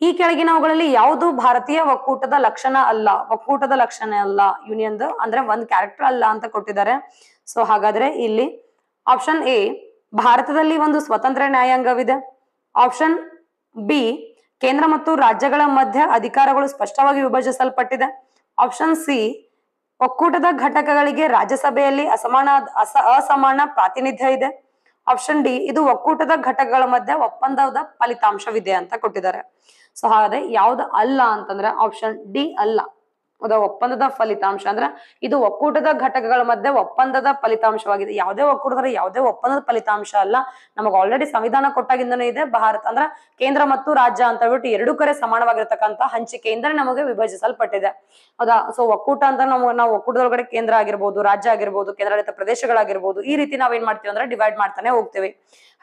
ಈ ಕೆಳಗಿನವುಗಳಲ್ಲಿ ಯಾವುದು ಭಾರತೀಯ ಒಕ್ಕೂಟದ ಲಕ್ಷಣ ಅಲ್ಲ ಒಕ್ಕೂಟದ ಲಕ್ಷಣ ಅಲ್ಲ ಯೂನಿಯನ್ದು ಅಂದ್ರೆ ಒಂದ್ ಕ್ಯಾರೆಕ್ಟರ್ ಅಲ್ಲ ಅಂತ ಕೊಟ್ಟಿದ್ದಾರೆ ಸೊ ಹಾಗಾದ್ರೆ ಇಲ್ಲಿ ಆಪ್ಷನ್ ಎ ಭಾರತದಲ್ಲಿ ಒಂದು ಸ್ವತಂತ್ರ ನ್ಯಾಯಾಂಗವಿದೆ ಆಪ್ಷನ್ ಬಿ ಕೇಂದ್ರ ಮತ್ತು ರಾಜ್ಯಗಳ ಮಧ್ಯ ಅಧಿಕಾರಗಳು ಸ್ಪಷ್ಟವಾಗಿ ವಿಭಜಿಸಲ್ಪಟ್ಟಿದೆ ಆಪ್ಷನ್ ಸಿ ಒಕ್ಕೂಟದ ಘಟಕಗಳಿಗೆ ರಾಜ್ಯಸಭೆಯಲ್ಲಿ ಅಸಮಾನ ಅಸಮಾನ ಪ್ರಾತಿನಿಧ್ಯ ಇದೆ ಆಪ್ಷನ್ ಡಿ ಇದು ಒಕ್ಕೂಟದ ಘಟಕಗಳ ಮಧ್ಯೆ ಒಪ್ಪಂದದ ಫಲಿತಾಂಶವಿದೆ ಅಂತ ಕೊಟ್ಟಿದ್ದಾರೆ ಸೊ ಹಾಗಾದ್ರೆ ಯಾವ್ದು ಅಲ್ಲ ಅಂತಂದ್ರೆ ಆಪ್ಷನ್ ಡಿ ಅಲ್ಲ ಅದ ಒಪ್ಪಂದದ ಫಲಿತಾಂಶ ಅಂದ್ರ ಇದು ಒಕ್ಕೂಟದ ಘಟಕಗಳ ಮಧ್ಯೆ ಒಪ್ಪಂದದ ಫಲಿತಾಂಶವಾಗಿದೆ ಯಾವುದೇ ಒಕ್ಕೂಟದ ಯಾವುದೇ ಒಪ್ಪಂದದ ಫಲಿತಾಂಶ ಅಲ್ಲ ನಮಗೆ ಆಲ್ರೆಡಿ ಸಂವಿಧಾನ ಕೊಟ್ಟಾಗಿಂದನೂ ಇದೆ ಭಾರತ ಅಂದ್ರ ಕೇಂದ್ರ ಮತ್ತು ರಾಜ್ಯ ಅಂತ ಹೇಳ್ಬಿಟ್ಟು ಎರಡು ಕಡೆ ಸಮಾನವಾಗಿರ್ತಕ್ಕಂತ ಹಂಚಿಕೆಯಿಂದ ನಮಗೆ ವಿಭಜಿಸಲ್ಪಟ್ಟಿದೆ ಹೌದಾ ಸೊ ಒಕ್ಕೂಟ ಅಂತ ನಾವು ನಾವು ಒಕ್ಕೂಟದೊಳಗಡೆ ಕೇಂದ್ರ ಆಗಿರ್ಬೋದು ರಾಜ್ಯ ಆಗಿರ್ಬೋದು ಕೇಂದ್ರಾಡಳಿತ ಪ್ರದೇಶಗಳಾಗಿರ್ಬೋದು ಈ ರೀತಿ ನಾವೇನ್ ಮಾಡ್ತೀವಿ ಅಂದ್ರೆ ಡಿವೈಡ್ ಮಾಡ್ತಾನೆ ಹೋಗ್ತೀವಿ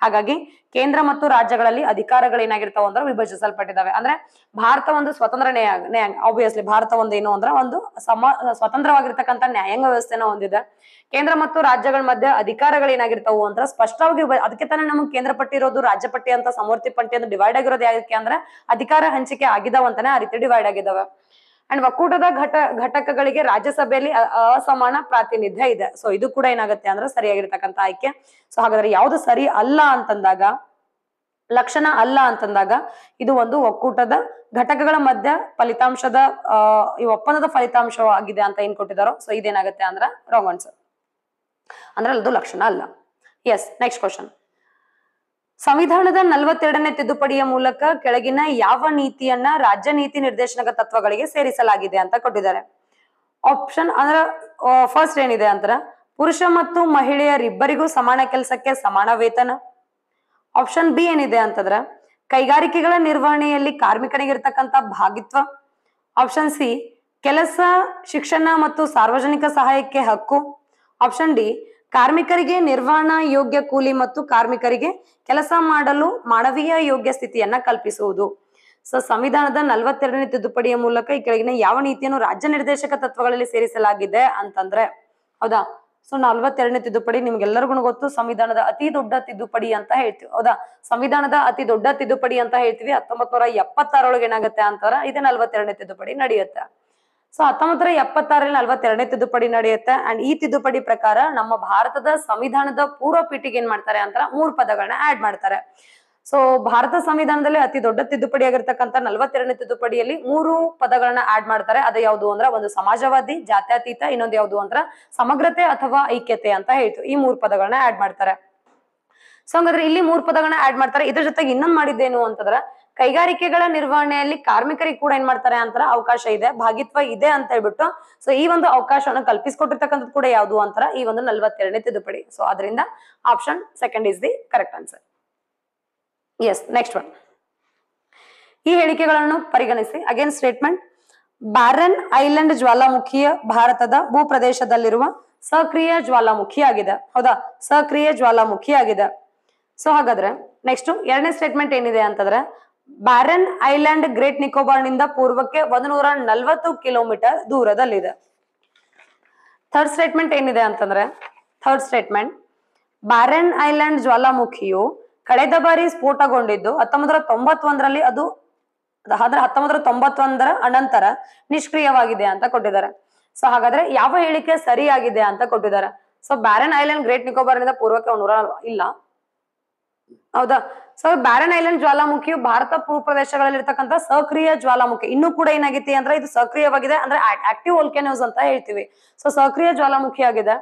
ಹಾಗಾಗಿ ಕೇಂದ್ರ ಮತ್ತು ರಾಜ್ಯಗಳಲ್ಲಿ ಅಧಿಕಾರಗಳು ಏನಾಗಿರ್ತಾವ ಅಂದ್ರೆ ವಿಭಜಿಸಲ್ಪಟ್ಟಿದ್ದಾವೆ ಅಂದ್ರೆ ಭಾರತ ಒಂದು ಸ್ವತಂತ್ರ ನ್ಯಾಯ ನ್ಯಾಯ ಆಬ್ವಿಯಸ್ಲಿ ಭಾರತ ಒಂದು ಏನು ಅಂದ್ರೆ ಒಂದು ಸಮ ಸ್ವತಂತ್ರವಾಗಿರ್ತಕ್ಕಂಥ ನ್ಯಾಯಾಂಗ ವ್ಯವಸ್ಥೆನ ಹೊಂದಿದೆ ಕೇಂದ್ರ ಮತ್ತು ರಾಜ್ಯಗಳ ಮಧ್ಯೆ ಅಧಿಕಾರಗಳು ಏನಾಗಿರ್ತಾವು ಅಂದ್ರೆ ಸ್ಪಷ್ಟವಾಗಿ ಅದಕ್ಕೆ ತಾನೆ ನಮ್ಗೆ ಕೇಂದ್ರ ಪಟ್ಟಿ ಇರೋದು ರಾಜ್ಯ ಪಟ್ಟಿ ಅಂತ ಸಮೂರ್ತಿ ಪಟ್ಟಿ ಅಂತ ಡಿವೈಡ್ ಆಗಿರೋದು ಯಾಕೆ ಅಂದ್ರೆ ಅಧಿಕಾರ ಹಂಚಿಕೆ ಆಗಿದಾವಂತಾನೆ ಆ ರೀತಿ ಡಿವೈಡ್ ಆಗಿದಾವೆ ಅಂಡ್ ಒಕ್ಕೂಟದ ಘಟ ಘಟಕಗಳಿಗೆ ರಾಜ್ಯಸಭೆಯಲ್ಲಿ ಅಸಮಾನ ಪ್ರಾತಿನಿಧ್ಯ ಇದೆ ಸೊ ಇದು ಕೂಡ ಏನಾಗುತ್ತೆ ಅಂದ್ರೆ ಸರಿಯಾಗಿರ್ತಕ್ಕಂಥ ಆಯ್ಕೆ ಸೊ ಹಾಗಾದ್ರೆ ಯಾವುದು ಸರಿ ಅಲ್ಲ ಅಂತಂದಾಗ ಲಕ್ಷಣ ಅಲ್ಲ ಅಂತಂದಾಗ ಇದು ಒಂದು ಒಕ್ಕೂಟದ ಘಟಕಗಳ ಮಧ್ಯ ಫಲಿತಾಂಶದ ಈ ಒಪ್ಪಂದದ ಫಲಿತಾಂಶವಾಗಿದೆ ಅಂತ ಏನ್ ಕೊಟ್ಟಿದಾರೋ ಸೊ ಇದೇನಾಗುತ್ತೆ ಅಂದ್ರೆ ರಾಂಗ್ ಆನ್ಸರ್ ಅಂದ್ರೆ ಅದು ಲಕ್ಷಣ ಅಲ್ಲ ಎಸ್ ನೆಕ್ಸ್ಟ್ ಕ್ವಶನ್ ಸಂವಿಧಾನದ ನಲವತ್ತೆರಡನೇ ತಿದ್ದುಪಡಿಯ ಮೂಲಕ ಕೆಳಗಿನ ಯಾವ ನೀತಿಯನ್ನ ರಾಜ್ಯ ನೀತಿ ನಿರ್ದೇಶನದ ತತ್ವಗಳಿಗೆ ಸೇರಿಸಲಾಗಿದೆ ಅಂತ ಕೊಟ್ಟಿದ್ದಾರೆ ಆಪ್ಷನ್ ಅಂದ್ರ ಫಸ್ಟ್ ಏನಿದೆ ಅಂತರ ಪುರುಷ ಮತ್ತು ಮಹಿಳೆಯರಿಬ್ಬರಿಗೂ ಸಮಾನ ಕೆಲಸಕ್ಕೆ ಸಮಾನ ವೇತನ ಆಪ್ಷನ್ ಬಿ ಏನಿದೆ ಅಂತಂದ್ರ ಕೈಗಾರಿಕೆಗಳ ನಿರ್ವಹಣೆಯಲ್ಲಿ ಕಾರ್ಮಿಕರಿಗೆ ಭಾಗಿತ್ವ ಆಪ್ಷನ್ ಸಿ ಕೆಲಸ ಶಿಕ್ಷಣ ಮತ್ತು ಸಾರ್ವಜನಿಕ ಸಹಾಯಕ್ಕೆ ಹಕ್ಕು ಆಪ್ಷನ್ ಡಿ ಕಾರ್ಮಿಕರಿಗೆ ನಿರ್ವಹಣಾ ಯೋಗ್ಯ ಕೂಲಿ ಮತ್ತು ಕಾರ್ಮಿಕರಿಗೆ ಕೆಲಸ ಮಾಡಲು ಮಾನವೀಯ ಯೋಗ್ಯ ಸ್ಥಿತಿಯನ್ನ ಕಲ್ಪಿಸುವುದು ಸೊ ಸಂವಿಧಾನದ ನಲವತ್ತೆರಡನೇ ತಿದ್ದುಪಡಿಯ ಮೂಲಕ ಈ ಕೆಳಗಿನ ಯಾವ ನೀತಿಯನ್ನು ರಾಜ್ಯ ನಿರ್ದೇಶಕ ತತ್ವಗಳಲ್ಲಿ ಸೇರಿಸಲಾಗಿದೆ ಅಂತಂದ್ರೆ ಹೌದಾ ಸೊ ನಲ್ವತ್ತೆರಡನೇ ತಿದ್ದುಪಡಿ ನಿಮ್ಗೆಲ್ಲರಿಗೂ ಗೊತ್ತು ಸಂವಿಧಾನದ ಅತಿ ದೊಡ್ಡ ತಿದ್ದುಪಡಿ ಅಂತ ಹೇಳ್ತೀವಿ ಹೌದಾ ಸಂವಿಧಾನದ ಅತಿ ದೊಡ್ಡ ತಿದ್ದುಪಡಿ ಅಂತ ಹೇಳ್ತೀವಿ ಹತ್ತೊಂಬತ್ ನೂರ ಎಪ್ಪತ್ತಾರೊಳಗೆ ಏನಾಗುತ್ತೆ ಅಂತಾರ ಇದೆ ನಲ್ವತ್ತೆರಡನೇ ತಿದ್ದುಪಡಿ ನಡೆಯುತ್ತೆ ಸೊ ಹತ್ತೊಂಬತ್ತರ ಎಪ್ಪತ್ತಾರಲ್ಲಿ ನಲ್ವತ್ತೆರಡನೇ ತಿದ್ದುಪಡಿ ನಡೆಯುತ್ತೆ ಅಂಡ್ ಈ ತಿದ್ದುಪಡಿ ಪ್ರಕಾರ ನಮ್ಮ ಭಾರತದ ಸಂವಿಧಾನದ ಪೂರ್ವ ಪೀಠಿಗೆ ಏನ್ ಮಾಡ್ತಾರೆ ಅಂತ ಮೂರು ಪದಗಳನ್ನ ಆಡ್ ಮಾಡ್ತಾರೆ ಸೊ ಭಾರತ ಸಂವಿಧಾನದಲ್ಲಿ ಅತಿ ದೊಡ್ಡ ತಿದ್ದುಪಡಿ ಆಗಿರ್ತಕ್ಕಂಥ ನಲ್ವತ್ತೆರಡನೇ ತಿದ್ದುಪಡಿಯಲ್ಲಿ ಮೂರು ಪದಗಳನ್ನ ಆಡ್ ಮಾಡ್ತಾರೆ ಅದು ಯಾವುದು ಅಂದ್ರ ಒಂದು ಸಮಾಜವಾದಿ ಜಾತ್ಯತೀತ ಇನ್ನೊಂದು ಯಾವುದು ಅಂದ್ರ ಸಮಗ್ರತೆ ಅಥವಾ ಐಕ್ಯತೆ ಅಂತ ಹೇಳ್ತು ಈ ಮೂರು ಪದಗಳನ್ನ ಆಡ್ ಮಾಡ್ತಾರೆ ಸೊ ಹಂಗಾದ್ರೆ ಇಲ್ಲಿ ಮೂರು ಪದಗಳನ್ನ ಆಡ್ ಮಾಡ್ತಾರೆ ಇದ್ರ ಜೊತೆಗೆ ಇನ್ನೊಂದ್ ಮಾಡಿದ್ದೇನು ಅಂತಂದ್ರೆ ಕೈಗಾರಿಕೆಗಳ ನಿರ್ವಹಣೆಯಲ್ಲಿ ಕಾರ್ಮಿಕರಿಗೆ ಕೂಡ ಏನ್ ಮಾಡ್ತಾರೆ ಅಂತರ ಅವಕಾಶ ಇದೆ ಭಾಗಿತ್ವ ಇದೆ ಅಂತ ಹೇಳ್ಬಿಟ್ಟು ಸೊ ಈ ಒಂದು ಅವಕಾಶವನ್ನು ಕಲ್ಪಿಸಿಕೊಟ್ಟಿರ್ತಕ್ಕಂಥದ್ದು ಕೂಡ ಯಾವುದು ಅಂತರ ಈ ಒಂದು ನಲ್ವತ್ತೆರಡನೇ ತಿದ್ದುಪಡಿ ಸೊ ಅದರಿಂದ option second is the correct answer yes next one ಈ ಹೇಳಿಕೆಗಳನ್ನು ಪರಿಗಣಿಸಿ ಅಗೇನ್ ಸ್ಟೇಟ್ಮೆಂಟ್ ಬಾರನ್ ಐಲ್ಯಾಂಡ್ ಜ್ವಾಲಾಮುಖಿಯ ಭಾರತದ ಭೂಪ್ರದೇಶದಲ್ಲಿರುವ ಸಕ್ರಿಯ ಜ್ವಾಲಾಮುಖಿ ಆಗಿದೆ ಹೌದಾ ಸಕ್ರಿಯ ಜ್ವಾಲಾಮುಖಿ ಆಗಿದೆ ಸೊ ಹಾಗಾದ್ರೆ ನೆಕ್ಸ್ಟ್ ಎರಡನೇ ಸ್ಟೇಟ್ಮೆಂಟ್ ಏನಿದೆ ಅಂತಂದ್ರೆ ಬ್ಯಾರನ್ ಐಲ್ಯಾಂಡ್ ಗ್ರೇಟ್ ನಿಕೋಬಾರ್ ನಿಂದ ಪೂರ್ವಕ್ಕೆ ಒಂದ್ನೂರ ನಲ್ವತ್ತು ಕಿಲೋಮೀಟರ್ ದೂರದಲ್ಲಿದೆ ಥರ್ಡ್ ಸ್ಟೇಟ್ಮೆಂಟ್ ಏನಿದೆ ಅಂತಂದ್ರೆ ಥರ್ಡ್ ಸ್ಟೇಟ್ಮೆಂಟ್ ಬ್ಯಾರನ್ ಐಲ್ಯಾಂಡ್ ಜ್ವಾಲಾಮುಖಿಯು ಕಳೆದ ಬಾರಿ ಸ್ಫೋಟಗೊಂಡಿದ್ದು ಹತ್ತೊಂಬತ್ತರ ತೊಂಬತ್ತೊಂದರಲ್ಲಿ ಅದು ಅಂದ್ರೆ ಹತ್ತೊಂಬತ್ತರ ತೊಂಬತ್ತೊಂದರ ಅನಂತರ ನಿಷ್ಕ್ರಿಯವಾಗಿದೆ ಅಂತ ಕೊಟ್ಟಿದ್ದಾರೆ ಸೊ ಹಾಗಾದ್ರೆ ಯಾವ ಹೇಳಿಕೆ ಸರಿಯಾಗಿದೆ ಅಂತ ಕೊಟ್ಟಿದ್ದಾರೆ ಸೊ ಬ್ಯಾರನ್ ಐಲ್ಯಾಂಡ್ ಗ್ರೇಟ್ ನಿಕೋಬಾರ್ನಿಂದ ಪೂರ್ವಕ್ಕೆ ನೂರ ಇಲ್ಲ ಹೌದಾ ಸೊ ಬ್ಯಾರನ್ ಐಲ್ಯಾಂಡ್ ಜ್ವಾಲಾಮುಖಿಯು ಭಾರತ ಪ್ರದೇಶಗಳಲ್ಲಿ ಇರ್ತಕ್ಕಂಥ ಸಕ್ರಿಯ ಜ್ವಾಲಾಮುಖಿ ಇನ್ನು ಕೂಡ ಏನಾಗಿತ್ತು ಅಂದ್ರೆ ಇದು ಸಕ್ರಿಯವಾಗಿದೆ ಅಂದ್ರೆ ಆಕ್ಟಿವ್ ವೋಲ್ಕೆನೋಸ್ ಅಂತ ಹೇಳ್ತೀವಿ ಸೊ ಸಕ್ರಿಯ ಜ್ವಾಲಾಮುಖಿ ಆಗಿದೆ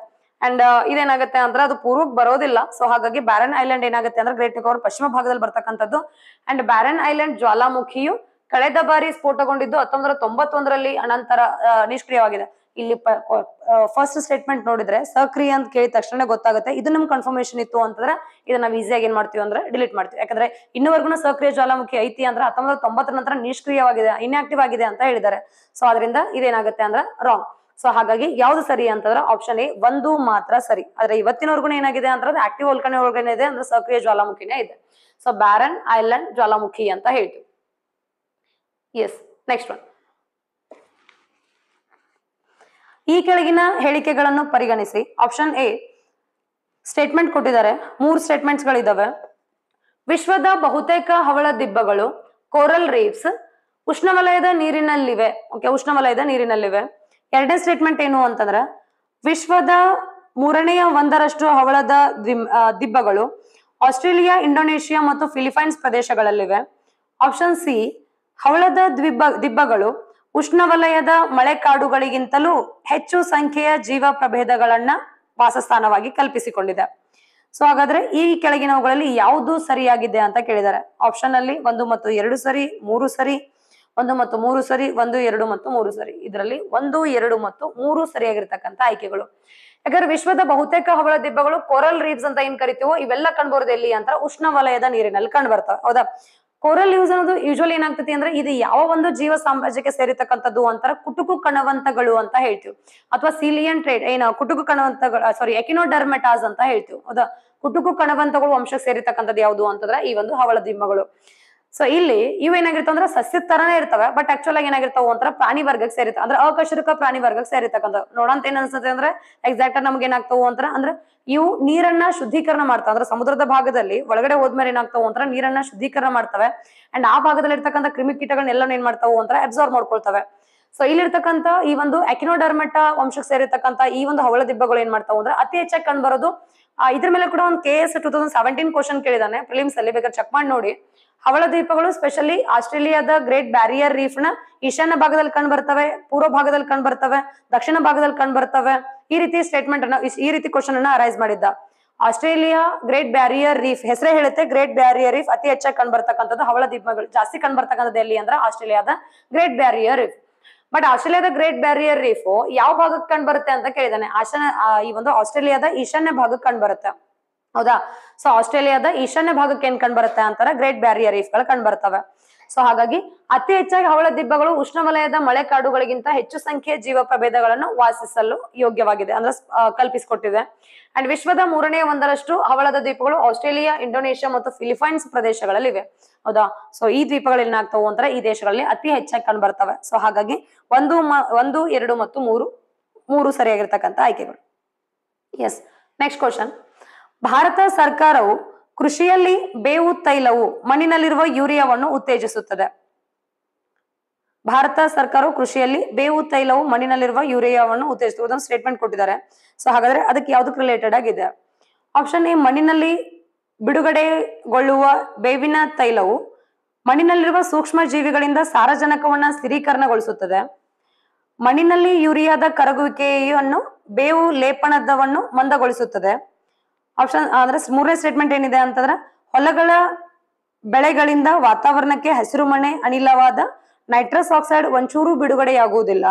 ಅಂಡ್ uh, ಇದೇನಾಗುತ್ತೆ ಅಂದ್ರೆ ಅದು ಪೂರ್ವಕ್ಕೆ ಬರೋದಿಲ್ಲ ಸೊ ಹಾಗಾಗಿ ಬ್ಯಾರನ್ ಐಲ್ಯಾಂಡ್ ಏನಾಗುತ್ತೆ ಅಂದ್ರೆ ಗ್ರೇಟ್ ನಿಕೋಬಾರ್ ಪಶ್ಚಿಮ ಭಾಗದಲ್ಲಿ ಬರ್ತಕ್ಕಂಥದ್ದು ಅಂಡ್ ಬ್ಯಾರನ್ ಐಲ್ಯಾಂಡ್ ಜ್ವಾಲಾಮುಖಿಯು ಕಳೆದ ಬಾರಿ ಸ್ಫೋಟಗೊಂಡಿದ್ದು ಹತ್ತೊಂಬತ್ತರ ತೊಂಬತ್ತೊಂದರಲ್ಲಿ ಅನಂತರ uh, ನಿಷ್ಕ್ರಿಯವಾಗಿದೆ ಇಲ್ಲಿ ಫಸ್ಟ್ ಸ್ಟೇಟ್ಮೆಂಟ್ ನೋಡಿದ್ರೆ ಸಕ್ರಿಯ ಅಂತ ಕೇಳಿದ ತಕ್ಷಣ ಗೊತ್ತಾಗುತ್ತೆ ಇದು ನಮ್ಗೆ ಕನ್ಫರ್ಮೇಶನ್ ಇತ್ತು ಅಂತಂದ್ರೆ ಇದನ್ನ ನಾವು ಈಸಿಯಾಗಿ ಏನ್ ಮಾಡ್ತೀವಿ ಅಂದ್ರೆ ಡಿಲೀಟ್ ಮಾಡ್ತೀವಿ ಯಾಕಂದ್ರೆ ಇನ್ನವರೆಗೂ ಸಕ್ರಿಯ ಜ್ವಾಲಾಮುಖಿ ಐತಿ ಅಂದ್ರೆ ಹತ್ತೊಂಬತ್ತು ತೊಂಬತ್ತರ ನಂತರ ನಿಷ್ಕ್ರಿಯವಾಗಿದೆ ಇನ್ಆಕ್ಟಿವ್ ಆಗಿದೆ ಅಂತ ಹೇಳಿದ್ದಾರೆ ಸೊ ಅದರಿಂದ ಇದೇನಾಗುತ್ತೆ ಅಂದ್ರೆ ರಾಂಗ್ ಸೊ ಹಾಗಾಗಿ ಯಾವ್ದು ಸರಿ ಅಂತಂದ್ರೆ ಆಪ್ಷನ್ ಎ ಒಂದು ಮಾತ್ರ ಸರಿ ಆದ್ರೆ ಇವತ್ತಿನವರೆಗೂ ಏನಾಗಿದೆ ಅಂದ್ರೆ ಆಕ್ಟಿವ್ ಒಲ್ಕಣೆ ಒಳಗಡೆ ಇದೆ ಅಂದ್ರೆ ಸಕ್ರಿಯ ಜ್ವಾಲಾಮುಖಿನೇ ಇದೆ ಸೊ ಬ್ಯಾರನ್ ಐಲ್ಯಾಂಡ್ ಜ್ವಾಲಾಮುಖಿ ಅಂತ ಹೇಳ್ತೀವಿ ಎಸ್ ನೆಕ್ಸ್ಟ್ ಒನ್ ಈ ಕೆಳಗಿನ ಹೇಳಿಕೆಗಳನ್ನು ಪರಿಗಣಿಸಿ ಆಪ್ಷನ್ ಎ ಸ್ಟೇಟ್ಮೆಂಟ್ ಕೊಟ್ಟಿದ್ದಾರೆ ಮೂರು ಸ್ಟೇಟ್ಮೆಂಟ್ಸ್ ವಿಶ್ವದ ಬಹುತೇಕ ಹವಳ ದಿಬ್ಬಗಳು ಕೋರಲ್ ರೀಫ್ಸ್ ಉಷ್ಣವಲಯದ ನೀರಿನಲ್ಲಿವೆ ಓಕೆ ಉಷ್ಣವಲಯದ ನೀರಿನಲ್ಲಿವೆ ಎರಡನೇ ಸ್ಟೇಟ್ಮೆಂಟ್ ಏನು ಅಂತಂದ್ರೆ ವಿಶ್ವದ ಮೂರನೆಯ ಒಂದರಷ್ಟು ಹವಳದ ದಿಬ್ಬಗಳು ಆಸ್ಟ್ರೇಲಿಯಾ ಇಂಡೋನೇಷಿಯಾ ಮತ್ತು ಫಿಲಿಪೈನ್ಸ್ ಪ್ರದೇಶಗಳಲ್ಲಿವೆ ಆಪ್ಷನ್ ಸಿ ಹವಳದ ದ್ವಿಬ್ಬ ದಿಬ್ಬಗಳು ಉಷ್ಣವಲಯದ ಮಳೆಕಾಡುಗಳಿಗಿಂತಲೂ ಹೆಚ್ಚು ಸಂಖ್ಯೆಯ ಜೀವ ಪ್ರಭೇದಗಳನ್ನ ವಾಸಸ್ಥಾನವಾಗಿ ಕಲ್ಪಿಸಿಕೊಂಡಿದೆ ಸೊ ಹಾಗಾದ್ರೆ ಈ ಕೆಳಗಿನವುಗಳಲ್ಲಿ ಯಾವುದು ಸರಿಯಾಗಿದೆ ಅಂತ ಕೇಳಿದ್ದಾರೆ ಆಪ್ಷನ್ ಅಲ್ಲಿ ಒಂದು ಮತ್ತು ಎರಡು ಸರಿ ಮೂರು ಸರಿ ಒಂದು ಮತ್ತು ಮೂರು ಸರಿ ಒಂದು ಎರಡು ಮತ್ತು ಮೂರು ಸರಿ ಇದರಲ್ಲಿ ಒಂದು ಎರಡು ಮತ್ತು ಮೂರು ಸರಿಯಾಗಿರ್ತಕ್ಕಂಥ ಆಯ್ಕೆಗಳು ಯಾಕಂದ್ರೆ ವಿಶ್ವದ ಬಹುತೇಕ ಹವಳ ದಿಬ್ಬಗಳು ಕೊರಲ್ ರೀಫ್ಸ್ ಅಂತ ಏನ್ ಕರಿತೀವೋ ಇವೆಲ್ಲ ಕಂಡು ಎಲ್ಲಿ ಅಂತ ಉಷ್ಣವಲಯದ ನೀರಿನಲ್ಲಿ ಕಂಡು ಬರ್ತವೆ ಹೌದಾ ಕೋರಲ್ ಯೂಸ್ ಅನ್ನೋದು ಯೂಶುವಲ್ ಏನಾಗ್ತತಿ ಅಂದ್ರೆ ಇದು ಯಾವ ಒಂದು ಜೀವ ಸಾಮ್ರಾಜ್ಯಕ್ಕೆ ಸೇರಿತಕ್ಕಂಥದ್ದು ಅಂತಾರ ಕುಟುಕು ಕಣವಂತಗಳು ಅಂತ ಹೇಳ್ತೀವಿ ಅಥವಾ ಸಿಲಿಯನ್ ಟ್ರೇಡ್ ಏನ ಕುಟುಕು ಕಣವಂತಗಳು ಸಾರಿ ಎಕಿನೋಡರ್ಮೆಟಾಸ್ ಅಂತ ಹೇಳ್ತೀವಿ ಹೌದಾ ಕುಟುಕು ಕಣವಂತಗಳು ವಂಶಕ್ಕೆ ಸೇರಿತಕ್ಕಂಥದ್ದು ಯಾವುದು ಅಂತಂದ್ರೆ ಈ ಒಂದು ಹವಳ ದಿಮ್ಮಗಳು ಸೊ ಇಲ್ಲಿ ಏನಾಗಿರ್ತಾವ ಅಂದ್ರೆ ಸಸ್ಯದ ತರನೇ ಇರ್ತವೆ ಬಟ್ ಆಕ್ಚುಲ್ ಆಗಿ ಏನಾಗಿರ್ತಾವ ಪ್ರಾಣಿ ವರ್ಗಕ್ಕೆ ಸೇರಿತ ಅಂದ್ರೆ ಅಕಶುರುಕ ಪ್ರಾಣಿ ವರ್ಗಕ್ಕೆ ಸೇರಿರ್ತಕ್ಕಂಥ ನೋಡಂತ ಏನ್ ಅನ್ಸುತ್ತೆ ಅಂದ್ರೆ ಎಕ್ಸಾಕ್ಟ್ ಆಗಿ ನಮ್ಗೆ ಏನಾಗ್ತಾವ ಅಂದ್ರೆ ಇವು ನೀರನ್ನ ಶುದ್ಧೀಕರಣ ಮಾಡ್ತಾವ ಅಂದ್ರೆ ಸಮುದ್ರದ ಭಾಗದಲ್ಲಿ ಒಳಗಡೆ ಹೋದ್ಮೇಲೆ ಏನಾಗ್ತಾವ ಅಂತರ ನೀರನ್ನ ಶುದ್ಧೀಕರಣ ಮಾಡ್ತವೆ ಅಂಡ್ ಆ ಭಾಗದಲ್ಲಿ ಇರ್ತಕ್ಕಂಥ ಎಲ್ಲ ಏನ್ ಮಾಡ್ತಾವ ಅಂತ ಅಬ್ಸರ್ವ್ ಮಾಡ್ಕೊಳ್ತವೆ ಸೊ ಇಲ್ಲಿರ್ತಕ್ಕಂಥ ಈ ಒಂದು ಎಕಿನೋಡರ್ಮಟ ವಂಶಕ್ಕೆ ಸೇರಿರ್ತಕ್ಕಂಥ ಈ ಒಂದು ಹವಳ ದಿಬ್ಬಗಳು ಏನ್ ಮಾಡ್ತಾವ ಅಂದ್ರೆ ಅತಿ ಹೆಚ್ಚಾಗಿ ಕಂಡು ಬರೋದು ಇದ್ರ ಮೇಲೆ ಕೂಡ ಒಂದು K S two thousand seventeen question ಕೇಳಿದಾನೆ ಪ್ರಿಲಿಮ್ಸ್ ಅಲ್ಲಿ ಬೇಕಾದ್ರೆ ಚೆಕ್ ಮಾಡಿ ನೋಡಿ ಅವಳ ದ್ವೀಪಗಳು ಸ್ಪೆಷಲಿ ಆಸ್ಟ್ರೇಲಿಯಾದ ಗ್ರೇಟ್ ಬ್ಯಾರಿಯರ್ ರೀಫ್ ನ ಈಶಾನ್ಯ ಭಾಗದಲ್ಲಿ ಕಂಡು ಬರ್ತವೆ ಪೂರ್ವ ಭಾಗದಲ್ಲಿ ಕಂಡು ಬರ್ತವೆ ದಕ್ಷಿಣ ಭಾಗದಲ್ಲಿ ಕಂಡು ಬರ್ತವೆ ಈ ರೀತಿ ಸ್ಟೇಟ್ಮೆಂಟ್ ಅನ್ನ ಈ ರೀತಿ ಕ್ವಶನ್ ಅನ್ನ ಅರೈಸ್ ಮಾಡಿದ್ದ ಆಸ್ಟ್ರೇಲಿಯಾ ಗ್ರೇಟ್ ಬ್ಯಾರಿಯರ್ ರೀಫ್ ಹೆಸರೇ ಹೇಳುತ್ತೆ ಗ್ರೇಟ್ ಬ್ಯಾರಿಯರ್ ರೀಫ್ ಅತಿ ಹೆಚ್ಚಾಗಿ ಕಂಡು ಬರ್ತಕ್ಕಂಥದ್ದು ಹವಳ ದ್ವೀಪಗಳು ಜಾಸ್ತಿ ಕಂಡು ಬರ್ತಕ್ಕಂಥದ್ದು ಎಲ್ಲಿ ಅಂದ್ರೆ ಆಸ್ಟ್ರೇಲಿಯಾದ ಗ್ರೇಟ್ ಬ್ಯಾರಿಯರ್ ರೀಫ್ ಬಟ್ ಆಸ್ಟ್ರೇಲಿಯಾದ ಗ್ರೇಟ್ ಬ್ಯಾರಿಯರ್ ರೀಫ್ ಯಾವ ಭಾಗಕ್ಕೆ ಕಂಡು ಬರುತ್ತೆ ಅಂತ ಕೇಳಿದಾನೆ ಆಶಾನ ಈ ಒಂದು ಆಸ್ಟ್ರೇಲಿಯಾದ ಈಶಾನ್ಯ ಭಾಗಕ್ಕೆ ಕಂಡು ಬರುತ್ತೆ ಹೌದಾ ಸೊ ಆಸ್ಟ್ರೇಲಿಯಾದ ಈಶಾನ್ಯ ಭಾಗಕ್ಕೆ ಏನ್ ಕಂಡು ಬರುತ್ತೆ ಅಂತಾರೆ ಗ್ರೇಟ್ ಬ್ಯಾರಿಯರ್ ರೀಫ್ ಗಳು ಬರ್ತವೆ ಸೊ ಹಾಗಾಗಿ ಅತಿ ಹೆಚ್ಚಾಗಿ ಹವಳ ದಿಬ್ಬಗಳು ಉಷ್ಣವಲಯದ ಮಳೆಕಾಡುಗಳಿಗಿಂತ ಹೆಚ್ಚು ಸಂಖ್ಯೆಯ ಜೀವ ಪ್ರಭೇದಗಳನ್ನು ವಾಸಿಸಲು ಯೋಗ್ಯವಾಗಿದೆ ಅಂದ್ರೆ ಕಲ್ಪಿಸಿಕೊಟ್ಟಿದೆ ಅಂಡ್ ವಿಶ್ವದ ಮೂರನೇ ಒಂದರಷ್ಟು ಹವಳದ ದ್ವೀಪಗಳು ಆಸ್ಟ್ರೇಲಿಯಾ ಇಂಡೋನೇಷ್ಯಾ ಮತ್ತು ಫಿಲಿಪೈನ್ಸ್ ಪ್ರದೇಶಗಳಲ್ಲಿ ಇವೆ ಹೌದಾ ಸೊ ಈ ದ್ವೀಪಗಳು ಏನಾಗ್ತವೆ ಅಂದ್ರೆ ಈ ದೇಶಗಳಲ್ಲಿ ಅತಿ ಹೆಚ್ಚಾಗಿ ಕಂಡು ಬರ್ತವೆ ಸೊ ಹಾಗಾಗಿ ಒಂದು ಒಂದು ಎರಡು ಮತ್ತು ಮೂರು ಮೂರು ಸರಿಯಾಗಿರ್ತಕ್ಕಂಥ ಆಯ್ಕೆಗಳು ಎಸ್ ನೆಕ್ಸ್ಟ್ ಕ್ವಶನ್ ಭಾರತ ಸರ್ಕಾರವು ಕೃಷಿಯಲ್ಲಿ ಬೇವು ತೈಲವು ಮಣ್ಣಿನಲ್ಲಿರುವ ಯೂರಿಯಾವನ್ನು ಉತ್ತೇಜಿಸುತ್ತದೆ ಭಾರತ ಸರ್ಕಾರವು ಕೃಷಿಯಲ್ಲಿ ಬೇವು ತೈಲವು ಮಣ್ಣಿನಲ್ಲಿರುವ ಯೂರಿಯಾವನ್ನು ಒಂದು ಸ್ಟೇಟ್ಮೆಂಟ್ ಕೊಟ್ಟಿದ್ದಾರೆ ಸೊ ಹಾಗಾದ್ರೆ ಅದಕ್ಕೆ ಯಾವ್ದಕ್ಕೆ ರಿಲೇಟೆಡ್ ಆಗಿದೆ ಆಪ್ಷನ್ ಎ ಮಣ್ಣಿನಲ್ಲಿ ಬಿಡುಗಡೆಗೊಳ್ಳುವ ಬೇವಿನ ತೈಲವು ಮಣ್ಣಿನಲ್ಲಿರುವ ಸೂಕ್ಷ್ಮ ಜೀವಿಗಳಿಂದ ಸಾರಜನಕವನ್ನ ಸ್ಥಿರೀಕರಣಗೊಳಿಸುತ್ತದೆ ಮಣ್ಣಿನಲ್ಲಿ ಯೂರಿಯಾದ ಕರಗುವಿಕೆಯನ್ನು ಬೇವು ಲೇಪನದವನ್ನು ಮಂದಗೊಳಿಸುತ್ತದೆ ಆಪ್ಷನ್ ಅಂದ್ರೆ ಮೂರನೇ ಸ್ಟೇಟ್ಮೆಂಟ್ ಏನಿದೆ ಅಂತಂದ್ರೆ ಹೊಲಗಳ ಬೆಳೆಗಳಿಂದ ವಾತಾವರಣಕ್ಕೆ ಹಸಿರು ಮನೆ ಅನಿಲವಾದ ನೈಟ್ರಸ್ ಆಕ್ಸೈಡ್ ಒಂಚೂರು ಬಿಡುಗಡೆಯಾಗುವುದಿಲ್ಲ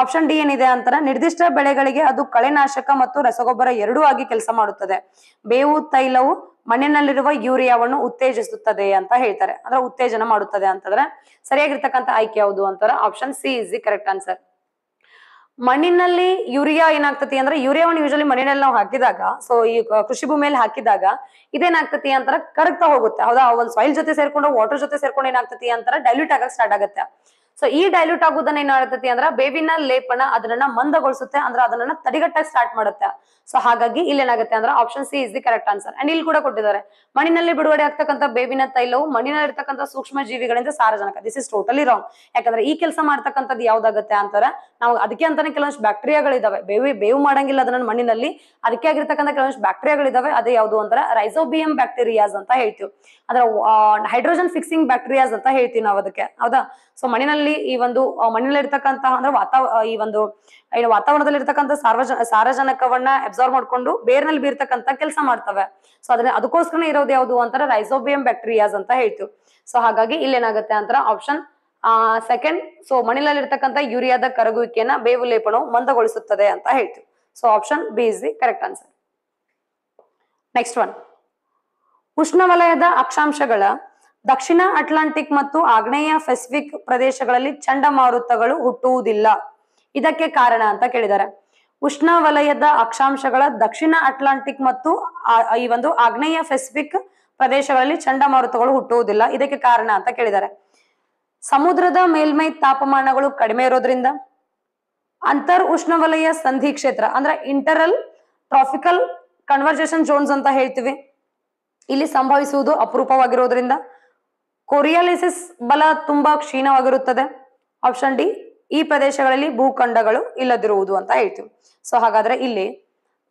ಆಪ್ಷನ್ ಡಿ ಏನಿದೆ ಅಂತರ ನಿರ್ದಿಷ್ಟ ಬೆಳೆಗಳಿಗೆ ಅದು ಕಳೆನಾಶಕ ಮತ್ತು ರಸಗೊಬ್ಬರ ಎರಡೂ ಆಗಿ ಕೆಲಸ ಮಾಡುತ್ತದೆ ಬೇವು ತೈಲವು ಮಣ್ಣಿನಲ್ಲಿರುವ ಯೂರಿಯಾವನ್ನು ಉತ್ತೇಜಿಸುತ್ತದೆ ಅಂತ ಹೇಳ್ತಾರೆ ಅಂದ್ರೆ ಉತ್ತೇಜನ ಮಾಡುತ್ತದೆ ಅಂತಂದ್ರೆ ಸರಿಯಾಗಿರ್ತಕ್ಕಂಥ ಆಯ್ಕೆ ಯಾವುದು ಅಂತಾರೆ option C is the correct answer ಮಣ್ಣಿನಲ್ಲಿ ಯೂರಿಯಾ ಏನಾಗ್ತತಿ ಅಂದ್ರೆ ಯೂರಿಯಾವನ್ನು ಯೂಶಲಿ ಮಣ್ಣಿನಲ್ಲಿ ನಾವು ಹಾಕಿದಾಗ ಸೊ ಈ ಕೃಷಿ ಭೂಮಿಯಲ್ಲಿ ಹಾಕಿದಾಗ ಇದೇನಾಗ್ತತಿ ಅಂತರ ಕರಗ್ತಾ ಹೋಗುತ್ತೆ ಹೌದಾ ಒಂದ್ ಸಾಯಿಲ್ ಜೊತೆ ಸೇರ್ಕೊಂಡು ವಾಟರ್ ಜೊತೆ ಸೇರ್ಕೊಂಡು ಏನಾಗ್ತತಿ ಅಂತರ ಡೈಲ್ಯೂಟ್ ಆಗಕ್ ಸ್ಟಾರ್ಟ್ ಆಗುತ್ತೆ ಸೊ ಈ ಡೈಲ್ಯೂಟ್ ಏನ್ ಏನಾಗತೈತಿ ಅಂದ್ರ ಬೇವಿನ ಲೇಪನ ಅದನ್ನ ಮಂದಗೊಳಿಸುತ್ತೆ ಅಂದ್ರೆ ಅದನ್ನ ತಡಿಗಟ್ಟಾಗಿ ಸ್ಟಾರ್ಟ್ ಮಾಡುತ್ತೆ ಸೊ ಹಾಗಾಗಿ ಇಲ್ಲಿ ಏನಾಗುತ್ತೆ ಅಂದ್ರೆ option C is the correct answer and ಇಲ್ಲಿ ಕೂಡ ಕೊಟ್ಟಿದ್ದಾರೆ ಮಣ್ಣಿನಲ್ಲಿ ಬಿಡುಗಡೆ ಆಗ್ತಕ್ಕಂಥ ಬೇವಿನ ತೈಲವು ಮಣ್ಣಿನಲ್ಲಿ ಇರ್ತಕ್ಕಂಥ ಸೂಕ್ಷ್ಮ ಜೀವಿಗಳಿಂದ ಸಾರಜನಕ ದಿಸ್ ಇಸ್ ಟೋಟಲಿ ರಾಂಗ್ ಯಾಕಂದ್ರೆ ಈ ಕೆಲಸ ಮಾಡ್ತಕ್ಕಂಥದ್ದು ಯಾವ್ದಾಗುತ್ತೆ ಅಂತಾರೆ ನಾವು ಅದಕ್ಕೆ ಅಂತಾನೆ ಕೆಲವೊಂದು ಬ್ಯಾಕ್ಟೀರಿಯಾಗಳಿದಾವೆ ಬೇವಿ ಬೇವು ಮಾಡಂಗಿಲ್ಲ ಅದನ್ನ ಮಣ್ಣಿನಲ್ಲಿ ಅದಕ್ಕೆ ಆಗಿರ್ತಕ್ಕಂಥ ಕೆಲವೊಂದು ಬ್ಯಾಕ್ಟೀರಿಯಾಗಳಿದಾವೆ ಅದೇ ಯಾವುದು ಅಂದ್ರೆ ರೈಸೋಬಿಯಂ ಬ್ಯಾಕ್ಟೀರಿಯಾಸ್ ಅಂತ ಹೇಳ್ತೀವಿ ಅಂದ್ರೆ ಹೈಡ್ರೋಜನ್ ಫಿಕ್ಸಿಂಗ್ ಬ್ಯಾಕ್ಟೀರಿಯಾಸ್ ಅಂತ ಹೇಳ್ತೀವಿ ನಾವು ಅದಕ್ಕೆ ಹೌದಾ ಸೊ ಮಣ್ಣಿನಲ್ಲಿ ಈ ಒಂದು ಮಣ್ಣಿನಲ್ಲಿರ್ತಕ್ಕಂತಹ ಅಂದ್ರೆ ವಾತಾವ ಈ ಒಂದು ಏನು ವಾತಾವರಣದಲ್ಲಿ ಇರ್ತಕ್ಕಂಥ ಸಾರ್ವಜನ ಸಾರಜನಕವನ್ನ ಮಾಡ್ಕೊಂಡು ಬೇರ್ನಲ್ಲಿ ಬೀರ್ತಕ್ಕಂಥ ಕೆಲಸ ಮಾಡ್ತವೆ ಸೊ ಅದನ್ನ ಅದಕ್ಕೋಸ್ಕರ ಇರೋದು ಯಾವುದು ಅಂತಾರೆ ರೈಸೋಬಿಯಂ ಬ್ಯಾಕ್ಟೀರಿಯಾಸ್ ಅಂತ ಹೇಳ್ತೀವಿ ಸೊ ಹಾಗಾಗಿ ಇಲ್ಲೇನಾಗುತ್ತೆ ಅಂತರ ಆಪ್ಷನ್ ಸೆಕೆಂಡ್ ಸೊ ಮಣ್ಣಿನಲ್ಲಿ ಯೂರಿಯಾದ ಕರಗುವಿಕೆಯನ್ನ ಬೇವು ಲೇಪನವು ಮಂದಗೊಳಿಸುತ್ತದೆ ಅಂತ ಹೇಳ್ತೀವಿ so option B is the correct answer next one ಉಷ್ಣವಲಯದ ಅಕ್ಷಾಂಶಗಳ ದಕ್ಷಿಣ ಅಟ್ಲಾಂಟಿಕ್ ಮತ್ತು ಆಗ್ನೇಯ ಪೆಸಿಫಿಕ್ ಪ್ರದೇಶಗಳಲ್ಲಿ ಚಂಡಮಾರುತಗಳು ಹುಟ್ಟುವುದಿಲ್ಲ ಇದಕ್ಕೆ ಕಾರಣ ಅಂತ ಕೇಳಿದ್ದಾರೆ ಉಷ್ಣವಲಯದ ಅಕ್ಷಾಂಶಗಳ ದಕ್ಷಿಣ ಅಟ್ಲಾಂಟಿಕ್ ಮತ್ತು ಈ ಒಂದು ಆಗ್ನೇಯ ಪೆಸಿಫಿಕ್ ಪ್ರದೇಶಗಳಲ್ಲಿ ಚಂಡಮಾರುತಗಳು ಹುಟ್ಟುವುದಿಲ್ಲ ಇದಕ್ಕೆ ಕಾರಣ ಅಂತ ಕೇಳಿದ್ದಾರೆ ಸಮುದ್ರದ ಮೇಲ್ಮೈ ತಾಪಮಾನಗಳು ಕಡಿಮೆ ಇರೋದ್ರಿಂದ ಅಂತರ್ ಉಷ್ಣವಲಯ ಸಂಧಿ ಕ್ಷೇತ್ರ ಅಂದ್ರೆ ಇಂಟರಲ್ ಟ್ರಾಫಿಕಲ್ ಕನ್ವರ್ಜೇಷನ್ ಜೋನ್ಸ್ ಅಂತ ಹೇಳ್ತೀವಿ ಇಲ್ಲಿ ಸಂಭವಿಸುವುದು ಅಪರೂಪವಾಗಿರೋದ್ರಿಂದ ಕೊರಿಯಾಲಿಸಿಸ್ ಬಲ ತುಂಬಾ ಕ್ಷೀಣವಾಗಿರುತ್ತದೆ ಆಪ್ಷನ್ ಡಿ ಈ ಪ್ರದೇಶಗಳಲ್ಲಿ ಭೂಖಂಡಗಳು ಇಲ್ಲದಿರುವುದು ಅಂತ ಹೇಳ್ತೀವಿ ಸೊ ಹಾಗಾದ್ರೆ ಇಲ್ಲಿ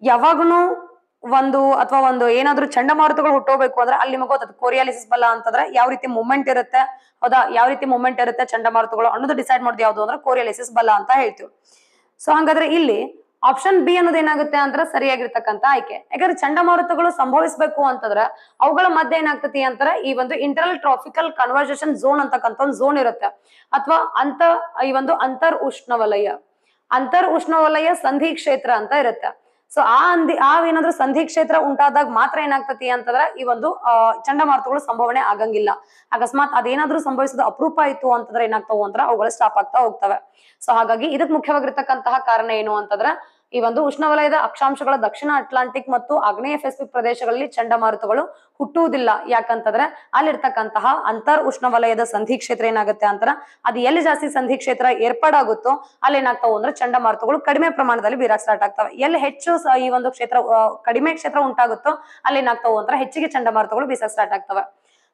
ಯಾವಾಗನು ಒಂದು ಅಥವಾ ಒಂದು ಏನಾದ್ರೂ ಚಂಡಮಾರುತಗಳು ಹುಟ್ಟೋಗ್ಬೇಕು ಅಂದ್ರೆ ಅಲ್ಲಿ ನಿಮಗೆ ಗೊತ್ತದ ಕೊರಿಯಾಲಿಸಿಸ್ ಬಲ ಅಂತಂದ್ರೆ ಯಾವ ರೀತಿ ಮೂಮೆಂಟ್ ಇರುತ್ತೆ ಹೌದಾ ಯಾವ ರೀತಿ ಮೂಮೆಂಟ್ ಇರುತ್ತೆ ಚಂಡಮಾರುತಗಳು ಅನ್ನೋದು ಡಿಸೈಡ್ ಮಾಡೋದು ಯಾವುದು ಅಂದ್ರೆ ಕೊರಿಯಾಲಿಸಿಸ್ ಬಲ ಅಂತ ಹೇಳ್ತೀವಿ ಸೊ ಹಾಗಾದ್ರೆ ಇಲ್ಲಿ ಆಪ್ಷನ್ ಬಿ ಅನ್ನೋದು ಏನಾಗುತ್ತೆ ಅಂದ್ರೆ ಸರಿಯಾಗಿರ್ತಕ್ಕಂಥ ಆಯ್ಕೆ ಯಾಕಂದ್ರೆ ಚಂಡಮಾರುತಗಳು ಸಂಭವಿಸಬೇಕು ಅಂತಂದ್ರೆ ಅವುಗಳ ಮಧ್ಯೆ ಏನಾಗ್ತತಿ ಅಂತಾರೆ ಈ ಒಂದು ಇಂಟರ್ನಲ್ ಟ್ರಾಫಿಕಲ್ ಕನ್ವರ್ಜೇಷನ್ ಝೋನ್ ಅಂತಕ್ಕಂಥ ಒಂದು ಝೋನ್ ಇರುತ್ತೆ ಅಥವಾ ಅಂತ ಈ ಒಂದು ಅಂತರ್ ಉಷ್ಣವಲಯ ಅಂತರ್ ಉಷ್ಣವಲಯ ಸಂಧಿ ಕ್ಷೇತ್ರ ಅಂತ ಇರುತ್ತೆ ಸೊ ಆ ಅಂದಿ ಆ ಏನಾದ್ರು ಸಂಧಿ ಕ್ಷೇತ್ರ ಉಂಟಾದಾಗ ಮಾತ್ರ ಏನಾಗ್ತತಿ ಅಂತಂದ್ರೆ ಈ ಒಂದು ಚಂಡಮಾರುತಗಳು ಸಂಭವನೆ ಆಗಂಗಿಲ್ಲ ಅಕಸ್ಮಾತ್ ಅದೇನಾದ್ರೂ ಸಂಭವಿಸೋದು ಅಪರೂಪ ಆಯ್ತು ಅಂತಂದ್ರೆ ಏನಾಗ್ತಾವು ಅಂತಂದ್ರೆ ಅವುಗಳು ಸ್ಟಾಪ್ ಆಗ್ತಾ ಹೋಗ್ತವೆ ಸೊ ಹಾಗಾಗಿ ಇದಕ್ ಮುಖ್ಯವಾಗಿರ್ತಕ್ಕಂತಹ ಕಾರಣ ಏನು ಅಂತಂದ್ರೆ ಈ ಒಂದು ಉಷ್ಣವಲಯದ ಅಕ್ಷಾಂಶಗಳ ದಕ್ಷಿಣ ಅಟ್ಲಾಂಟಿಕ್ ಮತ್ತು ಆಗ್ನೇಯ ಫೆಸಿಫಿಕ್ ಪ್ರದೇಶಗಳಲ್ಲಿ ಚಂಡಮಾರುತಗಳು ಹುಟ್ಟುವುದಿಲ್ಲ ಯಾಕಂತಂದ್ರೆ ಅಲ್ಲಿರ್ತಕ್ಕಂತಹ ಅಂತರ್ ಉಷ್ಣವಲಯದ ಸಂಧಿ ಕ್ಷೇತ್ರ ಏನಾಗುತ್ತೆ ಅಂತರ ಅದು ಎಲ್ಲಿ ಜಾಸ್ತಿ ಸಂಧಿ ಕ್ಷೇತ್ರ ಏರ್ಪಾಡಾಗುತ್ತೋ ಅಲ್ಲಿ ಏನಾಗ್ತಾವ ಅಂದ್ರೆ ಚಂಡಮಾರುತಗಳು ಕಡಿಮೆ ಪ್ರಮಾಣದಲ್ಲಿ ಬೀರಾ ಸ್ಟಾರ್ಟ್ ಆಗ್ತವೆ ಎಲ್ಲಿ ಹೆಚ್ಚು ಈ ಒಂದು ಕ್ಷೇತ್ರ ಕಡಿಮೆ ಕ್ಷೇತ್ರ ಉಂಟಾಗುತ್ತೋ ಅಲ್ಲಿ ಏನಾಗ್ತಾವ ಅಂದ್ರೆ ಹೆಚ್ಚಿಗೆ ಚಂಡಮಾರುತಗಳು ಬೀಸ ಸ್ಟಾರ್ಟ್ ಆಗ್ತವೆ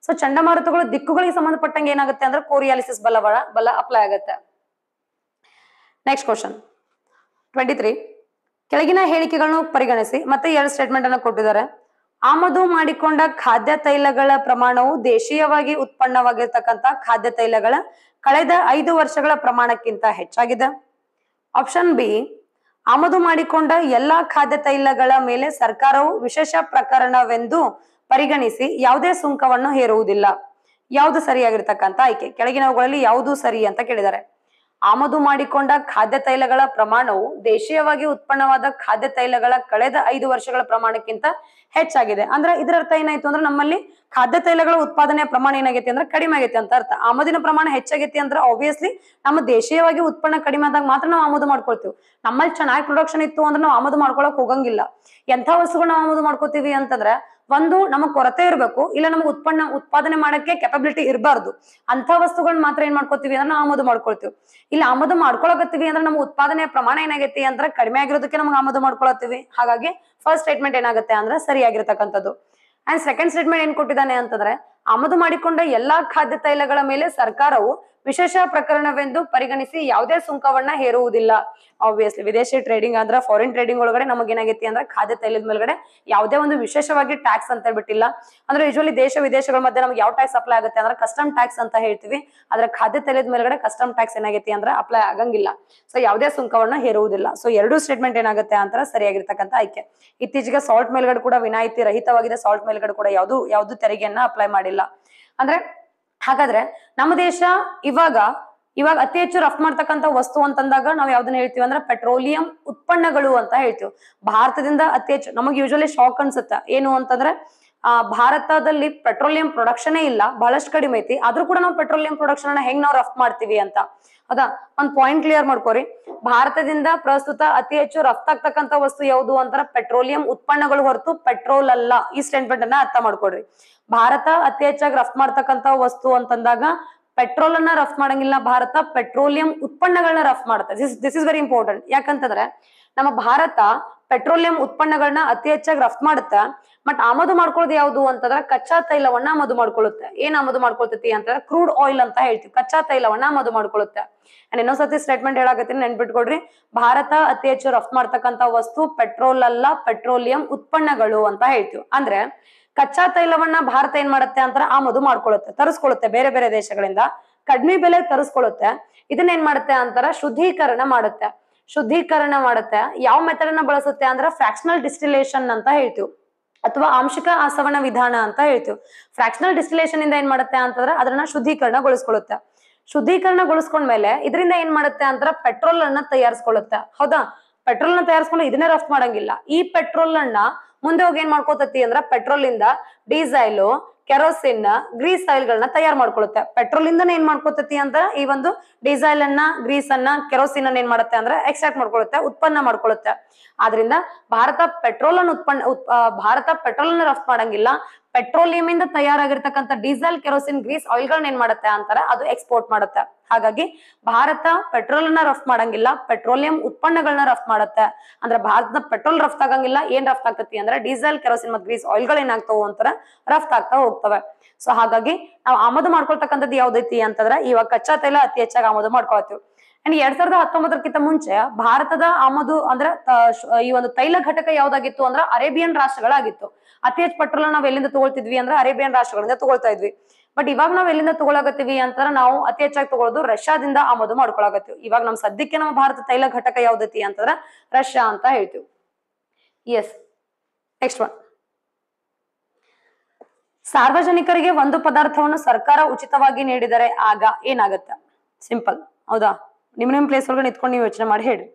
ಸೊ ಚಂಡಮಾರುತಗಳು ದಿಕ್ಕುಗಳಿಗೆ ಸಂಬಂಧಪಟ್ಟಂಗೆ ಏನಾಗುತ್ತೆ ಅಂದ್ರೆ ಕೋರಿಯಾಲಿಸಿಸ್ ಬಲ ಬಲ ಅಪ್ಲೈ ಆಗುತ್ತೆ ನೆಕ್ಸ್ಟ್ ಕ್ವಶನ್ ಟ್ವೆಂಟಿ ತ್ರೀ ಕೆಳಗಿನ ಹೇಳಿಕೆಗಳನ್ನು ಪರಿಗಣಿಸಿ ಮತ್ತೆ ಎರಡು ಸ್ಟೇಟ್ಮೆಂಟ್ ಅನ್ನು ಕೊಟ್ಟಿದ್ದಾರೆ ಆಮದು ಮಾಡಿಕೊಂಡ ಖಾದ್ಯ ತೈಲಗಳ ಪ್ರಮಾಣವು ದೇಶೀಯವಾಗಿ ಉತ್ಪನ್ನವಾಗಿರ್ತಕ್ಕಂತ ಖಾದ್ಯ ತೈಲಗಳ ಕಳೆದ ಐದು ವರ್ಷಗಳ ಪ್ರಮಾಣಕ್ಕಿಂತ ಹೆಚ್ಚಾಗಿದೆ ಆಪ್ಷನ್ ಬಿ ಆಮದು ಮಾಡಿಕೊಂಡ ಎಲ್ಲಾ ಖಾದ್ಯ ತೈಲಗಳ ಮೇಲೆ ಸರ್ಕಾರವು ವಿಶೇಷ ಪ್ರಕರಣವೆಂದು ಪರಿಗಣಿಸಿ ಯಾವುದೇ ಸುಂಕವನ್ನು ಹೇರುವುದಿಲ್ಲ ಯಾವುದು ಸರಿಯಾಗಿರ್ತಕ್ಕಂಥ ಆಯ್ಕೆ ಕೆಳಗಿನವುಗಳಲ್ಲಿ ಯಾವುದು ಸರಿ ಅಂತ ಕೇಳಿದ್ದಾರೆ ಆಮದು ಮಾಡಿಕೊಂಡ ಖಾದ್ಯ ತೈಲಗಳ ಪ್ರಮಾಣವು ದೇಶೀಯವಾಗಿ ಉತ್ಪನ್ನವಾದ ಖಾದ್ಯ ತೈಲಗಳ ಕಳೆದ ಐದು ವರ್ಷಗಳ ಪ್ರಮಾಣಕ್ಕಿಂತ ಹೆಚ್ಚಾಗಿದೆ ಅಂದ್ರೆ ಇದರ ಅರ್ಥ ಏನಾಯ್ತು ಅಂದ್ರೆ ನಮ್ಮಲ್ಲಿ ಖಾದ್ಯ ತೈಲಗಳ ಉತ್ಪಾದನೆಯ ಪ್ರಮಾಣ ಏನಾಗೈತಿ ಅಂದ್ರೆ ಕಡಿಮೆ ಆಗೈತಿ ಅಂತ ಅರ್ಥ ಆಮದಿನ ಪ್ರಮಾಣ ಹೆಚ್ಚಾಗೈತಿ ಅಂದ್ರೆ ಆಬ್ವಿಯಸ್ಲಿ ನಮ್ಮ ದೇಶೀಯವಾಗಿ ಉತ್ಪನ್ನ ಕಡಿಮೆ ಆದಾಗ ಮಾತ್ರ ನಾವು ಆಮದು ಮಾಡ್ಕೊಳ್ತೀವಿ ನಮ್ಮಲ್ಲಿ ಚೆನ್ನಾಗಿ ಪ್ರೊಡಕ್ಷನ್ ಇತ್ತು ಅಂದ್ರೆ ನಾವು ಆಮದು ಮಾಡ್ಕೊಳಕ್ ಹೋಗಂಗಿಲ್ಲ ಎಂಥ ವಸ್ತುಗಳು ನಾವು ಆಮದು ಮಾಡ್ಕೋತೀವಿ ಅಂತಂದ್ರೆ ಒಂದು ನಮಗ್ ಕೊರತೆ ಇರಬೇಕು ಇಲ್ಲ ನಮಗ್ ಉತ್ಪನ್ನ ಉತ್ಪಾದನೆ ಮಾಡಕ್ಕೆ ಕೆಪಬಿಲಿಟಿ ಇರಬಾರ್ದು ಅಂತ ವಸ್ತುಗಳನ್ನ ಮಾತ್ರ ಏನ್ ಮಾಡ್ಕೋತೀವಿ ಅಂದ್ರೆ ನಾವು ಆಮದು ಮಾಡ್ಕೊಳ್ತೀವಿ ಇಲ್ಲ ಆಮದು ಮಾಡ್ಕೊಳಕತ್ತೀವಿ ಅಂದ್ರೆ ನಮ್ಮ ಉತ್ಪಾದನೆ ಪ್ರಮಾಣ ಏನಾಗೈತಿ ಅಂದ್ರೆ ಕಡಿಮೆ ಆಗಿರೋದಕ್ಕೆ ನಮ್ಗೆ ಆಮದು ಮಾಡ್ಕೊಳತ್ತೀವಿ ಹಾಗಾಗಿ ಫಸ್ಟ್ ಸ್ಟೇಟ್ಮೆಂಟ್ ಏನಾಗುತ್ತೆ ಅಂದ್ರೆ ಸರಿಯಾಗಿರ್ತಕ್ಕಂಥದ್ದು ಅಂಡ್ ಸೆಕೆಂಡ್ ಸ್ಟೇಟ್ಮೆಂಟ್ ಏನ್ ಕೊಟ್ಟಿದ್ದಾನೆ ಅಂತಂದ್ರೆ ಆಮದು ಮಾಡಿಕೊಂಡ ಎಲ್ಲಾ ಖಾದ್ಯ ತೈಲಗಳ ಮೇಲೆ ಸರ್ಕಾರವು ವಿಶೇಷ ಪ್ರಕರಣವೆಂದು ಪರಿಗಣಿಸಿ ಯಾವುದೇ ಸುಂಕವನ್ನ ಹೇರುವುದಿಲ್ಲ ಆಬ್ವಿಯಸ್ಲಿ ವಿದೇಶಿ ಟ್ರೇಡಿಂಗ್ ಅಂದ್ರ ಫಾರಿನ್ ಟ್ರೇಡಿಂಗ್ ಒಳಗಡೆ ನಮಗೆ ಏನಾಗೈತಿ ಅಂದ್ರೆ ಖಾದ್ಯ ತೈಲದ ಮೇಲ್ಗಡೆ ಯಾವುದೇ ಒಂದು ವಿಶೇಷವಾಗಿ ಟ್ಯಾಕ್ಸ್ ಅಂತ ಬಿಟ್ಟಿಲ್ಲ ಅಂದ್ರೆ ಯೂಶಲಿ ದೇಶ ವಿದೇಶಗಳ ಮಧ್ಯೆ ನಮ್ಗೆ ಯಾವ ಟ್ಯಾಕ್ಸ್ ಅಪ್ಲೈ ಆಗುತ್ತೆ ಅಂದ್ರೆ ಕಸ್ಟಮ್ ಟ್ಯಾಕ್ಸ್ ಅಂತ ಹೇಳ್ತೀವಿ ಆದ್ರೆ ಖಾದ್ಯ ತೈಲದ ಮೇಲ್ಗಡೆ ಕಸ್ಟಮ್ ಟ್ಯಾಕ್ಸ್ ಏನಾಗೈತಿ ಅಂದ್ರೆ ಅಪ್ಲೈ ಆಗಂಗಿಲ್ಲ ಸೊ ಯಾವುದೇ ಸುಂಕವನ್ನ ಹೇರುವುದಿಲ್ಲ ಸೊ ಎರಡು ಸ್ಟೇಟ್ಮೆಂಟ್ ಏನಾಗುತ್ತೆ ಅಂತ ಸರಿಯಾಗಿರ್ತಕ್ಕಂಥ ಆಯ್ಕೆ ಇತ್ತೀಚೆಗೆ ಸಾಲ್ಟ್ ಮೇಲ್ಗಡೆ ಕೂಡ ವಿನಾಯಿತಿ ರಹಿತವಾಗಿದೆ ಸಾಲ್ಟ್ ಮೇಲ್ಗಡೆ ಕೂಡ ಯಾವ್ದು ಯಾವ್ದು ತೆರಿಗೆಯನ್ನ ಅಪ್ಲೈ ಮಾಡಿಲ್ಲ ಅಂದ್ರೆ ಹಾಗಾದ್ರೆ ನಮ್ಮ ದೇಶ ಇವಾಗ ಇವಾಗ ಅತಿ ಹೆಚ್ಚು ರಫ್ ಮಾಡ್ತಕ್ಕಂತ ವಸ್ತು ಅಂತಂದಾಗ ನಾವ್ ಯಾವ್ದನ್ನ ಹೇಳ್ತೀವಿ ಅಂದ್ರೆ ಪೆಟ್ರೋಲಿಯಂ ಉತ್ಪನ್ನಗಳು ಅಂತ ಹೇಳ್ತೀವಿ ಭಾರತದಿಂದ ಅತಿ ಹೆಚ್ಚು ನಮಗ್ ಯೂಶಲಿ ಶಾಕ್ ಅನ್ಸುತ್ತೆ ಏನು ಅಂತಂದ್ರೆ ಭಾರತದಲ್ಲಿ ಪೆಟ್ರೋಲಿಯಂ ಪ್ರೊಡಕ್ಷನ್ ಇಲ್ಲ ಬಹಳಷ್ಟು ಕಡಿಮೆ ಐತಿ ಆದ್ರೂ ಕೂಡ ನಾವು ಪೆಟ್ರೋಲಿಯಂ ಪ್ರೊಡಕ್ಷನ್ ಅನ್ನ ಹೆಂಗ್ ನಾವು ರಫ್ ಮಾಡ್ತೀವಿ ಅಂತ ಅದ ಒಂದ್ ಪಾಯಿಂಟ್ ಕ್ಲಿಯರ್ ಮಾಡ್ಕೋರಿ ಭಾರತದಿಂದ ಪ್ರಸ್ತುತ ಅತಿ ಹೆಚ್ಚು ರಫ್ತಾಗ್ತಕ್ಕಂತ ವಸ್ತು ಯಾವುದು ಅಂತಾರ ಪೆಟ್ರೋಲಿಯಂ ಉತ್ಪನ್ನಗಳು ಹೊರತು ಪೆಟ್ರೋಲ್ ಅಲ್ಲ ಈ ಸ್ಟೇಟ್ಮೆಂಟ್ ಅನ್ನ ಅರ್ಥ ಮಾಡ್ಕೊಡ್ರಿ ಭಾರತ ಅತಿ ಹೆಚ್ಚಾಗಿ ರಫ್ ಮಾಡ್ತಕ್ಕಂಥ ವಸ್ತು ಅಂತಂದಾಗ ಪೆಟ್ರೋಲ್ ಅನ್ನ ರಫ್ ಮಾಡಂಗಿಲ್ಲ ಭಾರತ ಪೆಟ್ರೋಲಿಯಂ ಉತ್ಪನ್ನಗಳನ್ನ ರಫ್ ಮಾಡುತ್ತೆ ದಿಸ್ ಇಸ್ ವೆರಿ ಇಂಪಾರ್ಟೆಂಟ್ ಯಾಕಂತಂದ್ರೆ ನಮ್ಮ ಭಾರತ ಪೆಟ್ರೋಲಿಯಂ ಉತ್ಪನ್ನಗಳನ್ನ ಅತಿ ಹೆಚ್ಚಾಗಿ ರಫ್ತು ಮಾಡುತ್ತೆ ಬಟ್ ಆಮದು ಮಾಡ್ಕೊಳ್ಳೋದು ಯಾವುದು ಅಂತಂದ್ರೆ ಕಚ್ಚಾ ತೈಲವನ್ನ ಆಮದು ಮಾಡ್ಕೊಳ್ಳುತ್ತೆ ಏನ್ ಆಮದು ಮಾಡ್ಕೊಳ್ತೈತಿ ಅಂತಂದ್ರೆ ಕ್ರೂಡ್ ಆಯಿಲ್ ಅಂತ ಹೇಳ್ತೀವಿ ಕಚ್ಚಾ ತೈಲವನ್ನ ಆಮದು ಮಾಡ್ಕೊಳ್ಳುತ್ತೆ ನಾನು ಇನ್ನೊಂದ್ಸತಿ ಸ್ಟೇಟ್ಮೆಂಟ್ ಹೇಳಾಕತ್ತೀನಿ ನೆನ್ಪಿಟ್ಕೊಡ್ರಿ ಭಾರತ ಅತಿ ಹೆಚ್ಚು ರಫ್ತು ಮಾಡ್ತಕ್ಕಂತ ವಸ್ತು ಪೆಟ್ರೋಲ್ ಅಲ್ಲ ಪೆಟ್ರೋಲಿಯಂ ಉತ್ಪನ್ನಗಳು ಅಂತ ಹೇಳ್ತೀವಿ ಅಂದ್ರೆ ಕಚ್ಚಾ ತೈಲವನ್ನ ಭಾರತ ಏನ್ ಮಾಡುತ್ತೆ ಅಂತ ಆಮದು ಮಾಡ್ಕೊಳ್ಳುತ್ತೆ ತರಿಸ್ಕೊಳ್ಳುತ್ತೆ ಬೇರೆ ಬೇರೆ ದೇಶಗಳಿಂದ ಕಡಿಮೆ ಬೆಲೆ ತರಿಸ್ಕೊಳ್ಳುತ್ತೆ ಇದನ್ನ ಏನ್ ಮಾಡುತ್ತೆ ಅಂತಾರ ಶುದ್ಧೀಕರಣ ಮಾಡುತ್ತೆ ಶುದ್ಧೀಕರಣ ಮಾಡುತ್ತೆ ಯಾವ ಮೆಥಡ್ ಅನ್ನ ಬಳಸುತ್ತೆ ಅಂದ್ರೆ ಫ್ರಾಕ್ಷನಲ್ ಡಿಸ್ಟಿಲೇಷನ್ ಅಂತ ಹೇಳ್ತೀವಿ ಅಥವಾ ಆಂಶಿಕ ಆಸವಣ ವಿಧಾನ ಅಂತ ಹೇಳ್ತೀವಿ ಫ್ರಾಕ್ಷನಲ್ ಡಿಸ್ಟಿಲೇಷನ್ ಇಂದ ಏನ್ ಮಾಡುತ್ತೆ ಅಂತಂದ್ರೆ ಅದನ್ನ ಶುದ್ಧೀಕರಣಗೊಳಿಸ್ಕೊಳ್ಳುತ್ತೆ ಶುದ್ಧೀಕರಣಗೊಳಿಸ್ಕೊಂಡ್ಮೇಲೆ ಇದರಿಂದ ಏನ್ ಮಾಡುತ್ತೆ ಅಂದ್ರೆ ಪೆಟ್ರೋಲ್ ಅನ್ನ ತಯಾರಿಸ್ಕೊಳ್ಳುತ್ತೆ ಹೌದಾ ಪೆಟ್ರೋಲ್ ನ ತಯಾರಿಸ್ಕೊಂಡು ಇದನ್ನೇ ರಫ್ತು ಮಾಡಂಗಿಲ್ಲ ಈ ಪೆಟ್ರೋಲ್ ಅನ್ನ ಮುಂದೆ ಹೋಗಿ ಏನ್ ಮಾಡ್ಕೋತತಿ ಅಂದ್ರ ಪೆಟ್ರೋಲ್ ಇಂದ ಡೀಸೆಲ್ ಕೆರೋಸಿನ್ ಗ್ರೀಸ್ ಆಯಿಲ್ಗಳನ್ನ ತಯಾರು ಮಾಡ್ಕೊಳುತ್ತೆ ಪೆಟ್ರೋಲ್ ಇಂದ ಏನ್ ಮಾಡ್ಕೊತತಿ ಅಂತ ಈ ಒಂದು ಡೀಸೆಲ್ ಅನ್ನ ಗ್ರೀಸ್ ಅನ್ನ ಕೆರೋಸಿನ್ ಅನ್ನ ಏನ್ ಮಾಡುತ್ತೆ ಅಂದ್ರೆ ಎಕ್ಸ್ಟ್ರಾಕ್ಟ್ ಮಾಡ್ಕೊಳುತ್ತೆ ಉತ್ಪನ್ನ ಮಾಡ್ಕೊಳುತ್ತೆ ಆದ್ರಿಂದ ಭಾರತ ಪೆಟ್ರೋಲ್ ಅನ್ನು ಉತ್ಪನ್ನ ಭಾರತ ಪೆಟ್ರೋಲ್ ಅನ್ನು ರಫ್ತು ಮಾಡಂಗಿಲ್ಲ ಪೆಟ್ರೋಲಿಯಂ ಇಂದ ತಯಾರಾಗಿರ್ತಕ್ಕಂಥ ಡೀಸೆಲ್ ಕೆರೋಸಿನ್ ಗ್ರೀಸ್ ಆಯಿಲ್ ಏನ್ ಮಾಡುತ್ತೆ ಅಂತಾರೆ ಅದು ಎಕ್ಸ್ಪೋರ್ಟ್ ಮಾಡುತ್ತೆ ಹಾಗಾಗಿ ಭಾರತ ಪೆಟ್ರೋಲ್ ಅನ್ನ ರಫ್ತು ಮಾಡಂಗಿಲ್ಲ ಪೆಟ್ರೋಲಿಯಂ ಉತ್ಪನ್ನಗಳನ್ನ ರಫ್ ಮಾಡುತ್ತೆ ಅಂದ್ರೆ ಭಾರತದ ಪೆಟ್ರೋಲ್ ರಫ್ತಾಗಂಗಿಲ್ಲ ಏನ್ ರಫ್ತಾಗ್ತತಿ ಅಂದ್ರೆ ಡೀಸೆಲ್ ಕೆರೋಸಿನ್ ಮತ್ತು ಗ್ರೀಸ್ ಆಯಿಲ್ ಗಳು ಏನಾಗ್ತಾವ ಅಂತಾರ ರಫ್ತಾಗ್ತಾ ಹೋಗ್ತವೆ ಸೊ ಹಾಗಾಗಿ ನಾವು ಆಮದು ಮಾಡ್ಕೊಳ್ತಕ್ಕಂಥದ್ದು ಯಾವ್ದೈತಿ ಅಂತಂದ್ರೆ ಇವಾಗ ಕಚ್ಚಾ ತೈಲ ಅತಿ ಹೆಚ್ಚಾಗಿ ಆಮದು ಮಾಡ್ಕೊಳ್ತೀವಿ ಅಂಡ್ ಎರಡ್ ಸಾವಿರದ ಹತ್ತೊಂಬತ್ತರಕ್ಕಿಂತ ಮುಂಚೆ ಭಾರತದ ಆಮದು ಅಂದ್ರೆ ಈ ಒಂದು ತೈಲ ಘಟಕ ಯಾವ್ದಾಗಿತ್ತು ಅಂದ್ರೆ ಅರೇಬಿಯನ್ ರಾಷ್ಟ್ರಗಳಾಗಿತ್ತು ಅತಿ ಹೆಚ್ಚು ಪೆಟ್ರೋಲ್ ನಾವು ಎಲ್ಲಿಂದ ತಗೊಳ್ತಿದ್ವಿ ಅಂದ್ರೆ ಅರೇಬಿಯನ್ ರಾಷ್ಟ್ರಗಳಿಂದ ತಗೊಳ್ತಾ ಇದ್ವಿ ಬಟ್ ಇವಾಗ ನಾವ್ ಎಲ್ಲಿಂದ ತಗೊಳಗತ್ತೀವಿ ಅಂತಂದ್ರೆ ನಾವು ಅತಿ ಹೆಚ್ಚಾಗಿ ತಗೊಳ್ಳೋದು ರಷ್ಯಾದಿಂದ ಆಮದು ಮಾಡ್ಕೊಳಗತ್ತೀವಿ ಇವಾಗ ನಮ್ ಸದ್ಯಕ್ಕೆ ನಮ್ಮ ಭಾರತ ತೈಲ ಘಟಕ ಯಾವ್ದೈತಿ ಅಂತಂದ್ರೆ ರಷ್ಯಾ ಅಂತ ಹೇಳ್ತೀವಿ ಎಸ್ ನೆಕ್ಸ್ಟ್ ಒನ್ ಸಾರ್ವಜನಿಕರಿಗೆ ಒಂದು ಪದಾರ್ಥವನ್ನು ಸರ್ಕಾರ ಉಚಿತವಾಗಿ ನೀಡಿದರೆ ಆಗ ಏನಾಗತ್ತ ಸಿಂಪಲ್ ಹೌದಾ ನಿಮ್ ನಿಮ್ ಪ್ಲೇಸ್ ಒಳಗೆ ನಿಂತ್ಕೊಂಡು ನೀವು ಯೋಚನೆ ಮಾಡಿ ಹೇಳ್ರಿ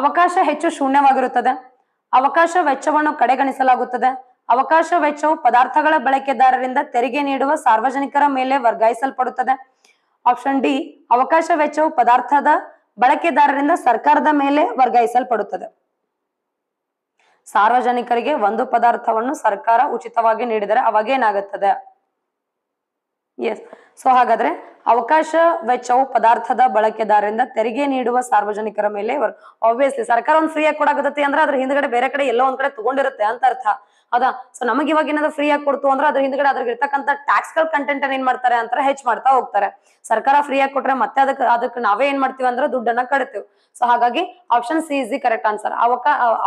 ಅವಕಾಶ ಹೆಚ್ಚು ಶೂನ್ಯವಾಗಿರುತ್ತದೆ ಅವಕಾಶ ವೆಚ್ಚವನ್ನು ಕಡೆಗಣಿಸಲಾಗುತ್ತದೆ ಅವಕಾಶ ವೆಚ್ಚವು ಪದಾರ್ಥಗಳ ಬಳಕೆದಾರರಿಂದ ತೆರಿಗೆ ನೀಡುವ ಸಾರ್ವಜನಿಕರ ಮೇಲೆ ವರ್ಗಾಯಿಸಲ್ಪಡುತ್ತದೆ ಆಪ್ಷನ್ ಡಿ ಅವಕಾಶ ವೆಚ್ಚವು ಪದಾರ್ಥದ ಬಳಕೆದಾರರಿಂದ ಸರ್ಕಾರದ ಮೇಲೆ ವರ್ಗಾಯಿಸಲ್ಪಡುತ್ತದೆ ಸಾರ್ವಜನಿಕರಿಗೆ ಒಂದು ಪದಾರ್ಥವನ್ನು ಸರ್ಕಾರ ಉಚಿತವಾಗಿ ನೀಡಿದರೆ ಅವಾಗೇನಾಗುತ್ತದೆ ಎಸ್ ಸೊ ಹಾಗಾದ್ರೆ ಅವಕಾಶ ವೆಚ್ಚವು ಪದಾರ್ಥದ ಬಳಕೆದಾರರಿಂದ ತೆರಿಗೆ ನೀಡುವ ಸಾರ್ವಜನಿಕರ ಮೇಲೆ ಆಬ್ವಿಯಸ್ಲಿ ಸರ್ಕಾರ ಒಂದು ಫ್ರೀ ಆಗಿ ಅಂದ್ರ ಅಂದ್ರೆ ಅದ್ರ ಹಿಂದ್ಗಡೆ ಬೇರೆ ಕಡೆ ಎಲ್ಲೋ ಒಂದ್ ಕಡೆ ತಗೊಂಡಿರುತ್ತೆ ಅಂತ ಅರ್ಥ ಹೌದಾ ಸೊ ನಮಗೆ ಇವಾಗ ಏನಾದ್ರು ಫ್ರೀ ಆಗಿ ಕೊಡ್ತು ಅಂದ್ರೆ ಅದ್ರ ಹಿಂದ್ಗಡೆ ಅದ್ರಿಗೆ ಇರ್ತಕ್ಕಂಥ ಟ್ಯಾಕ್ಸ್ ಗಳ ಕಂಟೆಂಟ್ ಏನ್ ಮಾಡ್ತಾರೆ ಅಂತ ಹೆಚ್ಚು ಮಾಡ್ತಾ ಹೋಗ್ತಾರೆ ಸರ್ಕಾರ ಫ್ರೀ ಆಗಿ ಕೊಟ್ರೆ ಮತ್ತೆ ಅದಕ್ಕೆ ಅದಕ್ಕೆ ನಾವೇ ಏನ್ ಮಾಡ್ತೀವಿ ಅಂದ್ರೆ ದುಡ್ಡನ್ನ ಕಡ್ತೀವಿ ಸೊ ಹಾಗಾಗಿ option C is the correct answer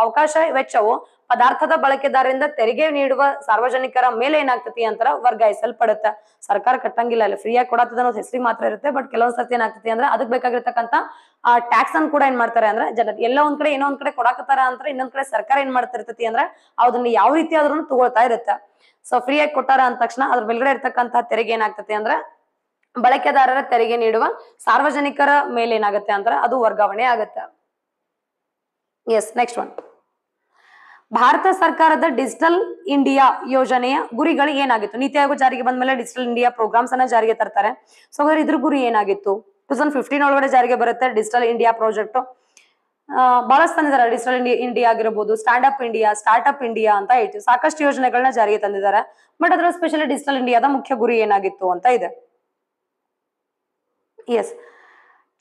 ಅವಕಾಶ ವೆಚ್ಚವು ಪದಾರ್ಥದ ಬಳಕೆದಾರರಿಂದ ತೆರಿಗೆ ನೀಡುವ ಸಾರ್ವಜನಿಕರ ಮೇಲೆ ಏನಾಗ್ತತಿ ಅಂತ ವರ್ಗಾಯಿಸಲ್ಪಡುತ್ತ ಸರ್ಕಾರ ಕಟ್ಟಂಗಿಲ್ಲ ಅಲ್ಲಿ ಫ್ರೀಯಾಗಿ ಕೊಡತ್ತದ ಅನ್ನೋದು ಹೆಸರಿಗೆ ಮಾತ್ರ ಇರುತ್ತೆ ಬಟ್ ಕೆಲವೊಂದ್ ಸರ್ತಿ ಏನಾಗ್ತತಿ ಅಂದ್ರೆ ಅದಕ್ಕೆ ಬೇಕಾಗಿರ್ತಕ್ಕಂಥ ಆ ಟ್ಯಾಕ್ಸ್ ಅನ್ನು ಕೂಡ ಏನ್ ಮಾಡ್ತಾರೆ ಅಂದ್ರೆ ಜನ ಎಲ್ಲ ಒಂದ್ ಕಡೆ ಏನೋ ಕಡೆ ಕೊಡಾಕತ್ತಾರ ಅಂತ ಇನ್ನೊಂದ್ ಕಡೆ ಸರ್ಕಾರ ಏನ್ ಮಾಡ್ತಿರ್ತೈತಿ ಅಂದ್ರೆ ಅದನ್ನ ಯಾವ ರೀತಿ ಆದ್ರೂ ತಗೊಳ್ತಾ ಇರುತ್ತೆ ಸೊ ಫ್ರೀಯಾಗಿ ಕೊಟ್ಟಾರ ಅಂದ ತಕ್ಷಣ ಅದ್ರ ಮೇಲ್ಗಡೆ ಇರ್ತಕ್ಕಂತಹ ತೆರಿಗೆ ಏನಾಗ್ತತಿ ಅಂದ್ರೆ ಬಳಕೆದಾರರ ತೆರಿಗೆ ನೀಡುವ ಸಾರ್ವಜನಿಕರ ಮೇಲೆ ಏನಾಗುತ್ತೆ ಅಂದ್ರೆ ಅದು ವರ್ಗಾವಣೆ ಆಗುತ್ತೆ ಎಸ್ ನೆಕ್ಸ್ಟ್ ಒನ್ ಭಾರತ ಸರ್ಕಾರದ ಡಿಜಿಟಲ್ ಇಂಡಿಯಾ ಯೋಜನೆಯ ಗುರಿಗಳು ಏನಾಗಿತ್ತು ನೀತಿ ಆಯೋಗ ಜಾರಿಗೆ ಬಂದ ಮೇಲೆ ಡಿಜಿಟಲ್ ಇಂಡಿಯಾ ಪ್ರೋಗ್ರಾಮ್ಸ್ ಅನ್ನ ಜಾರಿಗೆ ತರ್ತಾರೆ ಸೊ ಇದ್ರ ಗುರಿ ಏನಾಗಿತ್ತು ಟೂ ತೌಸಂಡ್ ಫಿಫ್ಟೀನ್ ಒಳಗಡೆ ಜಾರಿಗೆ ಬರುತ್ತೆ ಡಿಜಿಟಲ್ ಇಂಡಿಯಾ ಪ್ರಾಜೆಕ್ಟ್ ಬಹಳಷ್ಟು ತಂದಿದ್ದಾರೆ ಡಿಜಿಟಲ್ ಇಂಡಿಯಾ ಆಗಿರ್ಬೋದು stand up India start up India ಅಂತ ಹೇಳ್ತೀವಿ ಸಾಕಷ್ಟು ಯೋಜನೆಗಳನ್ನ ಜಾರಿಗೆ ತಂದಿದ್ದಾರೆ ಬಟ್ ಅದರ ಸ್ಪೆಷಲಿ ಡಿಜಿಟಲ್ ಇಂಡಿಯಾದ ಮುಖ್ಯ ಗುರಿ ಏನಾಗಿತ್ತು ಅಂತ ಇದೆ ಎಸ್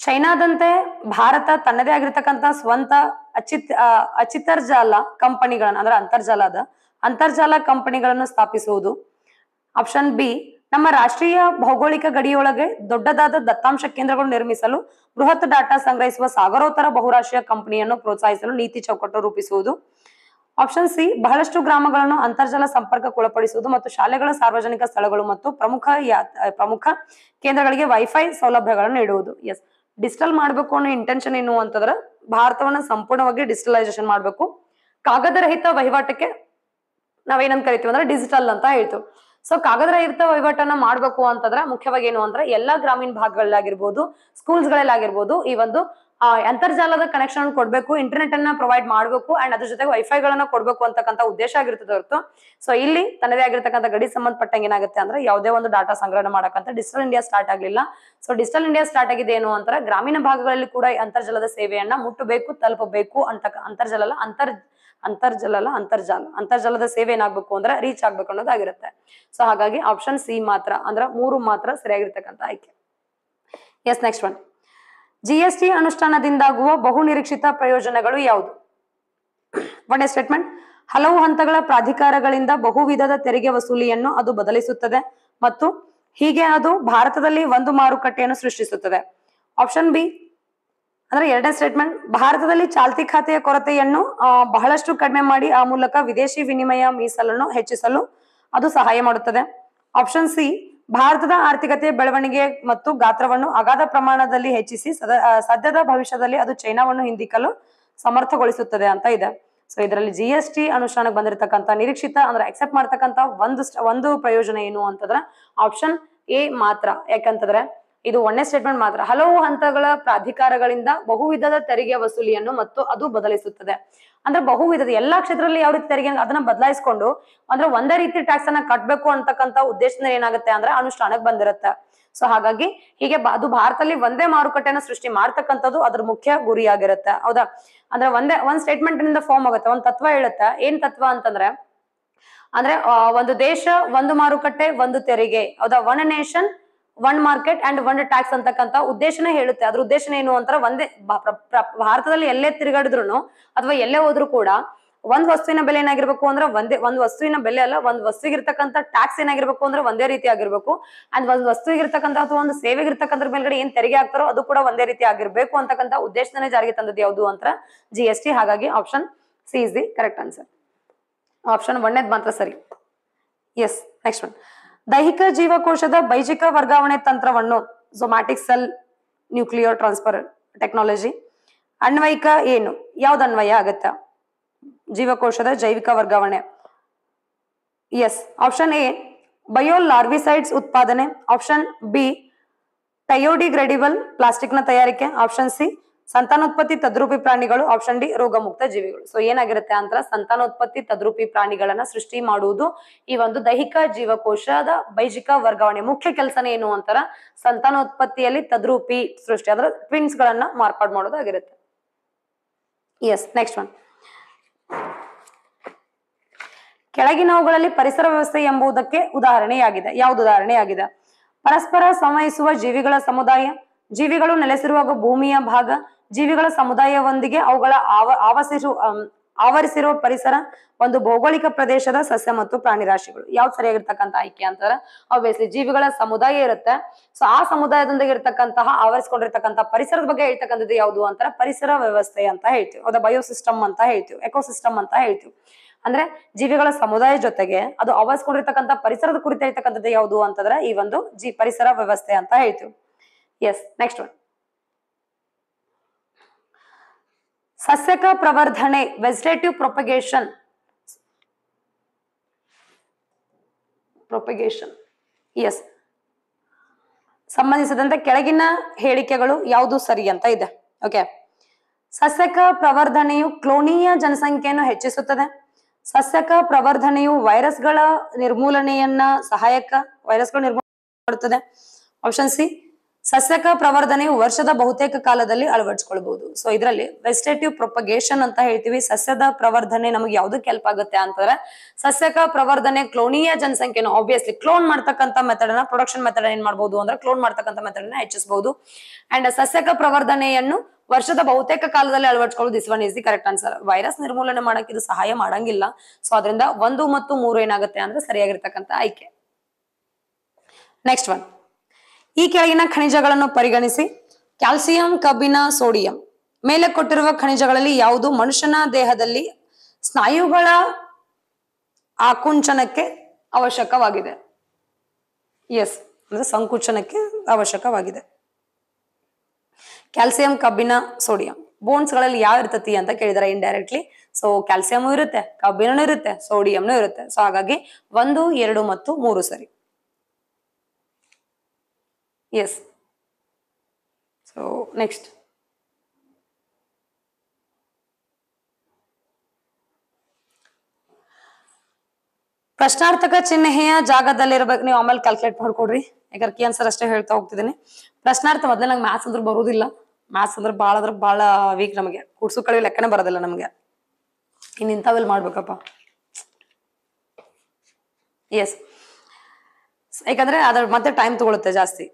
ಚೈನಾದಂತೆ ಭಾರತ ತನ್ನದೇ ಆಗಿರ್ತಕ್ಕಂತ ಸ್ವಂತ ಅಚಿತ್ ಅಚಿತರ್ಜಾಲ ಕಂಪನಿಗಳನ್ನು ಅಂದ್ರೆ ಅಂತರ್ಜಾಲದ ಅಂತರ್ಜಾಲ ಕಂಪನಿಗಳನ್ನು ಸ್ಥಾಪಿಸುವುದು ಆಪ್ಷನ್ ಬಿ ನಮ್ಮ ರಾಷ್ಟ್ರೀಯ ಭೌಗೋಳಿಕ ಗಡಿಯೊಳಗೆ ದೊಡ್ಡದಾದ ದತ್ತಾಂಶ ಕೇಂದ್ರಗಳು ನಿರ್ಮಿಸಲು ಬೃಹತ್ ಡಾಟಾ ಸಂಗ್ರಹಿಸುವ ಸಾಗರೋತ್ತರ ಬಹುರಾಷ್ಟ್ರೀಯ ಕಂಪನಿಯನ್ನು ಪ್ರೋತ್ಸಾಹಿಸಲು ನೀತಿ ಚೌಕಟ್ಟು ರೂಪಿಸುವುದು ಆಪ್ಷನ್ ಸಿ ಬಹಳಷ್ಟು ಗ್ರಾಮಗಳನ್ನು ಅಂತರ್ಜಲ ಸಂಪರ್ಕಕ್ಕೆ ಒಳಪಡಿಸುವುದು ಮತ್ತು ಶಾಲೆಗಳ ಸಾರ್ವಜನಿಕ ಸ್ಥಳಗಳು ಮತ್ತು ಪ್ರಮುಖ ಪ್ರಮುಖ ಕೇಂದ್ರಗಳಿಗೆ ವೈಫೈ ಸೌಲಭ್ಯಗಳನ್ನು ನೀಡುವುದು ಎಸ್ ಡಿಜಿಟಲ್ ಮಾಡಬೇಕು ಅನ್ನೋ ಇಂಟೆನ್ಷನ್ ಏನು ಅಂತಂದ್ರೆ ಭಾರತವನ್ನ ಸಂಪೂರ್ಣವಾಗಿ ಡಿಜಿಟಲೈಸೇಷನ್ ಮಾಡಬೇಕು ಕಾಗದ ರಹಿತ ವಹಿವಾಟಕ್ಕೆ ನಾವೇನಂತ ಕರಿತೀವಿ ಅಂದ್ರೆ ಡಿಜಿಟಲ್ ಅಂತ ಹೇಳ್ತೀವಿ ಸೊ ಕಾಗದ ರಹಿತ ವಹಿವಾಟನ್ನ ಮಾಡಬೇಕು ಅಂತಂದ್ರೆ ಮುಖ್ಯವಾಗಿ ಏನು ಅಂದ್ರೆ ಎಲ್ಲಾ ಗ್ರಾಮೀಣ ಭಾಗಗಳಲ್ಲಾಗಿರ್ಬೋದು ಸ್ಕೂಲ್ಸ್ ಗಳಲ್ಲಾಗಿರ್ಬೋದು ಈ ಒಂದು ಅಂತರ್ಜಾಲದ ಕನೆಕ್ಷನ್ ಕೊಡಬೇಕು ಇಂಟರ್ನೆಟ್ ಅನ್ನ ಪ್ರೊವೈಡ್ ಮಾಡಬೇಕು ಅಂಡ್ ಅದ್ರ ಜೊತೆಗೆ ವೈಫೈ ಗಳನ್ನ ಕೊಡ್ಬೇಕು ಅಂತಕ್ಕಂಥ ಉದ್ದೇಶ ಆಗಿರ್ತದೆ ಹೊರತು ಸೊ ಇಲ್ಲಿ ತನ್ನದೇ ಆಗಿರ್ತಕ್ಕಂಥ ಗಡಿ ಸಂಬಂಧಪಟ್ಟಂಗೆ ಏನಾಗುತ್ತೆ ಅಂದ್ರೆ ಯಾವುದೇ ಒಂದು ಡಾಟಾ ಸಂಗ್ರಹಣ ಮಾಡಕ್ಕಂತ ಡಿಜಿಟಲ್ ಇಂಡಿಯಾ ಸ್ಟಾರ್ಟ್ ಆಗಲಿಲ್ಲ ಸೊ ಡಿಜಿಟಲ್ ಇಂಡಿಯಾ ಸ್ಟಾರ್ಟ್ ಆಗಿದೆ ಏನು ಅಂತ ಗ್ರಾಮೀಣ ಭಾಗಗಳಲ್ಲಿ ಕೂಡ ಅಂತರ್ಜಲದ ಸೇವೆಯನ್ನ ಮುಟ್ಟಬೇಕು ತಲುಪಬೇಕು ಅಂತ ಅಂತರ್ಜಲ ಅಂತರ್ ಅಂತರ್ಜಲ ಅಂತರ್ಜಾಲ ಅಂತರ್ಜಲದ ಸೇವೆ ಏನಾಗಬೇಕು ಅಂದ್ರೆ ರೀಚ್ ಆಗ್ಬೇಕು ಅನ್ನೋದಾಗಿರುತ್ತೆ ಸೊ ಹಾಗಾಗಿ ಆಪ್ಷನ್ ಸಿ ಮಾತ್ರ ಅಂದ್ರೆ ಮೂರು ಮಾತ್ರ ಸರಿಯಾಗಿರ್ತಕ್ಕಂಥ ಆಯ್ಕೆ ಎಸ್ ನೆಕ್ಸ್ಟ್ ಒನ್ ಜಿಎಸ್ಟಿ ಅನುಷ್ಠಾನದಿಂದಾಗುವ ಬಹು ನಿರೀಕ್ಷಿತ ಪ್ರಯೋಜನಗಳು ಯಾವುದು ಒನ್ ಸ್ಟೇಟ್ಮೆಂಟ್ ಹಲವು ಹಂತಗಳ ಪ್ರಾಧಿಕಾರಗಳಿಂದ ಬಹು ವಿಧದ ತೆರಿಗೆ ವಸೂಲಿಯನ್ನು ಅದು ಬದಲಿಸುತ್ತದೆ ಮತ್ತು ಹೀಗೆ ಅದು ಭಾರತದಲ್ಲಿ ಒಂದು ಮಾರುಕಟ್ಟೆಯನ್ನು ಸೃಷ್ಟಿಸುತ್ತದೆ ಆಪ್ಷನ್ ಬಿ ಅಂದ್ರೆ ಎರಡನೇ ಸ್ಟೇಟ್ಮೆಂಟ್ ಭಾರತದಲ್ಲಿ ಚಾಲ್ತಿ ಖಾತೆಯ ಕೊರತೆಯನ್ನು ಬಹಳಷ್ಟು ಕಡಿಮೆ ಮಾಡಿ ಆ ಮೂಲಕ ವಿದೇಶಿ ವಿನಿಮಯ ಮೀಸಲನ್ನು ಹೆಚ್ಚಿಸಲು ಅದು ಸಹಾಯ ಮಾಡುತ್ತದೆ ಆಪ್ಷನ್ ಸಿ ಭಾರತದ ಆರ್ಥಿಕತೆ ಬೆಳವಣಿಗೆ ಮತ್ತು ಗಾತ್ರವನ್ನು ಅಗಾಧ ಪ್ರಮಾಣದಲ್ಲಿ ಹೆಚ್ಚಿಸಿ ಸದ್ಯದ ಭವಿಷ್ಯದಲ್ಲಿ ಅದು ಚೈನಾವನ್ನು ಹಿಂದಿಕ್ಕಲು ಸಮರ್ಥಗೊಳಿಸುತ್ತದೆ ಅಂತ ಇದೆ ಸೊ ಇದರಲ್ಲಿ ಜಿ ಎಸ್ ಟಿ ಅನುಷ್ಠಾನಕ್ಕೆ ಬಂದಿರತಕ್ಕಂಥ ನಿರೀಕ್ಷಿತ ಅಂದ್ರೆ ಅಕ್ಸೆಪ್ಟ್ ಮಾಡ್ತಕ್ಕಂಥ ಒಂದು ಒಂದು ಪ್ರಯೋಜನ ಏನು ಅಂತಂದ್ರೆ ಆಪ್ಷನ್ ಎ ಮಾತ್ರ ಯಾಕಂತಂದ್ರೆ ಇದು ಒಂದೇ ಸ್ಟೇಟ್ಮೆಂಟ್ ಮಾತ್ರ ಹಲವು ಹಂತಗಳ ಪ್ರಾಧಿಕಾರಗಳಿಂದ ಬಹುವಿಧದ ತೆರಿಗೆ ವಸೂಲಿಯನ್ನು ಮತ್ತು ಅದು ಬದಲಿಸುತ್ತದೆ ಅಂದ್ರೆ ಬಹುವಿಧದ ಎಲ್ಲಾ ಕ್ಷೇತ್ರದಲ್ಲಿ ಯಾವ ರೀತಿ ತೆರಿಗೆ ಅದನ್ನ ಬದಲಾಯಿಸಿಕೊಂಡು ಅಂದ್ರೆ ಒಂದೇ ರೀತಿ ಟ್ಯಾಕ್ಸ್ ಅನ್ನ ಕಟ್ಬೇಕು ಅಂತಕ್ಕಂತ ಉದ್ದೇಶದಿಂದ ಏನಾಗುತ್ತೆ ಅಂದ್ರೆ ಅನುಷ್ಠಾನಕ್ಕೆ ಬಂದಿರುತ್ತೆ ಸೊ ಹಾಗಾಗಿ ಹೀಗೆ ಅದು ಭಾರತದಲ್ಲಿ ಒಂದೇ ಮಾರುಕಟ್ಟೆನ ಸೃಷ್ಟಿ ಮಾಡ್ತಕ್ಕಂಥದ್ದು ಅದ್ರ ಮುಖ್ಯ ಗುರಿಯಾಗಿರುತ್ತೆ ಹೌದಾ ಅಂದ್ರೆ ಒಂದೇ ಒಂದ್ ಸ್ಟೇಟ್ಮೆಂಟ್ ನಿಂದ ಫಾರ್ಮ್ ಆಗುತ್ತೆ ಒಂದ್ ತತ್ವ ಹೇಳುತ್ತೆ ಏನ್ ತತ್ವ ಅಂತಂದ್ರೆ ಅಂದ್ರೆ ಒಂದು ದೇಶ ಒಂದು ಮಾರುಕಟ್ಟೆ ಒಂದು ತೆರಿಗೆ ಹೌದಾ one nation one market and one tax ಅಂತಕ್ಕಂಥ ಉದ್ದೇಶನೇ ಹೇಳುತ್ತೆ ಅದ್ರ ಉದ್ದೇಶ ಏನು ಅಂತ ಒಂದೇ ಭಾರತದಲ್ಲಿ ಎಲ್ಲೇ ತಿರುಗಾಡಿದ್ರು ಅಥವಾ ಎಲ್ಲೇ ಹೋದ್ರು ಕೂಡ ಒಂದ್ ವಸ್ತುವಿನ ಬೆಲೆ ಏನಾಗಿರ್ಬೇಕು ಅಂದ್ರೆ ಒಂದೇ ಒಂದ್ ವಸ್ತುವಿನ ಬೆಲೆ ಅಲ್ಲ ಒಂದ್ ವಸ್ತುವಿಗೆ ಇರ್ತಕ್ಕಂಥ ಟ್ಯಾಕ್ಸ್ ಏನಾಗಿರ್ಬೇಕು ಅಂದ್ರೆ ಒಂದೇ ರೀತಿ ಆಗಿರ್ಬೇಕು ಅಂಡ್ ಒಂದ್ ವಸ್ತುವಿಗೆ ಇರತಕ್ಕಂತ ಅಥವಾ ಒಂದು ಸೇವೆಗೆ ಇರ್ತಕ್ಕಂಥ ಮೇಲ್ಗಡೆ ಏನ್ ತೆರಿಗೆ ಆಗ್ತಾರೋ ಅದು ಕೂಡ ಒಂದೇ ರೀತಿ ಆಗಿರ್ಬೇಕು ಅಂತಕ್ಕಂಥ ಉದ್ದೇಶನೇ ಜಾರಿಗೆ ತಂದದ್ದು ಯಾವುದು ಅಂತ ಜಿ ಎಸ್ ಟಿ ಹಾಗಾಗಿ option C is the correct answer option one ಮಾತ್ರ ಸರಿ ಎಸ್ ನೆಕ್ಸ್ಟ್ ಒನ್ ದೈಹಿಕ ಜೀವಕೋಶದ ಬೈಜಿಕ ವರ್ಗಾವಣೆ ತಂತ್ರವನ್ನು somatic cell nuclear transfer technology ಅನ್ವಯಿಕ ಏನು ಯಾವ್ದು ಅನ್ವಯ ಆಗತ್ತ ಜೀವಕೋಶದ ಜೈವಿಕ ವರ್ಗಾವಣೆ yes option A bio larvicides ಉತ್ಪಾದನೆ ಆಪ್ಷನ್ ಬಿ ಟಯೋಡಿಗ್ರೆಡಿಬಲ್ ಪ್ಲಾಸ್ಟಿಕ್ನ ತಯಾರಿಕೆ ಆಪ್ಷನ್ ಸಿ ಸಂತಾನೋತ್ಪತ್ತಿ ತದ್ರೂಪಿ ಪ್ರಾಣಿಗಳು ಆಪ್ಷನ್ ಡಿ ರೋಗ ಮುಕ್ತ ಜೀವಿಗಳು ಸೊ ಏನಾಗಿರುತ್ತೆ ಅಂತ ಸಂತಾನೋತ್ಪತ್ತಿ ತದ್ರೂಪಿ ಪ್ರಾಣಿಗಳನ್ನ ಸೃಷ್ಟಿ ಮಾಡುವುದು ಈ ಒಂದು ದೈಹಿಕ ಜೀವಕೋಶದ ಬೈಜಿಕ ವರ್ಗಾವಣೆ ಮುಖ್ಯ ಕೆಲಸನೇ ಏನು ಅಂತಾರ ಸಂತಾನೋತ್ಪತ್ತಿಯಲ್ಲಿ ತದ್ರೂಪಿ ಸೃಷ್ಟಿ ಅಂದ್ರೆ ಟ್ವಿನ್ಸ್ ಗಳನ್ನ ಮಾರ್ಪಾಡು ಮಾಡೋದಾಗಿರುತ್ತೆ ಎಸ್ ನೆಕ್ಸ್ಟ್ ಒನ್ ಕೆಳಗಿನವುಗಳಲ್ಲಿ ಪರಿಸರ ವ್ಯವಸ್ಥೆ ಎಂಬುದಕ್ಕೆ ಉದಾಹರಣೆಯಾಗಿದೆ ಯಾವ್ದು ಉದಾಹರಣೆಯಾಗಿದೆ ಪರಸ್ಪರ ಸಂವಹಿಸುವ ಜೀವಿಗಳ ಸಮುದಾಯ ಜೀವಿಗಳು ನೆಲೆಸಿರುವಾಗ ಭೂಮಿಯ ಭಾಗ ಜೀವಿಗಳ ಸಮುದಾಯವೊಂದಿಗೆ ಅವುಗಳ ಆವ ಆವಸಿರು ಆವರಿಸಿರುವ ಪರಿಸರ ಒಂದು ಭೌಗೋಳಿಕ ಪ್ರದೇಶದ ಸಸ್ಯ ಮತ್ತು ಪ್ರಾಣಿ ರಾಶಿಗಳು ಯಾವ್ದು ಸರಿಯಾಗಿರ್ತಕ್ಕಂಥ ಆಯ್ಕೆ ಅಂತಾರೆ ಆಬ್ವಿಯಸ್ಲಿ ಜೀವಿಗಳ ಸಮುದಾಯ ಇರುತ್ತೆ ಸೊ ಆ ಸಮುದಾಯದೊಂದಿಗೆ ಇರ್ತಕ್ಕಂತಹ ಆವರಿಸಿಕೊಂಡಿರ್ತಕ್ಕಂಥ ಪರಿಸರದ ಬಗ್ಗೆ ಹೇಳ್ತಕ್ಕಂಥದ್ದು ಯಾವುದು ಅಂತಾರೆ ಪರಿಸರ ವ್ಯವಸ್ಥೆ ಅಂತ ಹೇಳ್ತೀವಿ ಅದ ಬಯೋಸಿಸ್ಟಮ್ ಅಂತ ಹೇಳ್ತೀವಿ ಎಕೋಸಿಸ್ಟಮ್ ಅಂತ ಹೇಳ್ತೀವಿ ಅಂದ್ರೆ ಜೀವಿಗಳ ಸಮುದಾಯ ಜೊತೆಗೆ ಅದು ಆವರಿಸಿಕೊಂಡಿರ್ತಕ್ಕಂಥ ಪರಿಸರದ ಕುರಿತು ಹೇಳ್ತಕ್ಕಂಥದ್ದು ಯಾವುದು ಅಂತಂದ್ರೆ ಈ ಒಂದು ಜಿ ಪರಿಸರ ವ್ಯವಸ್ಥೆ ಅಂತ ಹೇಳ್ತೀವಿ ಎಸ್ ನೆಕ್ಸ್ಟ್ ಒನ್ ಸಸ್ಯಕ ಪ್ರವರ್ಧನೆ ವೆಜಿಟೇಟಿವ್ ಪ್ರೊಪಗೇಷನ್ ಪ್ರೊಪಗೇಷನ್ ಎಸ್ ಸಂಬಂಧಿಸಿದಂತೆ ಕೆಳಗಿನ ಹೇಳಿಕೆಗಳು ಯಾವುದು ಸರಿ ಅಂತ ಇದೆ ಓಕೆ ಸಸ್ಯಕ ಪ್ರವರ್ಧನೆಯು ಕ್ಲೋನೀಯ ಜನಸಂಖ್ಯೆಯನ್ನು ಹೆಚ್ಚಿಸುತ್ತದೆ ಸಸ್ಯಕ ಪ್ರವರ್ಧನೆಯು ವೈರಸ್ಗಳ ನಿರ್ಮೂಲನೆಯನ್ನ ಸಹಾಯಕ ವೈರಸ್ಗಳ ನಿರ್ಮೂಲನೆ ಮಾಡುತ್ತದೆ ಆಪ್ಷನ್ ಸಿ ಸಸ್ಯಕ ಪ್ರವರ್ಧನೆಯು ವರ್ಷದ ಬಹುತೇಕ ಕಾಲದಲ್ಲಿ ಅಳವಡಿಸ್ಕೊಳ್ಬಹುದು ಸೊ ಇದರಲ್ಲಿ ವೆಜಿಟೇಟಿವ್ ಪ್ರೊಪಗೇಷನ್ ಅಂತ ಹೇಳ್ತೀವಿ ಸಸ್ಯದ ಪ್ರವರ್ಧನೆ ನಮಗೆ ಯಾವ್ದಕ್ಕೆ ಹೆಲ್ಪ್ ಆಗುತ್ತೆ ಅಂತಂದ್ರೆ ಸಸ್ಯಕ ಪ್ರವರ್ಧನೆ ಕ್ಲೋನೀಯ ಜನಸಂಖ್ಯೆನ ಆಬ್ವಿಯಸ್ಲಿ ಕ್ಲೋನ್ ಮಾಡ್ತಕ್ಕಂತ ಮೆಥಡ್ ನ ಪ್ರೊಡಕ್ಷನ್ ಮೆಥಡ್ ಏನ್ ಮಾಡಬಹುದು ಅಂದ್ರೆ ಕ್ಲೋನ್ ಮಾಡ್ತಕ್ಕಂಥ ಮೆಥಡ್ ನ ಹೆಚ್ಚಿಸಬಹುದು ಅಂಡ್ ಸಸ್ಯಕ ಪ್ರವರ್ಧನೆಯನ್ನು ವರ್ಷದ ಬಹುತೇಕ ಕಾಲದಲ್ಲಿ ಅಳವಡಿಸ್ಕೊಳ್ಳೋದು this one is the correct answer virus ನಿರ್ಮೂಲನೆ ಮಾಡಕ್ಕೆ ಇದು ಸಹಾಯ ಮಾಡಂಗಿಲ್ಲ ಸೊ ಅದರಿಂದ ಒಂದು ಮತ್ತು ಮೂರು ಏನಾಗುತ್ತೆ ಅಂದ್ರೆ ಸರಿಯಾಗಿರ್ತಕ್ಕಂಥ ಆಯ್ಕೆ ನೆಕ್ಸ್ಟ್ ಒನ್ ಈ ಕೆಳಗಿನ ಖನಿಜಗಳನ್ನು ಪರಿಗಣಿಸಿ ಕ್ಯಾಲ್ಸಿಯಂ ಕಬ್ಬಿನ ಸೋಡಿಯಂ ಮೇಲೆ ಕೊಟ್ಟಿರುವ ಖನಿಜಗಳಲ್ಲಿ ಯಾವುದು ಮನುಷ್ಯನ ದೇಹದಲ್ಲಿ ಸ್ನಾಯುಗಳ ಆಕುಂಚನಕ್ಕೆ ಅವಶ್ಯಕವಾಗಿದೆ ಎಸ್ ಅಂದ್ರೆ ಸಂಕುಚನಕ್ಕೆ ಅವಶ್ಯಕವಾಗಿದೆ ಕ್ಯಾಲ್ಸಿಯಂ ಕಬ್ಬಿನ ಸೋಡಿಯಂ ಬೋನ್ಸ್ ಗಳಲ್ಲಿ ಯಾವ ಇರ್ತತಿ ಅಂತ ಕೇಳಿದಾರೆ ಇಂಡೈರೆಕ್ಟ್ಲಿ ಸೊ ಕ್ಯಾಲ್ಸಿಯಂ ಇರುತ್ತೆ ಕಬ್ಬಿನೂ ಇರುತ್ತೆ ಸೋಡಿಯಂನು ಇರುತ್ತೆ ಸೊ ಹಾಗಾಗಿ ಒಂದು ಎರಡು ಮತ್ತು ಮೂರು ಸರಿ ಎಸ್ ಸೊ ನೆಕ್ಸ್ಟ್ ಪ್ರಶ್ನಾರ್ಥಕ ಚಿಹ್ನೆಯ ಜಾಗದಲ್ಲಿರ್ಬೇಕು ನೀವು ಆಮೇಲೆ ಕ್ಯಾಲ್ಕುಲೇಟ್ ಮಾಡ್ಕೊಡ್ರಿ ಯಾಕಂದ್ರೆ ಕಿ ಆನ್ಸರ್ ಅಷ್ಟೇ ಹೇಳ್ತಾ ಹೋಗ್ತಿದ್ದೀನಿ ಪ್ರಶ್ನಾರ್ಥ ಮೊದಲೇ ನಂಗೆ ಮ್ಯಾಥ್ಸ್ ಅಂದ್ರೆ ಬರೋದಿಲ್ಲ ಮ್ಯಾಥ್ಸ್ ಅಂದ್ರೆ ಭಾಳ ಅಂದ್ರೆ ಭಾಳ ವೀಕ್ ನಮಗೆ ಕುಡ್ಸು ಕಳಿ ಲೆಕ್ಕನೇ ಬರೋದಿಲ್ಲ ನಮಗೆ ಇನ್ನು ಇಂಥವೆಲ್ಲ ಮಾಡ್ಬೇಕಪ್ಪ ಎಸ್ ಯಾಕಂದ್ರೆ ಅದ್ರ ಮತ್ತೆ ಟೈಮ್ ತಗೊಳುತ್ತೆ ಜಾಸ್ತಿ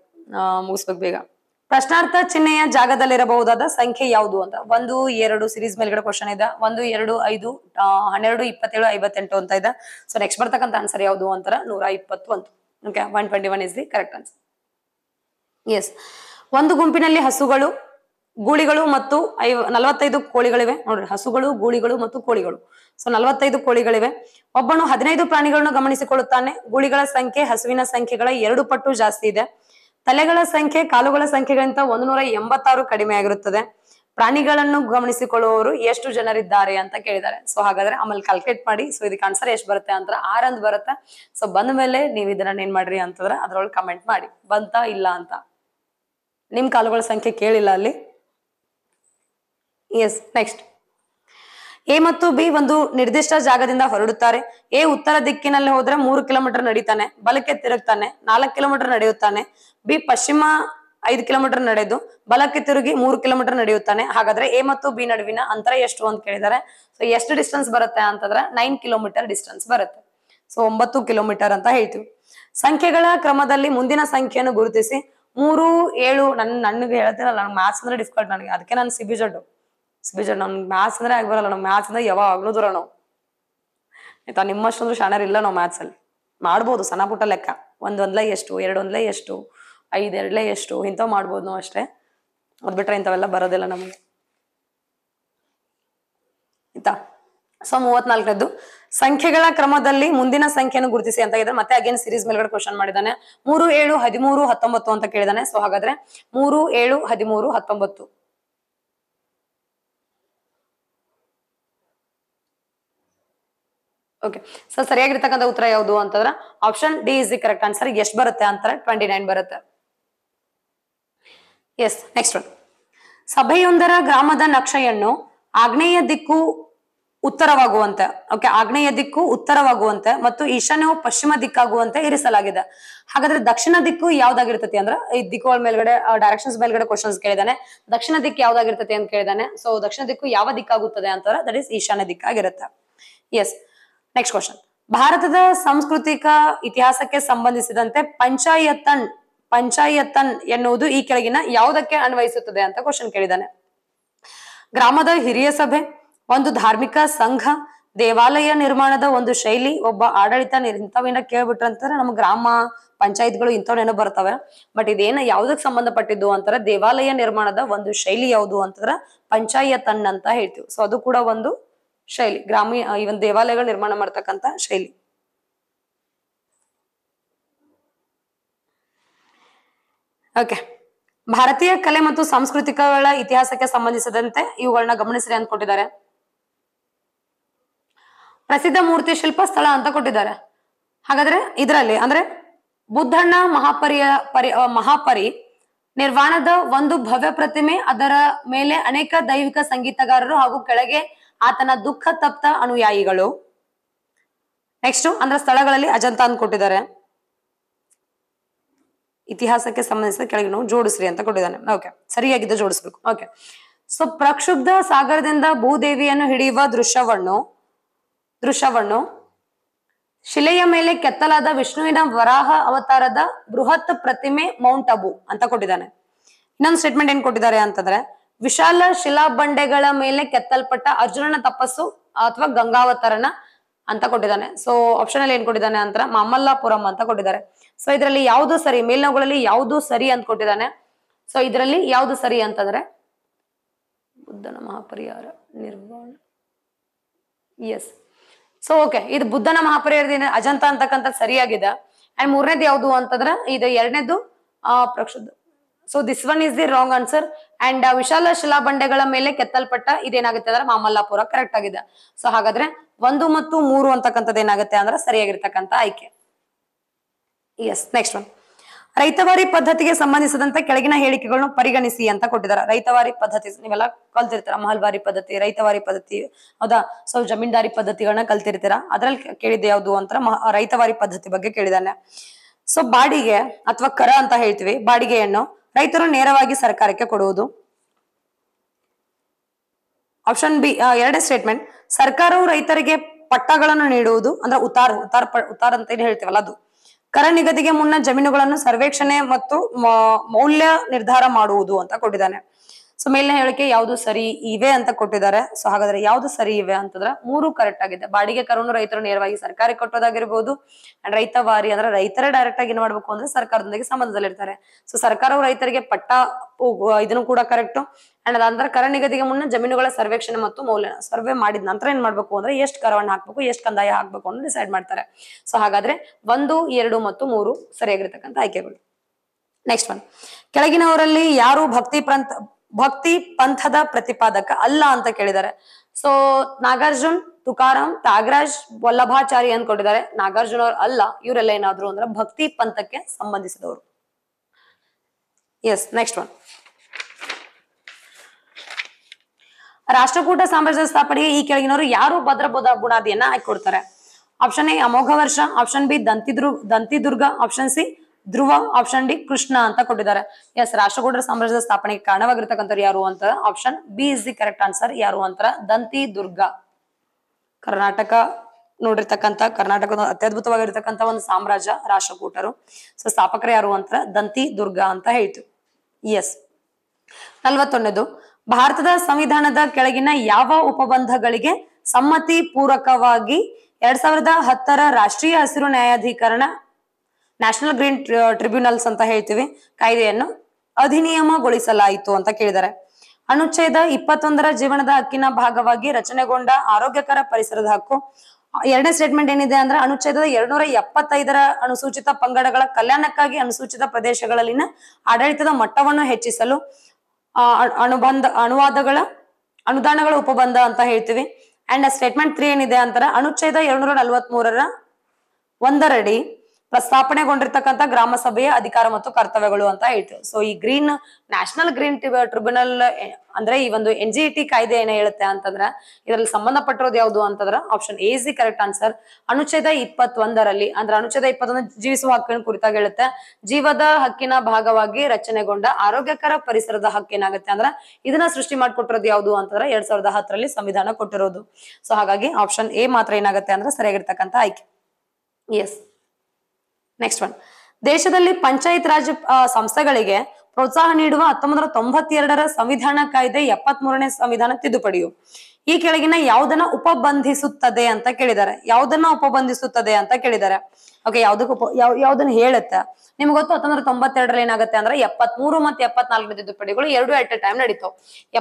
ಮುಗಿಸ್ಬೇಕು ಬೇಗ ಪ್ರಶ್ನಾರ್ಥ ಚಿಹ್ನೆಯ ಜಾಗದಲ್ಲಿರಬಹುದಾದ ಸಂಖ್ಯೆ ಯಾವುದು ಅಂತ ಒಂದು ಎರಡು ಸಿರೀಸ್ ಮೇಲ್ಗಡೆ ಕ್ವಶನ್ ಇದೆ ಒಂದು ಎರಡು ಐದು ಹನ್ನೆರಡು ಇಪ್ಪತ್ತೇಳು ಐವತ್ತೆಂಟು ಅಂತ ಇದೆ ಸೊ ನೆಕ್ಸ್ಟ್ ಬರ್ತಕ್ಕಂಥ ಆನ್ಸರ್ ಯಾವುದು ಅಂತ ನೂರ ಇಪ್ಪತ್ತು ಅಂತ okay one twenty one is the correct answer yes ಒಂದು ಗುಂಪಿನಲ್ಲಿ ಹಸುಗಳು ಗೂಳಿಗಳು ಮತ್ತು ಐವ ನಲವತ್ತೈದು ಕೋಳಿಗಳಿವೆ ನೋಡ್ರಿ ಹಸುಗಳು ಗೂಳಿಗಳು ಮತ್ತು ಕೋಳಿಗಳು ಸೊ ನಲವತ್ತೈದು ಕೋಳಿಗಳಿವೆ ಒಬ್ಬನು ಹದಿನೈದು ಪ್ರಾಣಿಗಳನ್ನು ಗಮನಿಸಿಕೊಳ್ಳುತ್ತಾನೆ ಗೂಳಿಗಳ ಸಂಖ್ಯೆ ಹಸುವಿನ ಸಂಖ್ಯೆಗಳ ಎರಡು ಪಟ್ಟು ಜಾಸ್ತಿ ಇದೆ ತಲೆಗಳ ಸಂಖ್ಯೆ ಕಾಲುಗಳ ಸಂಖ್ಯೆಗಳಿಂತ ಒಂದು ಎಂಬತ್ತಾರು ಕಡಿಮೆ ಆಗಿರುತ್ತದೆ ಪ್ರಾಣಿಗಳನ್ನು ಗಮನಿಸಿಕೊಳ್ಳುವವರು ಎಷ್ಟು ಜನರಿದ್ದಾರೆ ಅಂತ ಕೇಳಿದ್ದಾರೆ ಸೊ ಹಾಗಾದ್ರೆ ಆಮೇಲೆ ಕ್ಯಾಲ್ಕುಲೇಟ್ ಮಾಡಿ ಸೊ ಇದಕ್ಕೆ ಆನ್ಸರ್ ಎಷ್ಟು ಬರುತ್ತೆ ಅಂತ ಆರಂದ್ ಬರುತ್ತೆ ಸೊ ಬಂದ ಮೇಲೆ ನೀವು ಇದನ್ನ ಏನ್ ಮಾಡ್ರಿ ಅಂತಂದ್ರೆ ಅದ್ರೊಳಗೆ ಕಮೆಂಟ್ ಮಾಡಿ ಬಂತಾ ಇಲ್ಲ ಅಂತ ನಿಮ್ ಕಾಲುಗಳ ಸಂಖ್ಯೆ ಕೇಳಿಲ್ಲ ಅಲ್ಲಿ ಎಸ್ ನೆಕ್ಸ್ಟ್ ಎ ಮತ್ತು ಬಿ ಒಂದು ನಿರ್ದಿಷ್ಟ ಜಾಗದಿಂದ ಹೊರಡುತ್ತಾರೆ ಎ ಉತ್ತರ ದಿಕ್ಕಿನಲ್ಲಿ ಹೋದ್ರೆ ಮೂರು ಕಿಲೋಮೀಟರ್ ನಡೀತಾನೆ ಬಲಕ್ಕೆ ತಿರುಗ್ತಾನೆ ನಾಲ್ಕು ಕಿಲೋಮೀಟರ್ ನಡೆಯುತ್ತಾನೆ ಬಿ ಪಶ್ಚಿಮ ಐದು ಕಿಲೋಮೀಟರ್ ನಡೆದು ಬಲಕ್ಕೆ ತಿರುಗಿ ಮೂರು ಕಿಲೋಮೀಟರ್ ನಡೆಯುತ್ತಾನೆ ಹಾಗಾದ್ರೆ ಎ ಮತ್ತು ಬಿ ನಡುವಿನ ಅಂತರ ಎಷ್ಟು ಅಂತ ಕೇಳಿದ್ದಾರೆ ಸೊ ಎಷ್ಟು ಡಿಸ್ಟೆನ್ಸ್ ಬರುತ್ತೆ ಅಂತಂದ್ರೆ ನೈನ್ ಕಿಲೋಮೀಟರ್ ಡಿಸ್ಟೆನ್ಸ್ ಬರುತ್ತೆ ಸೊ ಒಂಬತ್ತು ಕಿಲೋಮೀಟರ್ ಅಂತ ಹೇಳ್ತೀವಿ ಸಂಖ್ಯೆಗಳ ಕ್ರಮದಲ್ಲಿ ಮುಂದಿನ ಸಂಖ್ಯೆಯನ್ನು ಗುರುತಿಸಿ ಮೂರು ಏಳು ನನ್ನ ನನಗೆ ಹೇಳ್ತೀರಲ್ಲ ನನ್ಗೆ ಮ್ಯಾಥ್ಸ್ ಅಂದ್ರೆ ಡಿಫಿಕಲ್ಟ್ ನನಗೆ ಅದಕ್ಕೆ ನಾನು ಸಿಬಿಜಡ್ಡು ಬೇಜ ನಮ್ ಮ್ಯಾಥ್ಸ್ ಅಂದ್ರೆ ಆಗ ಬರಲ್ಲ ನಮ್ ಮ್ಯಾಥ್ಸ್ ಅಂದ್ರೆ ಯಾವಾಗ್ಲೂ ದೂರ ನಾವು ಆಯ್ತಾ ನಿಮ್ಮಷ್ಟೊಂದು ಶಾಣರ್ ಇಲ್ಲ ನಾವು ಮ್ಯಾಥ್ಸ್ ಅಲ್ಲಿ ಮಾಡ್ಬೋದು ಸಣ್ಣ ಪುಟ್ಟ ಲೆಕ್ಕ ಒಂದೊಂದ್ಲೆ ಎಷ್ಟು ಎರಡೊಂದ್ಲೆ ಎಷ್ಟು ಐದ್ ಎಷ್ಟು ಇಂಥವ್ ಮಾಡ್ಬೋದು ನಾವು ಅಷ್ಟೇ ಅದ್ ಬಿಟ್ರೆ ಇಂಥವೆಲ್ಲ ಬರೋದಿಲ್ಲ ನಮಗೆ ಆಯ್ತಾ ಸೊ ಮೂವತ್ನಾಲ್ಕರದ್ದು ಸಂಖ್ಯೆಗಳ ಕ್ರಮದಲ್ಲಿ ಮುಂದಿನ ಸಂಖ್ಯೆಯನ್ನು ಗುರುತಿಸಿ ಅಂತ ಇದ್ರೆ ಮತ್ತೆ ಅಗೇನ್ ಸೀರೀಸ್ ಮೇಲ್ಗಡೆ ಕ್ವಶನ್ ಮಾಡಿದಾನೆ ಮೂರು ಏಳು ಹದಿಮೂರು ಹತ್ತೊಂಬತ್ತು ಅಂತ ಕೇಳಿದಾನೆ ಸೊ ಹಾಗಾದ್ರೆ ಮೂರು ಏಳು ಹದಿಮೂರು ಹತ್ತೊಂಬತ್ತು ಓಕೆ ಸೊ ಸರಿಯಾಗಿರ್ತಕ್ಕಂಥ ಉತ್ತರ ಯಾವುದು ಅಂತಂದ್ರೆ option D is the correct answer ಎಷ್ಟು ಬರುತ್ತೆ ಅಂತಾರೆ ಟ್ವೆಂಟಿ ನೈನ್ ಬರುತ್ತೆ ಎಸ್ ನೆಕ್ಸ್ಟ್ ಒನ್ ಸಭೆಯೊಂದರ ಗ್ರಾಮದ ನಕ್ಷೆಯನ್ನು ಆಗ್ನೇಯ ದಿಕ್ಕು ಉತ್ತರವಾಗುವಂತೆ ಓಕೆ ಆಗ್ನೇಯ ದಿಕ್ಕು ಉತ್ತರವಾಗುವಂತೆ ಮತ್ತು ಈಶಾನ್ಯವು ಪಶ್ಚಿಮ ದಿಕ್ಕಾಗುವಂತೆ ಇರಿಸಲಾಗಿದೆ ಹಾಗಾದ್ರೆ ದಕ್ಷಿಣ ದಿಕ್ಕು ಯಾವ್ದಾಗಿರ್ತತಿ ಅಂದ್ರೆ ಈ ದಿಕ್ಕುಗಳ ಮೇಲ್ಗಡೆ ಡೈರೆಕ್ಷನ್ಸ್ ಮೇಲ್ಗಡೆ ಕ್ವಶನ್ಸ್ ಕೇಳಿದಾನೆ ದಕ್ಷಿಣ ದಿಕ್ಕು ಯಾವ್ದಾಗಿರ್ತತಿ ಅಂತ ಕೇಳಿದಾನೆ ಸೊ ದಕ್ಷಿಣ ದಿಕ್ಕು ಯಾವ ದಿಕ್ಕಾಗುತ್ತದೆ ಅಂತಾರೆ ದಟ್ ಇಸ್ ಈಶಾನ್ಯ ದಿಕ್ಕಾಗಿರುತ್ತೆ ಎಸ್ ನೆಕ್ಸ್ಟ್ ಕ್ವಶನ್ ಭಾರತದ ಸಾಂಸ್ಕೃತಿಕ ಇತಿಹಾಸಕ್ಕೆ ಸಂಬಂಧಿಸಿದಂತೆ ಪಂಚಾಯತನ್ ಪಂಚಾಯತನ್ ಎನ್ನುವುದು ಈ ಕೆಳಗಿನ ಯಾವುದಕ್ಕೆ ಅನ್ವಯಿಸುತ್ತದೆ ಅಂತ ಕ್ವಶನ್ ಕೇಳಿದಾನೆ ಗ್ರಾಮದ ಹಿರಿಯ ಸಭೆ ಒಂದು ಧಾರ್ಮಿಕ ಸಂಘ ದೇವಾಲಯ ನಿರ್ಮಾಣದ ಒಂದು ಶೈಲಿ ಒಬ್ಬ ಆಡಳಿತ ಇಂಥವೇನ ಅಂತಂದ್ರೆ ನಮ್ಮ ಗ್ರಾಮ ಪಂಚಾಯತ್ಗಳು ಇಂಥವನ್ನೇನೋ ಬರ್ತವೆ ಬಟ್ ಇದೇನ ಯಾವ್ದಕ್ ಸಂಬಂಧಪಟ್ಟಿದ್ದು ಅಂತಾರೆ ದೇವಾಲಯ ನಿರ್ಮಾಣದ ಒಂದು ಶೈಲಿ ಯಾವುದು ಅಂತಂದ್ರ ಪಂಚಾಯತ್ ಅಂತ ಹೇಳ್ತೀವಿ ಸೊ ಅದು ಕೂಡ ಒಂದು ಶೈಲಿ ಗ್ರಾಮೀಣ ಈ ಒಂದು ದೇವಾಲಯಗಳು ನಿರ್ಮಾಣ ಮಾಡ್ತಕ್ಕಂತ ಶೈಲಿ ಓಕೆ ಭಾರತೀಯ ಕಲೆ ಮತ್ತು ಸಾಂಸ್ಕೃತಿಕಗಳ ಇತಿಹಾಸಕ್ಕೆ ಸಂಬಂಧಿಸಿದಂತೆ ಇವುಗಳನ್ನ ಗಮನಿಸಿರಿ ಅಂತ ಕೊಟ್ಟಿದ್ದಾರೆ ಪ್ರಸಿದ್ಧ ಮೂರ್ತಿ ಶಿಲ್ಪ ಸ್ಥಳ ಅಂತ ಕೊಟ್ಟಿದ್ದಾರೆ ಹಾಗಾದ್ರೆ ಇದರಲ್ಲಿ ಅಂದ್ರೆ ಬುದ್ಧಣ್ಣ ಮಹಾಪರಿಯ ಪರಿ ಮಹಾಪರಿ ನಿರ್ವಾಣದ ಒಂದು ಭವ್ಯ ಪ್ರತಿಮೆ ಅದರ ಮೇಲೆ ಅನೇಕ ದೈವಿಕ ಸಂಗೀತಗಾರರು ಹಾಗೂ ಕೆಳಗೆ ಆತನ ದುಃಖ ತಪ್ತ ಅನುಯಾಯಿಗಳು ನೆಕ್ಸ್ಟ್ ಅಂದ್ರೆ ಸ್ಥಳಗಳಲ್ಲಿ ಅಜಂತ ಅಂತ ಕೊಟ್ಟಿದ್ದಾರೆ ಇತಿಹಾಸಕ್ಕೆ ಸಂಬಂಧಿಸಿದ ಕೆಳಗೆ ನಾವು ಜೋಡಿಸ್ರಿ ಅಂತ ಕೊಟ್ಟಿದ್ದಾನೆ ಓಕೆ ಸರಿಯಾಗಿದ್ದು ಜೋಡಿಸ್ಬೇಕು ಓಕೆ ಸೊ ಪ್ರಕ್ಷುಬ್ಧ ಸಾಗರದಿಂದ ಭೂದೇವಿಯನ್ನು ಹಿಡಿಯುವ ದೃಶ್ಯವನ್ನು ದೃಶ್ಯವನ್ನು ಶಿಲೆಯ ಮೇಲೆ ಕೆತ್ತಲಾದ ವಿಷ್ಣುವಿನ ವರಾಹ ಅವತಾರದ ಬೃಹತ್ ಪ್ರತಿಮೆ ಮೌಂಟ್ ಅಬು ಅಂತ ಕೊಟ್ಟಿದ್ದಾನೆ ಇನ್ನೊಂದು ಸ್ಟೇಟ್ಮೆಂಟ್ ಏನ್ ಕೊಟ್ಟಿದ್ದಾರೆ ಅಂತಂದ್ರೆ ವಿಶಾಲ ಶಿಲಾ ಬಂಡೆಗಳ ಮೇಲೆ ಕೆತ್ತಲ್ಪಟ್ಟ ಅರ್ಜುನನ ತಪಸ್ಸು ಅಥವಾ ಗಂಗಾವತರನ ಅಂತ ಕೊಟ್ಟಿದ್ದಾನೆ ಸೊ ಆಪ್ಷನ್ ಅಲ್ಲಿ ಏನ್ ಕೊಟ್ಟಿದ್ದಾನೆ ಅಂತ ಮಮಲ್ಲಾಪುರಂ ಅಂತ ಕೊಟ್ಟಿದ್ದಾರೆ ಸೊ ಇದರಲ್ಲಿ ಯಾವುದು ಸರಿ ಮೇಲ್ನವುಗಳಲ್ಲಿ ಯಾವುದು ಸರಿ ಅಂತ ಕೊಟ್ಟಿದ್ದಾನೆ ಸೊ ಇದರಲ್ಲಿ ಯಾವುದು ಸರಿ ಅಂತಂದ್ರೆ ಬುದ್ಧನ ಮಹಾಪರಿಹಾರ ನಿರ್ವಾಣ ಎಸ್ ಸೊ ಓಕೆ ಇದು ಬುದ್ಧನ ಮಹಾಪರಿಹಾರದಿಂದ ಅಜಂತ ಅಂತಕ್ಕಂಥ ಸರಿಯಾಗಿದೆ ಅಂಡ್ ಮೂರನೇದು ಯಾವುದು ಅಂತಂದ್ರೆ ಇದು ಎರಡನೇದು ಆ ಪ್ರಕ್ಷುದ್ so this one is the wrong answer and uh, ವಿಶಾಲ ಶಿಲಾ ಬಂಡೆಗಳ ಮೇಲೆ ಕೆತ್ತಲ್ಪಟ್ಟ ಇದೇನಾಗುತ್ತೆ ಅಂದ್ರೆ ಮಾಮಲ್ಲಾಪುರ ಕರೆಕ್ಟ್ ಆಗಿದೆ ಸೊ ಹಾಗಾದ್ರೆ ಒಂದು ಮತ್ತು ಮೂರು ಅಂತಕ್ಕಂಥದ್ದು ಏನಾಗುತ್ತೆ ಅಂದ್ರೆ ಸರಿಯಾಗಿರ್ತಕ್ಕಂಥ ಆಯ್ಕೆ ಎಸ್ ನೆಕ್ಸ್ಟ್ ಒನ್ ರೈತವಾರಿ ಪದ್ಧತಿಗೆ ಸಂಬಂಧಿಸಿದಂತೆ ಕೆಳಗಿನ ಹೇಳಿಕೆಗಳನ್ನು ಪರಿಗಣಿಸಿ ಅಂತ ಕೊಟ್ಟಿದ್ದಾರೆ ರೈತವಾರಿ ಪದ್ಧತಿ ನೀವೆಲ್ಲ ಕಲ್ತಿರ್ತೀರಾ ಮಹಲ್ವಾರಿ ಪದ್ಧತಿ ರೈತವಾರಿ ಪದ್ಧತಿ ಹೌದಾ ಸೊ ಜಮೀನ್ದಾರಿ ಪದ್ಧತಿಗಳನ್ನ ಕಲ್ತಿರ್ತೀರಾ ಅದ್ರಲ್ಲಿ ಕೇಳಿದ್ದೆ ಯಾವ್ದು ಅಂತ ರೈತವಾರಿ ಪದ್ಧತಿ ಬಗ್ಗೆ ಕೇಳಿದಾನೆ ಸೊ ಬಾಡಿಗೆ ಅಥವಾ ಕರ ಅಂತ ಹೇಳ್ತೀವಿ ಬಾಡಿಗೆಯನ್ನು ರೈತರು ನೇರವಾಗಿ ಸರ್ಕಾರಕ್ಕೆ ಕೊಡುವುದು ಆಪ್ಷನ್ ಬಿ ಎರಡೇ ಸ್ಟೇಟ್ಮೆಂಟ್ ಸರ್ಕಾರವು ರೈತರಿಗೆ ಪಟ್ಟಗಳನ್ನು ನೀಡುವುದು ಅಂದ್ರೆ ಉತ್ತಾರ ಉತ್ತಾರ ಉತ್ತಾರ ಅಂತ ಏನು ಹೇಳ್ತೀವಲ್ಲ ಅದು ಕರ ನಿಗದಿಗೆ ಮುನ್ನ ಜಮೀನುಗಳನ್ನು ಸರ್ವೇಕ್ಷಣೆ ಮತ್ತು ಮೌಲ್ಯ ನಿರ್ಧಾರ ಮಾಡುವುದು ಅಂತ ಕೊಟ್ಟಿದ್ದಾನೆ ಸೊ ಮೇಲಿನ ಹೇಳಿಕೆ ಯಾವ್ದು ಸರಿ ಇವೆ ಅಂತ ಕೊಟ್ಟಿದ್ದಾರೆ ಸೊ ಹಾಗಾದ್ರೆ ಯಾವ್ದು ಸರಿ ಇವೆ ಅಂತಂದ್ರೆ ಮೂರು ಕರೆಕ್ಟ್ ಆಗಿದೆ ಬಾಡಿಗೆ ಕರವನ್ನು ರೈತರು ನೇರವಾಗಿ ಸರ್ಕಾರ ಕೊಟ್ಟೋದಾಗಿರ್ಬೋದು ಅಂಡ್ ರೈತ ವಾರಿ ಅಂದ್ರೆ ರೈತರೇ ಡೈರೆಕ್ಟ್ ಆಗಿ ಏನ್ ಮಾಡ್ಬೇಕು ಅಂದ್ರೆ ಸರ್ಕಾರದೊಂದಿಗೆ ಸಂಬಂಧದಲ್ಲಿರ್ತಾರೆ ಸೊ ಸರ್ಕಾರವು ರೈತರಿಗೆ ಪಟ್ಟ ಇದನ್ನು ಕೂಡ ಕರೆಕ್ಟ್ ಅಂಡ್ ಅದಂತರ ಕರ ನಿಗದಿಗೆ ಮುನ್ನ ಜಮೀನುಗಳ ಸರ್ವೇಕ್ಷಣೆ ಮತ್ತು ಮೌಲ್ಯ ಸರ್ವೆ ಮಾಡಿದ ನಂತರ ಏನ್ ಮಾಡ್ಬೇಕು ಅಂದ್ರೆ ಎಷ್ಟು ಕರವನ್ನು ಹಾಕ್ಬೇಕು ಎಷ್ಟು ಕಂದಾಯ ಹಾಕ್ಬೇಕು ಅಂತ ಡಿಸೈಡ್ ಮಾಡ್ತಾರೆ ಸೊ ಹಾಗಾದ್ರೆ ಒಂದು ಎರಡು ಮತ್ತು ಮೂರು ಸರಿಯಾಗಿರ್ತಕ್ಕಂಥ ಆಯ್ಕೆಗಳು ನೆಕ್ಸ್ಟ್ ಒನ್ ಕೆಳಗಿನವರಲ್ಲಿ ಯಾರು ಭಕ್ತಿ ಪ್ರಂತ ಭಕ್ತಿ ಪಂಥದ ಪ್ರತಿಪಾದಕ ಅಲ್ಲ ಅಂತ ಕೇಳಿದ್ದಾರೆ ಸೊ ನಾಗಾರ್ಜುನ್ ತುಕಾರಾಮ್ ತ್ಯಾಗರಾಜ್ ವಲ್ಲಭಾಚಾರಿ ಅಂದ್ಕೊಂಡಿದ್ದಾರೆ ನಾಗಾರ್ಜುನ್ ಅವ್ರು ಅಲ್ಲ ಇವರೆಲ್ಲ ಏನಾದ್ರು ಅಂದ್ರೆ ಭಕ್ತಿ ಪಂಥಕ್ಕೆ ಸಂಬಂಧಿಸಿದವರು ಎಸ್ ನೆಕ್ಸ್ಟ್ ಒನ್ ರಾಷ್ಟ್ರಕೂಟ ಸಾಮ್ರಾಜ್ಯ ಸ್ಥಾಪನೆಗೆ ಈ ಕೆಳಗಿನವರು ಯಾರು ಭದ್ರಬೋಧ ಬುನಾದಿಯನ್ನ ಹಾಕಿ ಕೊಡ್ತಾರೆ option A Amoghavarsha option B ದಂತಿದ್ರು Dantidurga option C Dhruva option D Krishna ಅಂತ ಕೊಟ್ಟಿದ್ದಾರೆ ಎಸ್ ರಾಷ್ಟ್ರಕೂಟರ ಸಾಮ್ರಾಜ್ಯದ ಸ್ಥಾಪನೆಗೆ ಕಾರಣವಾಗಿರ್ತಕ್ಕಂಥ ಯಾರು ಅಂತ option B is the correct answer ಯಾರು ಅಂತ ದಂತಿ ದುರ್ಗ ಕರ್ನಾಟಕ ನೋಡಿರ್ತಕ್ಕಂಥ ಕರ್ನಾಟಕದ ಅತ್ಯದ್ಭುತವಾಗಿರ್ತಕ್ಕಂಥ ಒಂದು ಸಾಮ್ರಾಜ್ಯ ರಾಷ್ಟ್ರಕೂಟರು ಸೊ ಸ್ಥಾಪಕರು ಯಾರು ಅಂತ ದಂತಿ ದುರ್ಗಾ ಅಂತ ಹೇಳ್ತು ಎಸ್ ನಲ್ವತ್ತೊಂದು ಭಾರತದ ಸಂವಿಧಾನದ ಕೆಳಗಿನ ಯಾವ ಉಪಬಂಧಗಳಿಗೆ ಸಮ್ಮತಿ ಪೂರಕವಾಗಿ ಎರಡ್ ಸಾವಿರದ ಹತ್ತರ ರಾಷ್ಟ್ರೀಯ ಹಸಿರು ನ್ಯಾಯಾಧೀಕರಣ ನ್ಯಾಷನಲ್ ಗ್ರೀನ್ ಟ್ರಿಬ್ಯುನಲ್ಸ್ ಅಂತ ಹೇಳ್ತೀವಿ ಕಾಯ್ದೆಯನ್ನು ಅಧಿನಿಯಮಗೊಳಿಸಲಾಯಿತು ಅಂತ ಕೇಳಿದ್ದಾರೆ ಅನುಚ್ಛೇದ ಇಪ್ಪತ್ತೊಂದರ ಜೀವನದ ಹಕ್ಕಿನ ಭಾಗವಾಗಿ ರಚನೆಗೊಂಡ ಆರೋಗ್ಯಕರ ಪರಿಸರದ ಹಕ್ಕು ಎರಡನೇ ಸ್ಟೇಟ್ಮೆಂಟ್ ಏನಿದೆ ಅಂದ್ರೆ ಅನುಚ್ಛೇದದ ಎರಡ್ನೂರ ಎಪ್ಪತ್ತೈದರ ಅನುಸೂಚಿತ ಪಂಗಡಗಳ ಕಲ್ಯಾಣಕ್ಕಾಗಿ ಅನುಸೂಚಿತ ಪ್ರದೇಶಗಳಲ್ಲಿನ ಆಡಳಿತದ ಮಟ್ಟವನ್ನು ಹೆಚ್ಚಿಸಲು ಅನುಬಂಧ ಅನುವಾದಗಳ ಅನುದಾನಗಳ ಉಪಬಂಧ ಅಂತ ಹೇಳ್ತೀವಿ ಅಂಡ್ ಸ್ಟೇಟ್ಮೆಂಟ್ ತ್ರೀ ಏನಿದೆ ಅಂತಾರೆ ಅನುಚ್ಛೇದ ಎರಡ್ನೂರ ನಲ್ವತ್ ಮೂರರ ಒಂದರಡಿ ಪ್ರಸ್ತಾಪನೆಗೊಂಡಿರ್ತಕ್ಕಂಥ ಸ್ಥಾಪನೆಗೊಂಡಿರ್ತಕ್ಕಂಥ ಗ್ರಾಮ ಸಭೆಯ ಅಧಿಕಾರ ಮತ್ತು ಕರ್ತವ್ಯಗಳು ಅಂತ ಹೇಳ್ತೇವೆ ಸೊ ಈ ಗ್ರೀನ್ ನ್ಯಾಷನಲ್ ಗ್ರೀನ್ ಟ್ರಿಬ್ಯುನಲ್ ಅಂದ್ರೆ ಈ ಒಂದು ಎನ್ ಕಾಯ್ದೆ ಏನ ಹೇಳುತ್ತೆ ಅಂತಂದ್ರೆ ಇದರಲ್ಲಿ ಸಂಬಂಧಪಟ್ಟಿರೋದು ಯಾವುದು ಅಂತಂದ್ರೆ option A is the correct answer ಅನುಚ್ಛೇದ ಇಪ್ಪತ್ತೊಂದರಲ್ಲಿ ಅಂದ್ರೆ ಅನುಚ್ಛೇದ ಇಪ್ಪತ್ತೊಂದು ಜೀವಿಸುವ ಹಕ್ಕಿನ ಕುರಿತಾಗಿ ಹೇಳುತ್ತೆ ಜೀವದ ಹಕ್ಕಿನ ಭಾಗವಾಗಿ ರಚನೆಗೊಂಡ ಆರೋಗ್ಯಕರ ಪರಿಸರದ ಹಕ್ಕೇನಾಗುತ್ತೆ ಅಂದ್ರೆ ಇದನ್ನ ಸೃಷ್ಟಿ ಮಾಡಿಕೊಟ್ಟಿರೋದು ಯಾವುದು ಅಂತಂದ್ರೆ ಎರಡ್ ಸಾವಿರದ ಹತ್ತರಲ್ಲಿ ಸಂವಿಧಾನ ಕೊಟ್ಟಿರೋದು ಸೊ ಹಾಗಾಗಿ ಆಪ್ಷನ್ ಎ ಮಾತ್ರ ಏನಾಗುತ್ತೆ ಅಂದ್ರೆ ಸರಿಯಾಗಿರ್ತಕ್ಕಂಥ ಆಯ್ಕೆ ಎಸ್ ನೆಕ್ಸ್ಟ್ ಒನ್ ದೇಶದಲ್ಲಿ ಪಂಚಾಯತ್ ರಾಜ್ ಸಂಸ್ಥೆಗಳಿಗೆ ಪ್ರೋತ್ಸಾಹ ನೀಡುವ ಹತ್ತೊಂಬತ್ತರ ತೊಂಬತ್ತೆರಡರ ಸಂವಿಧಾನ ಕಾಯ್ದೆ ಎಪ್ಪತ್ ಮೂರನೇ ಸಂವಿಧಾನ ತಿದ್ದುಪಡಿಯು ಈ ಕೆಳಗಿನ ಯಾವ್ದನ್ನ ಉಪಬಂಧಿಸುತ್ತದೆ ಅಂತ ಕೇಳಿದ್ದಾರೆ ಯಾವ್ದನ್ನ ಉಪಬಂಧಿಸುತ್ತದೆ ಅಂತ ಕೇಳಿದ್ದಾರೆ ಓಕೆ ಯಾವ್ದಕ್ಕೆ ಉಪ ಯಾವ ಯಾವ್ದನ್ನ ಹೇಳುತ್ತೆ ನಿಮ್ಗೆ ಗೊತ್ತು ಹತ್ತೊಂಬತ್ತ ತೊಂಬತ್ತೆರಡರಲ್ಲಿ ಏನಾಗುತ್ತೆ ಅಂದ್ರೆ ಮೂರು ಮತ್ತು ಎಪ್ಪತ್ನಾಲ್ಕನೇ ತಿದ್ದುಪಡಿಗಳು ಎರಡು ಅಟ್ ಎ ಟೈಮ್ ನಡೀತಾವ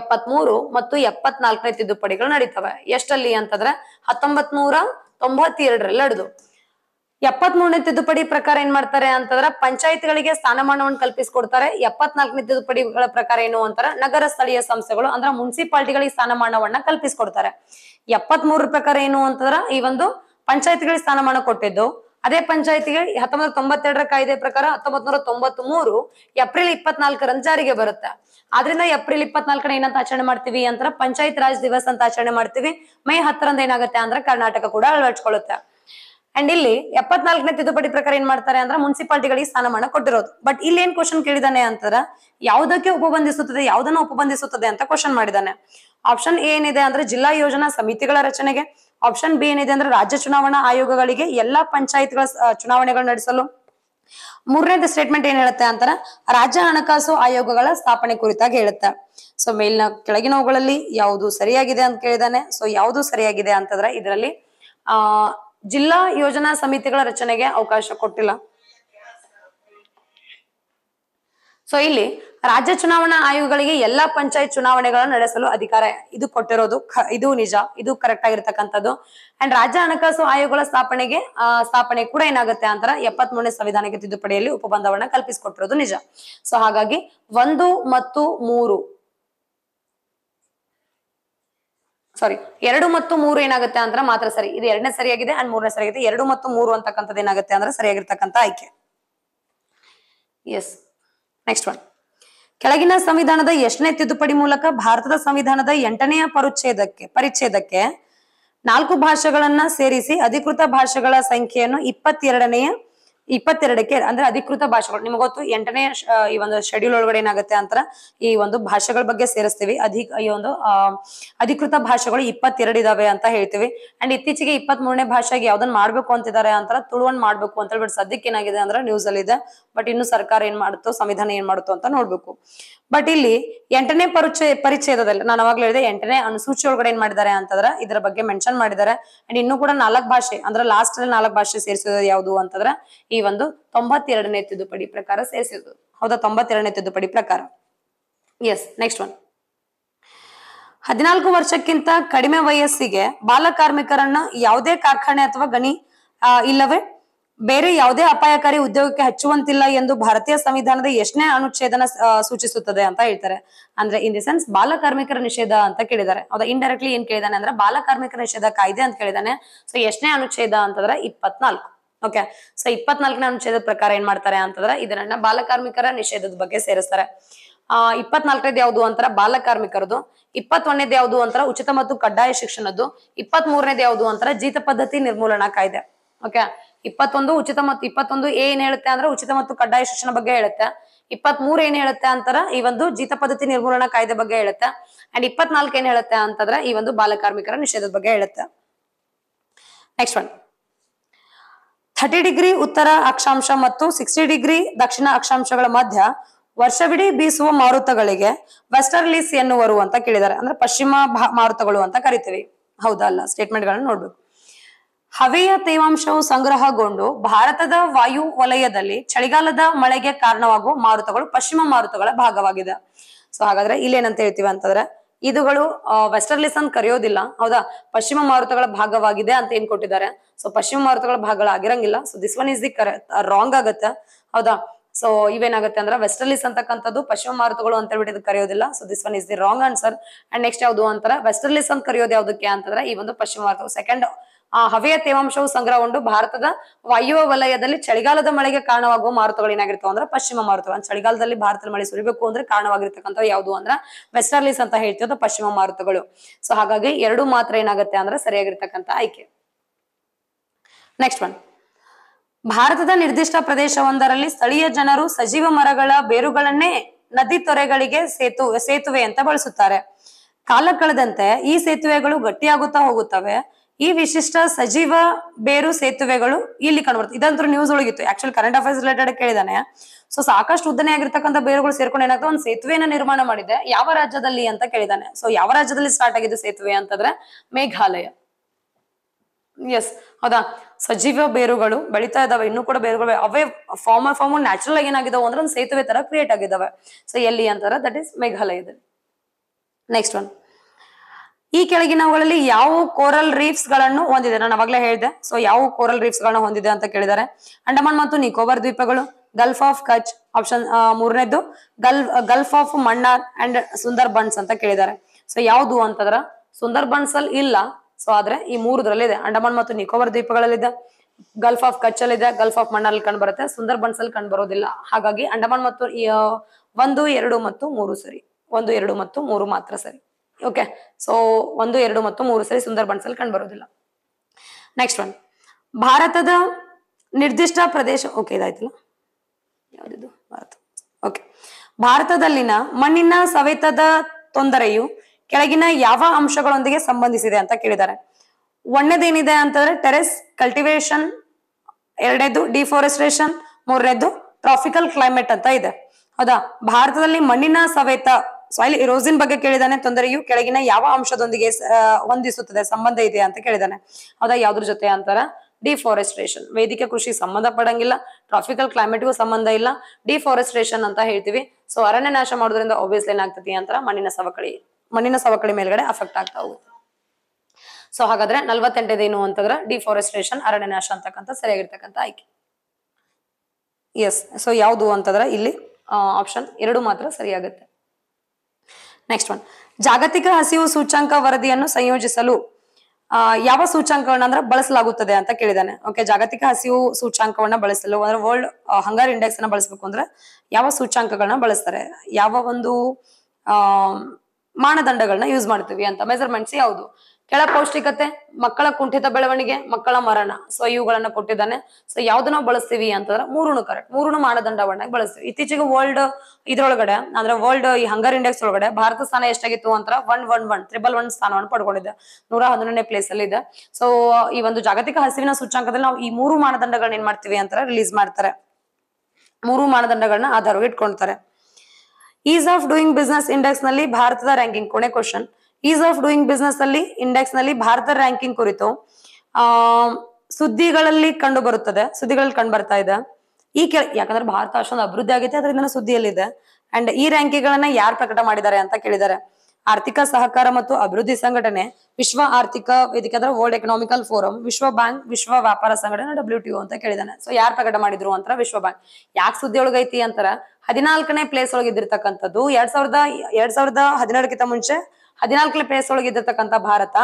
ಎಪ್ಪತ್ಮೂರು ಮತ್ತು ಎಪ್ಪತ್ನಾಲ್ಕನೇ ತಿದ್ದುಪಡಿಗಳು ನಡೀತವೆ ಎಷ್ಟಲ್ಲಿ ಅಂತಂದ್ರೆ ಹತ್ತೊಂಬತ್ ನೂರ ತೊಂಬತ್ತೆರಡರಲ್ಲಿ ನಡೆದು ಎಪ್ಪತ್ಮೂರನೇ ತಿದ್ದುಪಡಿ ಪ್ರಕಾರ ಏನ್ ಮಾಡ್ತಾರೆ ಅಂತಂದ್ರ ಪಂಚಾಯತ್ಗಳಿಗೆ ಸ್ಥಾನಮಾನವನ್ನು ಕಲ್ಪಿಸಿಕೊಡ್ತಾರೆ ಎಪ್ಪತ್ನಾಲ್ಕನೇ ತಿದ್ದುಪಡಿಗಳ ಪ್ರಕಾರ ಏನು ಅಂತಾರ ನಗರ ಸ್ಥಳೀಯ ಸಂಸ್ಥೆಗಳು ಅಂದ್ರ ಮುನ್ಸಿಪಾಲ್ಟಿಗಳಿಗೆ ಸ್ಥಾನಮಾನವನ್ನ ಕಲ್ಪಿಸಿಕೊಡ್ತಾರೆ ಎಪ್ಪತ್ ಪ್ರಕಾರ ಏನು ಅಂತಂದ್ರ ಈ ಒಂದು ಪಂಚಾಯತ್ಗಳಿಗೆ ಸ್ಥಾನಮಾನ ಕೊಟ್ಟಿದ್ದು ಅದೇ ಪಂಚಾಯತಿಗೆ ಹತ್ತೊಂಬತ್ ತೊಂಬತ್ತೆರಡರ ಕಾಯ್ದೆ ಪ್ರಕಾರ ಹತ್ತೊಂಬತ್ ನೂರ ತೊಂಬತ್ ಮೂರು ಏಪ್ರಿಲ್ ಇಪ್ಪತ್ನಾಲ್ಕರಂದು ಜಾರಿಗೆ ಬರುತ್ತೆ ಆದ್ರಿಂದ ಏಪ್ರಿಲ್ ಇಪ್ಪತ್ನಾಲ್ಕರ ಏನಂತ ಆಚರಣೆ ಮಾಡ್ತೀವಿ ಅಂತ ಪಂಚಾಯತ್ ರಾಜ್ ದಿವಸ್ ಅಂತ ಆಚರಣೆ ಮಾಡ್ತೀವಿ ಮೇ ಹತ್ತರಂದ ಏನಾಗುತ್ತೆ ಅಂದ್ರೆ ಕರ್ನಾಟಕ ಕೂಡ ಅಳವಡಿಸ್ಕೊಳ್ಳುತ್ತೆ ಅಂಡ್ ಇಲ್ಲಿ ಎಪ್ಪತ್ನಾಲ್ಕನೇ ತಿದ್ದುಪಡಿ ಪ್ರಕಾರ ಏನ್ ಮಾಡ್ತಾರೆ ಅಂದ್ರೆ ಮುನ್ಸಿಪಾಲಿಟಿಗಳಿಗೆ ಸ್ಥಾನಮಾನ ಕೊಟ್ಟಿರೋದು ಬಟ್ ಇಲ್ಲಿ ಏನ್ ಕ್ವಶನ್ ಕೇಳಿದಾನೆ ಅಂತಾರ ಯಾವ್ದಕ್ಕೆ ಉಪಬಂಧಿಸುತ್ತದೆ ಯಾವ್ದನ್ನ ಉಪಬಂಧಿಸುತ್ತದೆ ಅಂತ ಕ್ವಶನ್ ಮಾಡಿದಾನೆ ಆಪ್ಷನ್ ಎ ಏನಿದೆ ಅಂದ್ರೆ ಜಿಲ್ಲಾ ಯೋಜನಾ ಸಮಿತಿಗಳ ರಚನೆಗೆ ಆಪ್ಷನ್ ಬಿ ಏನಿದೆ ಅಂದ್ರೆ ರಾಜ್ಯ ಚುನಾವಣಾ ಆಯೋಗಗಳಿಗೆ ಎಲ್ಲಾ ಪಂಚಾಯತ್ಗಳ ಚುನಾವಣೆಗಳು ನಡೆಸಲು ಮೂರನೇದು ಸ್ಟೇಟ್ಮೆಂಟ್ ಏನ್ ಹೇಳುತ್ತೆ ಅಂತಾರ ರಾಜ್ಯ ಹಣಕಾಸು ಆಯೋಗಗಳ ಸ್ಥಾಪನೆ ಕುರಿತಾಗಿ ಹೇಳುತ್ತೆ ಸೊ ಮೇಲಿನ ಕೆಳಗಿನವುಗಳಲ್ಲಿ ಯಾವುದು ಸರಿಯಾಗಿದೆ ಅಂತ ಕೇಳಿದಾನೆ ಸೊ ಯಾವುದು ಸರಿಯಾಗಿದೆ ಅಂತಂದ್ರೆ ಇದರಲ್ಲಿ ಆ ಜಿಲ್ಲಾ ಯೋಜನಾ ಸಮಿತಿಗಳ ರಚನೆಗೆ ಅವಕಾಶ ಕೊಟ್ಟಿಲ್ಲ ಸೊ ಇಲ್ಲಿ ರಾಜ್ಯ ಚುನಾವಣಾ ಆಯೋಗಗಳಿಗೆ ಎಲ್ಲಾ ಪಂಚಾಯತ್ ಚುನಾವಣೆಗಳನ್ನು ನಡೆಸಲು ಅಧಿಕಾರ ಇದು ಕೊಟ್ಟಿರೋದು ಇದು ನಿಜ ಇದು ಕರೆಕ್ಟ್ ಆಗಿರ್ತಕ್ಕಂಥದ್ದು ಅಂಡ್ ರಾಜ್ಯ ಹಣಕಾಸು ಆಯೋಗಗಳ ಸ್ಥಾಪನೆಗೆ ಸ್ಥಾಪನೆ ಕೂಡ ಏನಾಗುತ್ತೆ ಅಂತರ ಎಪ್ಪತ್ ಮೂರನೇ ಸಂವಿಧಾನಕ್ಕೆ ತಿದ್ದುಪಡಿಯಲ್ಲಿ ಉಪಬಂಧವನ್ನ ಕಲ್ಪಿಸಿಕೊಟ್ಟಿರೋದು ನಿಜ ಸೊ ಹಾಗಾಗಿ ಒಂದು ಮತ್ತು ಮೂರು ಸಾರಿ ಎರಡು ಮತ್ತು ಮೂರು ಏನಾಗುತ್ತೆ ಅಂದ್ರೆ ಮಾತ್ರ ಸರಿ ಇದು ಎರಡನೇ ಸರಿಯಾಗಿದೆ ಅಂಡ್ ಮೂರನೇ ಸರಿಯಾಗಿದೆ ಎರಡು ಮತ್ತು ಮೂರು ಅಂತಕ್ಕಂಥದ್ದು ಏನಾಗುತ್ತೆ ಅಂದ್ರೆ ಸರಿಯಾಗಿರ್ತಕ್ಕಂಥ ಆಯ್ಕೆ ಎಸ್ ನೆಕ್ಸ್ಟ್ ಒನ್ ಕೆಳಗಿನ ಸಂವಿಧಾನದ ಎಷ್ಟನೇ ತಿದ್ದುಪಡಿ ಮೂಲಕ ಭಾರತದ ಸಂವಿಧಾನದ ಎಂಟನೆಯ ಪರಿಚ್ಛೇದಕ್ಕೆ ಪರಿಚ್ಛೇದಕ್ಕೆ ನಾಲ್ಕು ಭಾಷೆಗಳನ್ನ ಸೇರಿಸಿ ಅಧಿಕೃತ ಭಾಷೆಗಳ ಸಂಖ್ಯೆಯನ್ನು ಇಪ್ಪತ್ತೆರಡನೆಯ ಇಪ್ಪತ್ತೆರಡಕ್ಕೆ ಅಂದ್ರೆ ಅಧಿಕೃತ ಭಾಷೆಗಳು ನಿಮ್ಗೆ ಗೊತ್ತು ಎಂಟನೇ ಈ ಒಂದು ಶೆಡ್ಯೂಲ್ ಒಳಗಡೆ ಏನಾಗುತ್ತೆ ಅಂತ ಈ ಒಂದು ಭಾಷೆಗಳ ಬಗ್ಗೆ ಸೇರಿಸ್ತೀವಿ ಅಧಿಕ ಈ ಒಂದು ಅಧಿಕೃತ ಭಾಷೆಗಳು ಇಪ್ಪತ್ತೆರಡು ಇದಾವೆ ಅಂತ ಹೇಳ್ತೀವಿ ಅಂಡ್ ಇತ್ತೀಚೆಗೆ ಇಪ್ಪತ್ತ್ ಮೂರನೇ ಭಾಷೆಗೆ ಯಾವ್ದನ್ನ ಮಾಡ್ಬೇಕು ಅಂತಿದ್ದಾರೆ ಅಂತ ತುಳುವನ್ ಮಾಡ್ಬೇಕು ಅಂತ ಹೇಳ್ಬಿಟ್ಟು ಸದ್ಯಕ್ಕೆ ಏನಾಗಿದೆ ಅಂದ್ರೆ ನ್ಯೂಸ್ ಅಲ್ಲಿ ಇದೆ ಬಟ್ ಇನ್ನು ಸರ್ಕಾರ ಏನ್ ಮಾಡುತ್ತೋ ಸಂವಿಧಾನ ಏನ್ ಮಾಡುತ್ತೋ ಅಂತ ನೋಡ್ಬೇಕು ಬಟ್ ಇಲ್ಲಿ ಎಂಟನೇ ಪರಿಚಯ ಪರಿಚಯದಲ್ಲಿ ನಾನು ಅವಾಗ್ಲೂ ಹೇಳಿದೆ ಎಂಟನೇ ಅನುಸೂಚಿ ಒಳಗಡೆ ಏನ್ ಮಾಡಿದ್ದಾರೆ ಅಂತಂದ್ರೆ ಇದರ ಬಗ್ಗೆ ಮೆನ್ಷನ್ ಮಾಡಿದ್ದಾರೆ ಅಂಡ್ ಇನ್ನು ಕೂಡ ನಾಲ್ಕು ಭಾಷೆ ಅಂದ್ರೆ ಲಾಸ್ಟ್ ಅಲ್ಲಿ ನಾಲ್ಕು ಭಾಷೆ ಸೇರಿಸೋದು ಯಾವುದು ಅಂತಂದ್ರೆ ಈ ಒಂದು ತೊಂಬತ್ತೆರಡನೇ ತಿದ್ದುಪಡಿ ಪ್ರಕಾರ ಸೇರಿಸೋದು ಹೌದಾ ತೊಂಬತ್ತೆರಡನೇ ತಿದ್ದುಪಡಿ ಪ್ರಕಾರ ಎಸ್ ನೆಕ್ಸ್ಟ್ ಒನ್ ಹದಿನಾಲ್ಕು ವರ್ಷಕ್ಕಿಂತ ಕಡಿಮೆ ವಯಸ್ಸಿಗೆ ಬಾಲ ಕಾರ್ಮಿಕರನ್ನ ಯಾವುದೇ ಕಾರ್ಖಾನೆ ಅಥವಾ ಗಣಿ ಇಲ್ಲವೇ ಬೇರೆ ಯಾವುದೇ ಅಪಾಯಕಾರಿ ಉದ್ಯೋಗಕ್ಕೆ ಹಚ್ಚುವಂತಿಲ್ಲ ಎಂದು ಭಾರತೀಯ ಸಂವಿಧಾನದ ಎಷ್ಟನೇ ಅನುಚ್ಛೇದನ ಸೂಚಿಸುತ್ತದೆ ಅಂತ ಹೇಳ್ತಾರೆ ಅಂದ್ರೆ ಇನ್ ದಿ ಸೆನ್ಸ್ ಬಾಲ ಕಾರ್ಮಿಕರ ನಿಷೇಧ ಅಂತ ಕೇಳಿದ್ದಾರೆ ಹೌದಾ ಇಂಡೈರೆಕ್ಟ್ಲಿ ಏನ್ ಕೇಳಿದಾನೆ ಅಂದ್ರೆ ಬಾಲ ಕಾರ್ಮಿಕರ ನಿಷೇಧ ಕಾಯ್ದೆ ಅಂತ ಕೇಳಿದಾನೆ ಸೊ ಎಷ್ಟನೇ ಅನುಚ್ಛೇದ ಅಂತಂದ್ರೆ ಇಪ್ಪತ್ನಾಲ್ಕು ಓಕೆ ಸೊ ಇಪ್ಪತ್ನಾಲ್ಕನೇ ಅನುಚ್ಛೇದ ಪ್ರಕಾರ ಏನ್ ಮಾಡ್ತಾರೆ ಅಂತಂದ್ರೆ ಇದನ್ನ ಬಾಲ ಕಾರ್ಮಿಕರ ನಿಷೇಧದ ಬಗ್ಗೆ ಸೇರಿಸ್ತಾರೆ ಆ ಇಪ್ಪತ್ನಾಲ್ಕನೇದು ಯಾವ್ದು ಅಂತರ ಬಾಲ ಕಾರ್ಮಿಕರದು ಯಾವುದು ಯಾವ್ದು ಅಂತಾರ ಉಚಿತ ಮತ್ತು ಕಡ್ಡಾಯ ಶಿಕ್ಷಣದ್ದು ಇಪ್ಪತ್ತ್ ಮೂರನೇದು ಯಾವ್ದು ಅಂತರ ಜೀತ ಪದ್ಧತಿ ನಿರ್ಮೂಲನಾ ಕಾಯ್ದೆ ಓಕೆ ಇಪ್ಪತ್ತೊಂದು ಉಚಿತ ಮತ್ತು ಇಪ್ಪತ್ತೊಂದು ಏನ್ ಹೇಳುತ್ತೆ ಅಂದ್ರೆ ಉಚಿತ ಮತ್ತು ಕಡ್ಡಾಯ ಶಿಕ್ಷಣ ಬಗ್ಗೆ ಹೇಳುತ್ತೆ ಇಪ್ಪತ್ ಮೂರ್ ಏನ್ ಹೇಳುತ್ತೆ ಅಂತಾರ ಈ ಒಂದು ಜೀತ ಪದ್ಧತಿ ನಿರ್ಮೂಲನಾ ಕಾಯ್ದೆ ಬಗ್ಗೆ ಹೇಳುತ್ತೆ ಅಂಡ್ ಇಪ್ಪತ್ನಾಲ್ಕು ಏನ್ ಹೇಳುತ್ತೆ ಅಂತಂದ್ರೆ ಈ ಒಂದು ಬಾಲಕಾರ್ಮಿಕರ ನಿಷೇಧದ ಬಗ್ಗೆ ಹೇಳುತ್ತೆ ನೆಕ್ಸ್ಟ್ ಒನ್ ಥರ್ಟಿ ಡಿಗ್ರಿ ಉತ್ತರ ಅಕ್ಷಾಂಶ ಮತ್ತು ಸಿಕ್ಸ್ಟಿ ಡಿಗ್ರಿ ದಕ್ಷಿಣ ಅಕ್ಷಾಂಶಗಳ ಮಧ್ಯ ವರ್ಷವಿಡೀ ಬೀಸುವ ಮಾರುತಗಳಿಗೆ ವೆಸ್ಟರ್ಲೀಸ್ ಎನ್ನುವರು ಅಂತ ಕೇಳಿದ್ದಾರೆ ಅಂದ್ರೆ ಪಶ್ಚಿಮ ಮಾರುತಗಳು ಅಂತ ಕರಿತೀವಿ ಹೌದಾ ಅಲ್ಲ ಸ್ಟೇಟ್ಮೆಂಟ್ ಗಳನ್ನ ನೋಡ್ಬೇಕು ಹವೆಯ ತೇವಾಂಶವು ಸಂಗ್ರಹಗೊಂಡು ಭಾರತದ ವಾಯು ವಲಯದಲ್ಲಿ ಚಳಿಗಾಲದ ಮಳೆಗೆ ಕಾರಣವಾಗುವ ಮಾರುತಗಳು ಪಶ್ಚಿಮ ಮಾರುತಗಳ ಭಾಗವಾಗಿದೆ ಸೊ ಹಾಗಾದ್ರೆ ಇಲ್ಲೇನಂತ ಹೇಳ್ತೀವಿ ಅಂತಂದ್ರೆ ಇದುಗಳು ವೆಸ್ಟರ್ಲಿಸ್ ಅಂತ ಕರೆಯೋದಿಲ್ಲ ಹೌದಾ ಪಶ್ಚಿಮ ಮಾರುತಗಳ ಭಾಗವಾಗಿದೆ ಅಂತ ಏನ್ ಕೊಟ್ಟಿದ್ದಾರೆ ಸೊ ಪಶ್ಚಿಮ ಮಾರುತಗಳ ಭಾಗಗಳಾಗಿರಂಗಿಲ್ಲ so this one is the ಕರೆ ರಾಂಗ್ ಆಗತ್ತೆ ಹೌದಾ ಸೊ ಇವೇನಾಗುತ್ತೆ ಅಂದ್ರೆ ವೆಸ್ಟರ್ಲಿಸ್ ಅಂತಕ್ಕಂಥದ್ದು ಪಶ್ಚಿಮ ಮಾರುತಗಳು ಅಂತ ಹೇಳ್ಬಿಟ್ಟು ಕರೆಯೋದಿಲ್ಲ so this one is the wrong answer and next ಯಾವ್ದು ಅಂತಾರೆ ವೆಸ್ಟರ್ಲಿಸ್ ಅಂತ ಕರೆಯೋದು ಯಾವ್ದಕ್ಕೆ ಅಂತಂದ್ರೆ ಈ ಒಂದು ಪಶ್ಚಿಮ ಮಾರುತ ಸೆಕೆಂಡ್ ಆ ಹವೆಯ ತೇವಾಂಶವು ಸಂಗ್ರಹಗೊಂಡು ಭಾರತದ ವಾಯುವ ವಲಯದಲ್ಲಿ ಚಳಿಗಾಲದ ಮಳೆಗೆ ಕಾರಣವಾಗುವ ಮಾರುತಗಳು ಏನಾಗಿರ್ತಾವ ಅಂದ್ರೆ ಪಶ್ಚಿಮ ಮಾರುತಗಳು ಚಳಿಗಾಲದಲ್ಲಿ ಭಾರತದ ಮಳೆ ಸುರಿಬೇಕು ಅಂದ್ರೆ ಕಾರಣವಾಗಿರ್ತಕ್ಕಂಥ ಯಾವುದು ಅಂದ್ರ ವೆಸ್ಟರ್ಲೀಸ್ ಅಂತ ಹೇಳ್ತೀವಿ ಪಶ್ಚಿಮ ಮಾರುತಗಳು ಸೊ ಹಾಗಾಗಿ ಎರಡು ಮಾತ್ರ ಏನಾಗುತ್ತೆ ಅಂದ್ರೆ ಸರಿಯಾಗಿರ್ತಕ್ಕಂಥ ಆಯ್ಕೆ ನೆಕ್ಸ್ಟ್ ಒನ್ ಭಾರತದ ನಿರ್ದಿಷ್ಟ ಪ್ರದೇಶವೊಂದರಲ್ಲಿ ಸ್ಥಳೀಯ ಜನರು ಸಜೀವ ಮರಗಳ ಬೇರುಗಳನ್ನೇ ನದಿ ತೊರೆಗಳಿಗೆ ಸೇತು ಸೇತುವೆ ಅಂತ ಬಳಸುತ್ತಾರೆ ಕಾಲ ಕಳೆದಂತೆ ಈ ಸೇತುವೆಗಳು ಗಟ್ಟಿಯಾಗುತ್ತಾ ಹೋಗುತ್ತವೆ ಈ ವಿಶಿಷ್ಟ ಸಜೀವ ಬೇರು ಸೇತುವೆಗಳು ಇಲ್ಲಿ ಕಂಡುಬರುತ್ತೆ ಇದಂತೂ ನ್ಯೂಸ್ ಒಳಗಿತ್ತು ಆಕ್ಚುಲಿ ಕರೆಂಟ್ ಅಫೇರ್ಸ್ ರಿಲೇಟೆಡ್ ಕೇಳಿದಾನೆ ಸೊ ಸಾಕಷ್ಟು ಉದ್ದನೆ ಆಗಿರ್ತಕ್ಕಂಥ ಬೇರುಗಳು ಸೇರ್ಕೊಂಡು ಏನಾಗ್ತದೆ ಒಂದು ಸೇತುವೆಯನ್ನು ನಿರ್ಮಾಣ ಮಾಡಿದೆ ಯಾವ ರಾಜ್ಯದಲ್ಲಿ ಅಂತ ಕೇಳಿದಾನೆ ಸೊ ಯಾವ ರಾಜ್ಯದಲ್ಲಿ ಸ್ಟಾರ್ಟ್ ಆಗಿದೆ ಸೇತುವೆ ಅಂತಂದ್ರೆ ಮೇಘಾಲಯ ಎಸ್ ಹೌದಾ ಸಜೀವ ಬೇರುಗಳು ಬೆಳಿತಾ ಇದಾವೆ ಇನ್ನೂ ಕೂಡ ಬೇರುಗಳು ಅವೇ ಫಾರ್ಮ್ ಫಾರ್ಮ್ ನ್ಯಾಚುರಲ್ ಆಗಿ ಏನಾಗಿದಾವೆ ಅಂದ್ರೆ ಒಂದು ಸೇತುವೆ ತರ ಕ್ರಿಯೇಟ್ ಆಗಿದಾವೆ ಸೊ ಎಲ್ಲಿ ಅಂತಂದ್ರೆ ದಟ್ ಇಸ್ ಮೇಘಾಲಯದಲ್ಲಿ ನೆಕ್ಸ್ಟ್ ಒನ್ ಈ ಕೆಳಗಿನವುಗಳಲ್ಲಿ ಯಾವ ಕೋರಲ್ ರೀಫ್ಸ್ ಗಳನ್ನು ಹೊಂದಿದೆ ನಾನು ಅವಾಗಲೇ ಹೇಳಿದೆ ಸೊ ಯಾವ ಕೋರಲ್ ರೀಫ್ಸ್ ಗಳನ್ನ ಹೊಂದಿದೆ ಅಂತ ಕೇಳಿದ್ದಾರೆ ಅಂಡಮಾನ್ ಮತ್ತು ನಿಕೋಬಾರ್ ದ್ವೀಪಗಳು ಗಲ್ಫ್ ಆಫ್ ಕಚ್ ಆಪ್ಷನ್ ಮೂರನೇದು gulf gulf of Mannar and Sundarbans ಅಂತ ಕೇಳಿದ್ದಾರೆ ಸೊ ಯಾವುದು ಅಂತಂದ್ರ ಸುಂದರ್ ಬನ್ಸ್ ಅಲ್ಲಿ ಇಲ್ಲ ಸೊ ಆದ್ರೆ ಈ ಮೂರದ್ರಲ್ಲಿ ಇದೆ ಅಂಡಮಾನ್ ಮತ್ತು ನಿಕೋಬಾರ್ ದ್ವೀಪಗಳಲ್ಲಿದೆ ಗಲ್ಫ್ ಆಫ್ ಕಚ್ ಅಲ್ಲಿ ಇದೆ ಗಲ್ಫ್ ಆಫ್ ಮಣ್ಣಲ್ಲಿ ಕಂಡು ಬರುತ್ತೆ ಸುಂದರ್ ಬನ್ಸ್ ಅಲ್ಲಿ ಕಂಡು ಬರೋದಿಲ್ಲ ಹಾಗಾಗಿ ಅಂಡಮಾನ್ ಮತ್ತು ಒಂದು ಎರಡು ಮತ್ತು ಮೂರು ಸರಿ ಒಂದು ಎರಡು ಮತ್ತು ಮೂರು ಮಾತ್ರ ಸರಿ ಓಕೆ ಸೊ ಒಂದು ಎರಡು ಮತ್ತು ಮೂರು ಸರಿ ಸುಂದರ್ ಬಣ್ಸಲ್ಲಿ ಕಂಡು ನೆಕ್ಸ್ಟ್ ಒನ್ ಭಾರತದ ನಿರ್ದಿಷ್ಟ ಪ್ರದೇಶ ಓಕೆ ಇದಾಯ್ತಲ್ಲ ಯಾವ್ದಿದು ಭಾರತ ಓಕೆ ಭಾರತದಲ್ಲಿನ ಮಣ್ಣಿನ ಸವೆತದ ತೊಂದರೆಯು ಕೆಳಗಿನ ಯಾವ ಅಂಶಗಳೊಂದಿಗೆ ಸಂಬಂಧಿಸಿದೆ ಅಂತ ಕೇಳಿದ್ದಾರೆ ಒಂದನೇದೇನಿದೆ ಅಂತಂದ್ರೆ ಟೆರೆಸ್ ಕಲ್ಟಿವೇಶನ್ ಎರಡನೇದು ಡಿಫಾರೆಸ್ಟ್ರೇಷನ್ ಮೂರನೇದು ಟ್ರಾಫಿಕಲ್ ಕ್ಲೈಮೇಟ್ ಅಂತ ಇದೆ ಹೌದಾ ಭಾರತದಲ್ಲಿ ಮಣ್ಣಿನ ಸವೆತ ಸೊ ಅಲ್ಲಿ ರೋಸಿನ್ ಬಗ್ಗೆ ಕೇಳಿದಾನೆ ತೊಂದರೆಯು ಕೆಳಗಿನ ಯಾವ ಅಂಶದೊಂದಿಗೆ ಹೊಂದಿಸುತ್ತದೆ ಸಂಬಂಧ ಇದೆ ಅಂತ ಕೇಳಿದಾನೆ ಹೌದಾ ಯಾವ್ದ್ರ ಜೊತೆ ಅಂತಾರ ಡಿಫಾರೆಸ್ಟ್ರೇಷನ್ ವೈದಿಕ ಕೃಷಿ ಸಂಬಂಧ ಪಡಂಗಿಲ್ಲ ಟ್ರಾಫಿಕಲ್ ಕ್ಲೈಮೇಟ್ಗೂ ಸಂಬಂಧ ಇಲ್ಲ ಡಿಫಾರೆಸ್ಟ್ರೇಷನ್ ಅಂತ ಹೇಳ್ತೀವಿ ಸೊ ಅರಣ್ಯ ನಾಶ ಮಾಡೋದ್ರಿಂದ ಒಬಿಯಸ್ ಏನಾಗ್ತತಿ ಅಂತರ ಮಣ್ಣಿನ ಸವಕಳಿ ಮಣ್ಣಿನ ಸವಕಳಿ ಮೇಲ್ಗಡೆ ಅಫೆಕ್ಟ್ ಆಗ್ತಾ ಹೋಗುತ್ತೆ ಸೊ ಹಾಗಾದ್ರೆ ನಲ್ವತ್ತೆಂಟದೇನು ಅಂತಂದ್ರೆ ಡಿಫಾರೆಸ್ಟ್ರೇಷನ್ ಅರಣ್ಯ ನಾಶ ಅಂತಕ್ಕಂಥ ಸರಿಯಾಗಿರ್ತಕ್ಕಂಥ ಆಯ್ಕೆ ಎಸ್ ಸೊ ಯಾವುದು ಅಂತಂದ್ರೆ ಇಲ್ಲಿ ಆಪ್ಷನ್ ಎರಡು ಮಾತ್ರ ಸರಿಯಾಗುತ್ತೆ ನೆಕ್ಸ್ಟ್ ಒನ್ ಜಾಗತಿಕ ಹಸಿವು ಸೂಚ್ಯಾಂಕ ವರದಿಯನ್ನು ಸಂಯೋಜಿಸಲು ಯಾವ ಸೂಚ್ಯಾಂಕವನ್ನ ಅಂದ್ರೆ ಬಳಸಲಾಗುತ್ತದೆ ಅಂತ ಕೇಳಿದಾನೆ ಓಕೆ ಜಾಗತಿಕ ಹಸಿವು ಸೂಚ್ಯಾಂಕವನ್ನ ಬಳಸಲು ಅಂದ್ರೆ ವರ್ಲ್ಡ್ ಹಂಗಾರ್ ಇಂಡೆಕ್ಸ್ ಅನ್ನ ಬಳಸಬೇಕು ಅಂದ್ರೆ ಯಾವ ಸೂಚ್ಯಾಂಕಗಳನ್ನ ಬಳಸ್ತಾರೆ ಯಾವ ಒಂದು ಆ ಮಾನದಂಡಗಳನ್ನ ಯೂಸ್ ಮಾಡ್ತೀವಿ ಅಂತ ಮೆಸರ್ಮೆಂಟ್ಸ್ ಯಾವುದು ಕೆಳ ಪೌಷ್ಟಿಕತೆ ಮಕ್ಕಳ ಕುಂಠಿತ ಬೆಳವಣಿಗೆ ಮಕ್ಕಳ ಮರಣ ಸೊ ಇವುಗಳನ್ನ ಕೊಟ್ಟಿದ್ದಾನೆ ಸೊ ಯಾವ್ದು ನಾವು ಬಳಸ್ತೀವಿ ಅಂತಂದ್ರೆ ಮೂರುನು ಕರೆಕ್ಟ್ ಮೂರುನು ಮಾನದಂಡವನ್ನ ಬಳಸ್ತೀವಿ ಇತ್ತೀಚೆಗೆ ವರ್ಲ್ಡ್ ಇದ್ರೊಳಗಡೆ ಅಂದ್ರೆ ವರ್ಲ್ಡ್ ಈ ಹಂಗರ್ ಇಂಡೆಕ್ಸ್ ಒಳಗಡೆ ಭಾರತ ಸ್ಥಾನ ಎಷ್ಟಾಗಿತ್ತು ಅಂತ one one one triple one ಸ್ಥಾನವನ್ನು ಪಡ್ಕೊಂಡಿದೆ ನೂರ ಹನ್ನೊಂದನೇ ಪ್ಲೇಸ್ ಅಲ್ಲಿ ಇದೆ ಸೊ ಈ ಒಂದು ಜಾಗತಿಕ ಹಸಿವಿನ ಸೂಚ್ಯಾಂಕದಲ್ಲಿ ನಾವು ಈ ಮೂರು ಮಾನದಂಡಗಳನ್ನ ಏನ್ ಮಾಡ್ತೀವಿ ಅಂತ ರಿಲೀಸ್ ಮಾಡ್ತಾರೆ ಮೂರು ಮಾನದಂಡಗಳನ್ನ ಆಧಾರವಾಗಿ ಇಟ್ಕೊಳ್ತಾರೆ ease of doing business index ನಲ್ಲಿ ಭಾರತದ ರ್ಯಾಂಕಿಂಗ್ ಕೊನೆ question ease of doing business ಅಲ್ಲಿ ಇಂಡೆಕ್ಸ್ ನಲ್ಲಿ ಭಾರತ ರ್ಯಾಂಕಿಂಗ್ ಕುರಿತು ಆ ಸುದ್ದಿಗಳಲ್ಲಿ ಕಂಡು ಬರುತ್ತದೆ ಸುದ್ದಿಗಳಲ್ಲಿ ಕಂಡು ಬರ್ತಾ ಇದೆ ಈ ಕೇಳಿ ಯಾಕಂದ್ರೆ ಭಾರತ ಅಷ್ಟೊಂದು ಅಭಿವೃದ್ಧಿ ಆಗೈತೆ ಅದರಿಂದ ಸುದ್ದಿಯಲ್ಲಿದೆ ಅಂಡ್ ಈ ರ್ಯಾಂಕಿಂಗ್ಗಳನ್ನ ಯಾರು ಪ್ರಕಟ ಮಾಡಿದ್ದಾರೆ ಅಂತ ಕೇಳಿದ್ದಾರೆ ಆರ್ಥಿಕ ಸಹಕಾರ ಮತ್ತು ಅಭಿವೃದ್ಧಿ ಸಂಘಟನೆ ವಿಶ್ವ ಆರ್ಥಿಕ ವೇದಿಕೆ ಅಂದ್ರೆ ವರ್ಲ್ಡ್ ಎಕನಾಮಿಕಲ್ ಫೋರಂ ವಿಶ್ವ ಬ್ಯಾಂಕ್ ವಿಶ್ವ ವ್ಯಾಪಾರ ಸಂಘಟನೆ ಡಬ್ಲ್ಯೂ ಟಿಒ ಅಂತ ಕೇಳಿದಾನೆ ಸೊ ಯಾರು ಪ್ರಕಟ ಮಾಡಿದ್ರು ಅಂತ ವಿಶ್ವ ಬ್ಯಾಂಕ್ ಯಾಕೆ ಸುದ್ದಿ ಒಳಗೈತಿ ಅಂತಾರ ಹದಿನಾಲ್ಕನೇ ಪ್ಲೇಸ್ ಒಳಗೆ ಇದ್ದಿರ್ತಕ್ಕಂಥದ್ದು ಎರಡ್ ಸಾವಿರದ ಎರಡ್ ಸಾವಿರದ ಹದಿನೇಳಕ್ಕಿಂತ ಮುಂಚೆ ಹದಿನಾಲ್ಕನೇ ಪ್ಲೇಸ್ ಒಳಗೆ ಇದ್ದಿರ್ತಕ್ಕಂತ ಭಾರತ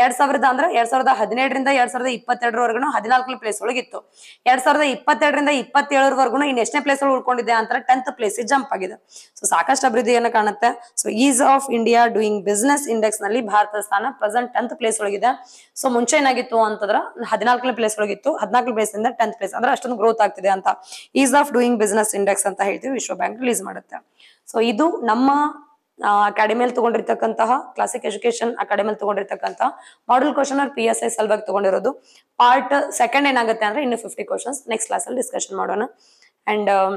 ಎರಡ್ ಸಾವಿರದ ಅಂದ್ರೆ ಎರಡ್ ಸಾವಿರದ ಹದಿನೇಳರಿಂದ ಎರಡ್ ಸಾವಿರದ ಇಪ್ಪತ್ತೆರಡರವರೆಗೂ ಹದಿನಾಲ್ಕನೇ ಪ್ಲೇಸ್ ಒಳಗಿತ್ತು ಎರಡ್ ಸಾವಿರದ ಇಪ್ಪತ್ತೆರಡರಿಂದ ಇಪ್ಪತ್ತೇಳರವರೆಗೂ ಇನ್ನು ಎಷ್ಟನೇ ಪ್ಲೇಸ್ ಒಳಗೆ ಉಳ್ಕೊಂಡಿದೆ ಅಂತ ಟೆಂತ್ ಪ್ಲೇಸ್ ಜಂಪ್ ಆಗಿದೆ ಸೊ ಸಾಕಷ್ಟು ಅಭಿವೃದ್ಧಿಯನ್ನು ಕಾಣುತ್ತೆ so ease of India doing business index ನಲ್ಲಿ ಭಾರತದ ಸ್ಥಾನ ಪ್ರೆಸೆಂಟ್ ಟೆಂತ್ ಪ್ಲೇಸ್ ಒಳಗಿದೆ ಸೊ ಮುಂಚೆ ಏನಾಗಿತ್ತು ಅಂತಂದ್ರ ಹದಿನಾಲ್ಕನೇ ಪ್ಲೇಸ್ ಒಳಗಿತ್ತು ಹದಿನಾಲ್ಕು ಪ್ಲೇಸ್ ಇಂದ ಟೆಂತ್ ಪ್ಲೇಸ್ ಅಂದ್ರೆ ಅಷ್ಟೊಂದು ಗ್ರೋತ್ ಆಗ್ತಿದೆ ಅಂತ ease of doing business index ಅಂತ ಹೇಳ್ತೀವಿ ವಿಶ್ವ ಬ್ಯಾಂಕ್ ರಿಲೀಸ್ ಮಾಡುತ್ತೆ ಸೊ ಇದು ನಮ್ಮ ಅಕಾಡೆಮಿಯಲ್ಲಿ ತಗೊಂಡಿರ್ತಕ್ಕಂತಹ ಕ್ಲಾಸಿಕ್ ಎಜುಕೇಶನ್ ಅಕಾಡೆಮಿಯಲ್ಲಿ ತಗೊಂಡಿರ್ತಕ್ಕಂತಹ model question P S I ಸಲುವಾಗಿ ತಗೊಂಡಿರೋದು ಪಾರ್ಟ್ ಸೆಕೆಂಡ್ ಏನಾಗುತ್ತೆ ಅಂದ್ರೆ ಇನ್ನು ಫಿಫ್ಟಿ ಕ್ವಶನ್ಸ್ ನೆಕ್ಸ್ಟ್ ಕ್ಲಾಸ್ ಅಲ್ಲಿ ಡಿಸ್ಕಷನ್ ಮಾಡೋಣ ಅಂಡ್ um,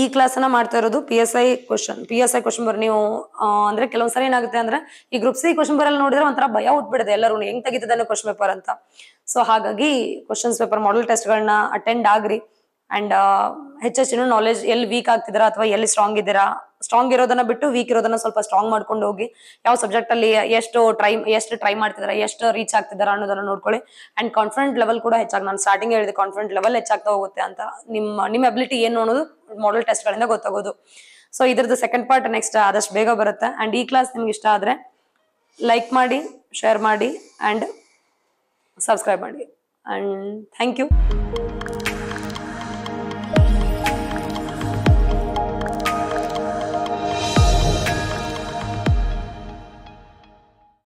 ಈ ಕ್ಲಾಸ್ ಅನ್ನ ಮಾಡ್ತಾ ಇರೋದು P S I question P S I question ಬರ್ ನೀವು ಅಂದ್ರೆ ಕೆಲವೊಂದ್ಸರಿ ಏನಾಗುತ್ತೆ ಅಂದ್ರೆ ಈ ಗ್ರೂಪ್ ಸಿ ಕ್ವಶನ್ ಬರಲ್ಲಿ ಅಲ್ಲಿ ನೋಡಿದ್ರೆ ಒಂಥರ ಭಯ ಉಟ್ಬಿಡುತ್ತೆ ಎಲ್ಲರೂ ಹೆಂಗ್ ತೆಗಿತದೆ ಕ್ವಶನ್ ಪೇಪರ್ ಅಂತ ಸೊ ಹಾಗಾಗಿ ಕ್ವಶನ್ಸ್ ಪೇಪರ್ ಮಾಡಲ್ ಟೆಸ್ಟ್ ಗಳನ್ನ ಅಟೆಂಡ್ ಆಗ್ರಿ ಅಂಡ್ ಹೆಚ್ಚೆಚ್ಚಿನ ನಾಲೆಜ್ ಎಲ್ಲಿ ವೀಕ್ ಆಗ್ತಿದ್ರ ಅಥವಾ ಎಲ್ಲಿ ಸ್ಟ್ರಾಂಗ್ ಇದ್ದೀರಾ ಸ್ಟ್ರಾಂಗ್ ಇರೋದನ್ನ ಬಿಟ್ಟು ವೀಕ್ ಇರೋದನ್ನ ಸ್ವಲ್ಪ ಸ್ಟ್ರಾಂಗ್ ಮಾಡ್ಕೊಂಡು ಹೋಗಿ ಯಾವ ಸಬ್ಜೆಕ್ಟ್ ಅಲ್ಲಿ ಎಷ್ಟು ಟ್ರೈ ಎಷ್ಟು ಟ್ರೈ ಮಾಡ್ತಿದಾರೆ ಎಷ್ಟು ರೀಚ್ ಆಗ್ತಿದಾರ ಅನ್ನೋದನ್ನ ನೋಡ್ಕೊಳ್ಳಿ ಅಂಡ್ ಕಾನ್ಫಿಡೆಂಟ್ ಲೆವೆಲ್ ಕೂಡ ಹೆಚ್ಚಾಗಿ ನಾನು ಸ್ಟಾರ್ಟಿಂಗ್ ಹೇಳಿದೆ ಕಾನ್ಫಿಡೆಂಟ್ ಲೆವೆಲ್ ಹೆಚ್ಚಾಗ್ತಾ ಹೋಗುತ್ತೆ ಅಂತ ನಿಮ್ಮ ನಿಮ್ಮ ಅಬಿಲಿಟಿ ಏನು ಅನ್ನೋದು ಮಾಡೆಲ್ ಟೆಸ್ಟ್ ಗಳಿಂದ ಗೊತ್ತಾಗೋದು ಸೊ ಇದ್ರದ್ದು ಸೆಕೆಂಡ್ ಪಾರ್ಟ್ ನೆಕ್ಸ್ಟ್ ಆದಷ್ಟು ಬೇಗ ಬರುತ್ತೆ ಅಂಡ್ ಈ ಕ್ಲಾಸ್ ನಿಮ್ಗೆ ಇಷ್ಟ ಆದ್ರೆ ಲೈಕ್ ಮಾಡಿ ಶೇರ್ ಮಾಡಿ ಅಂಡ್ ಸಬ್ಸ್ಕ್ರೈಬ್ ಮಾಡಿ ಅಂಡ್ ಥ್ಯಾಂಕ್ ಯು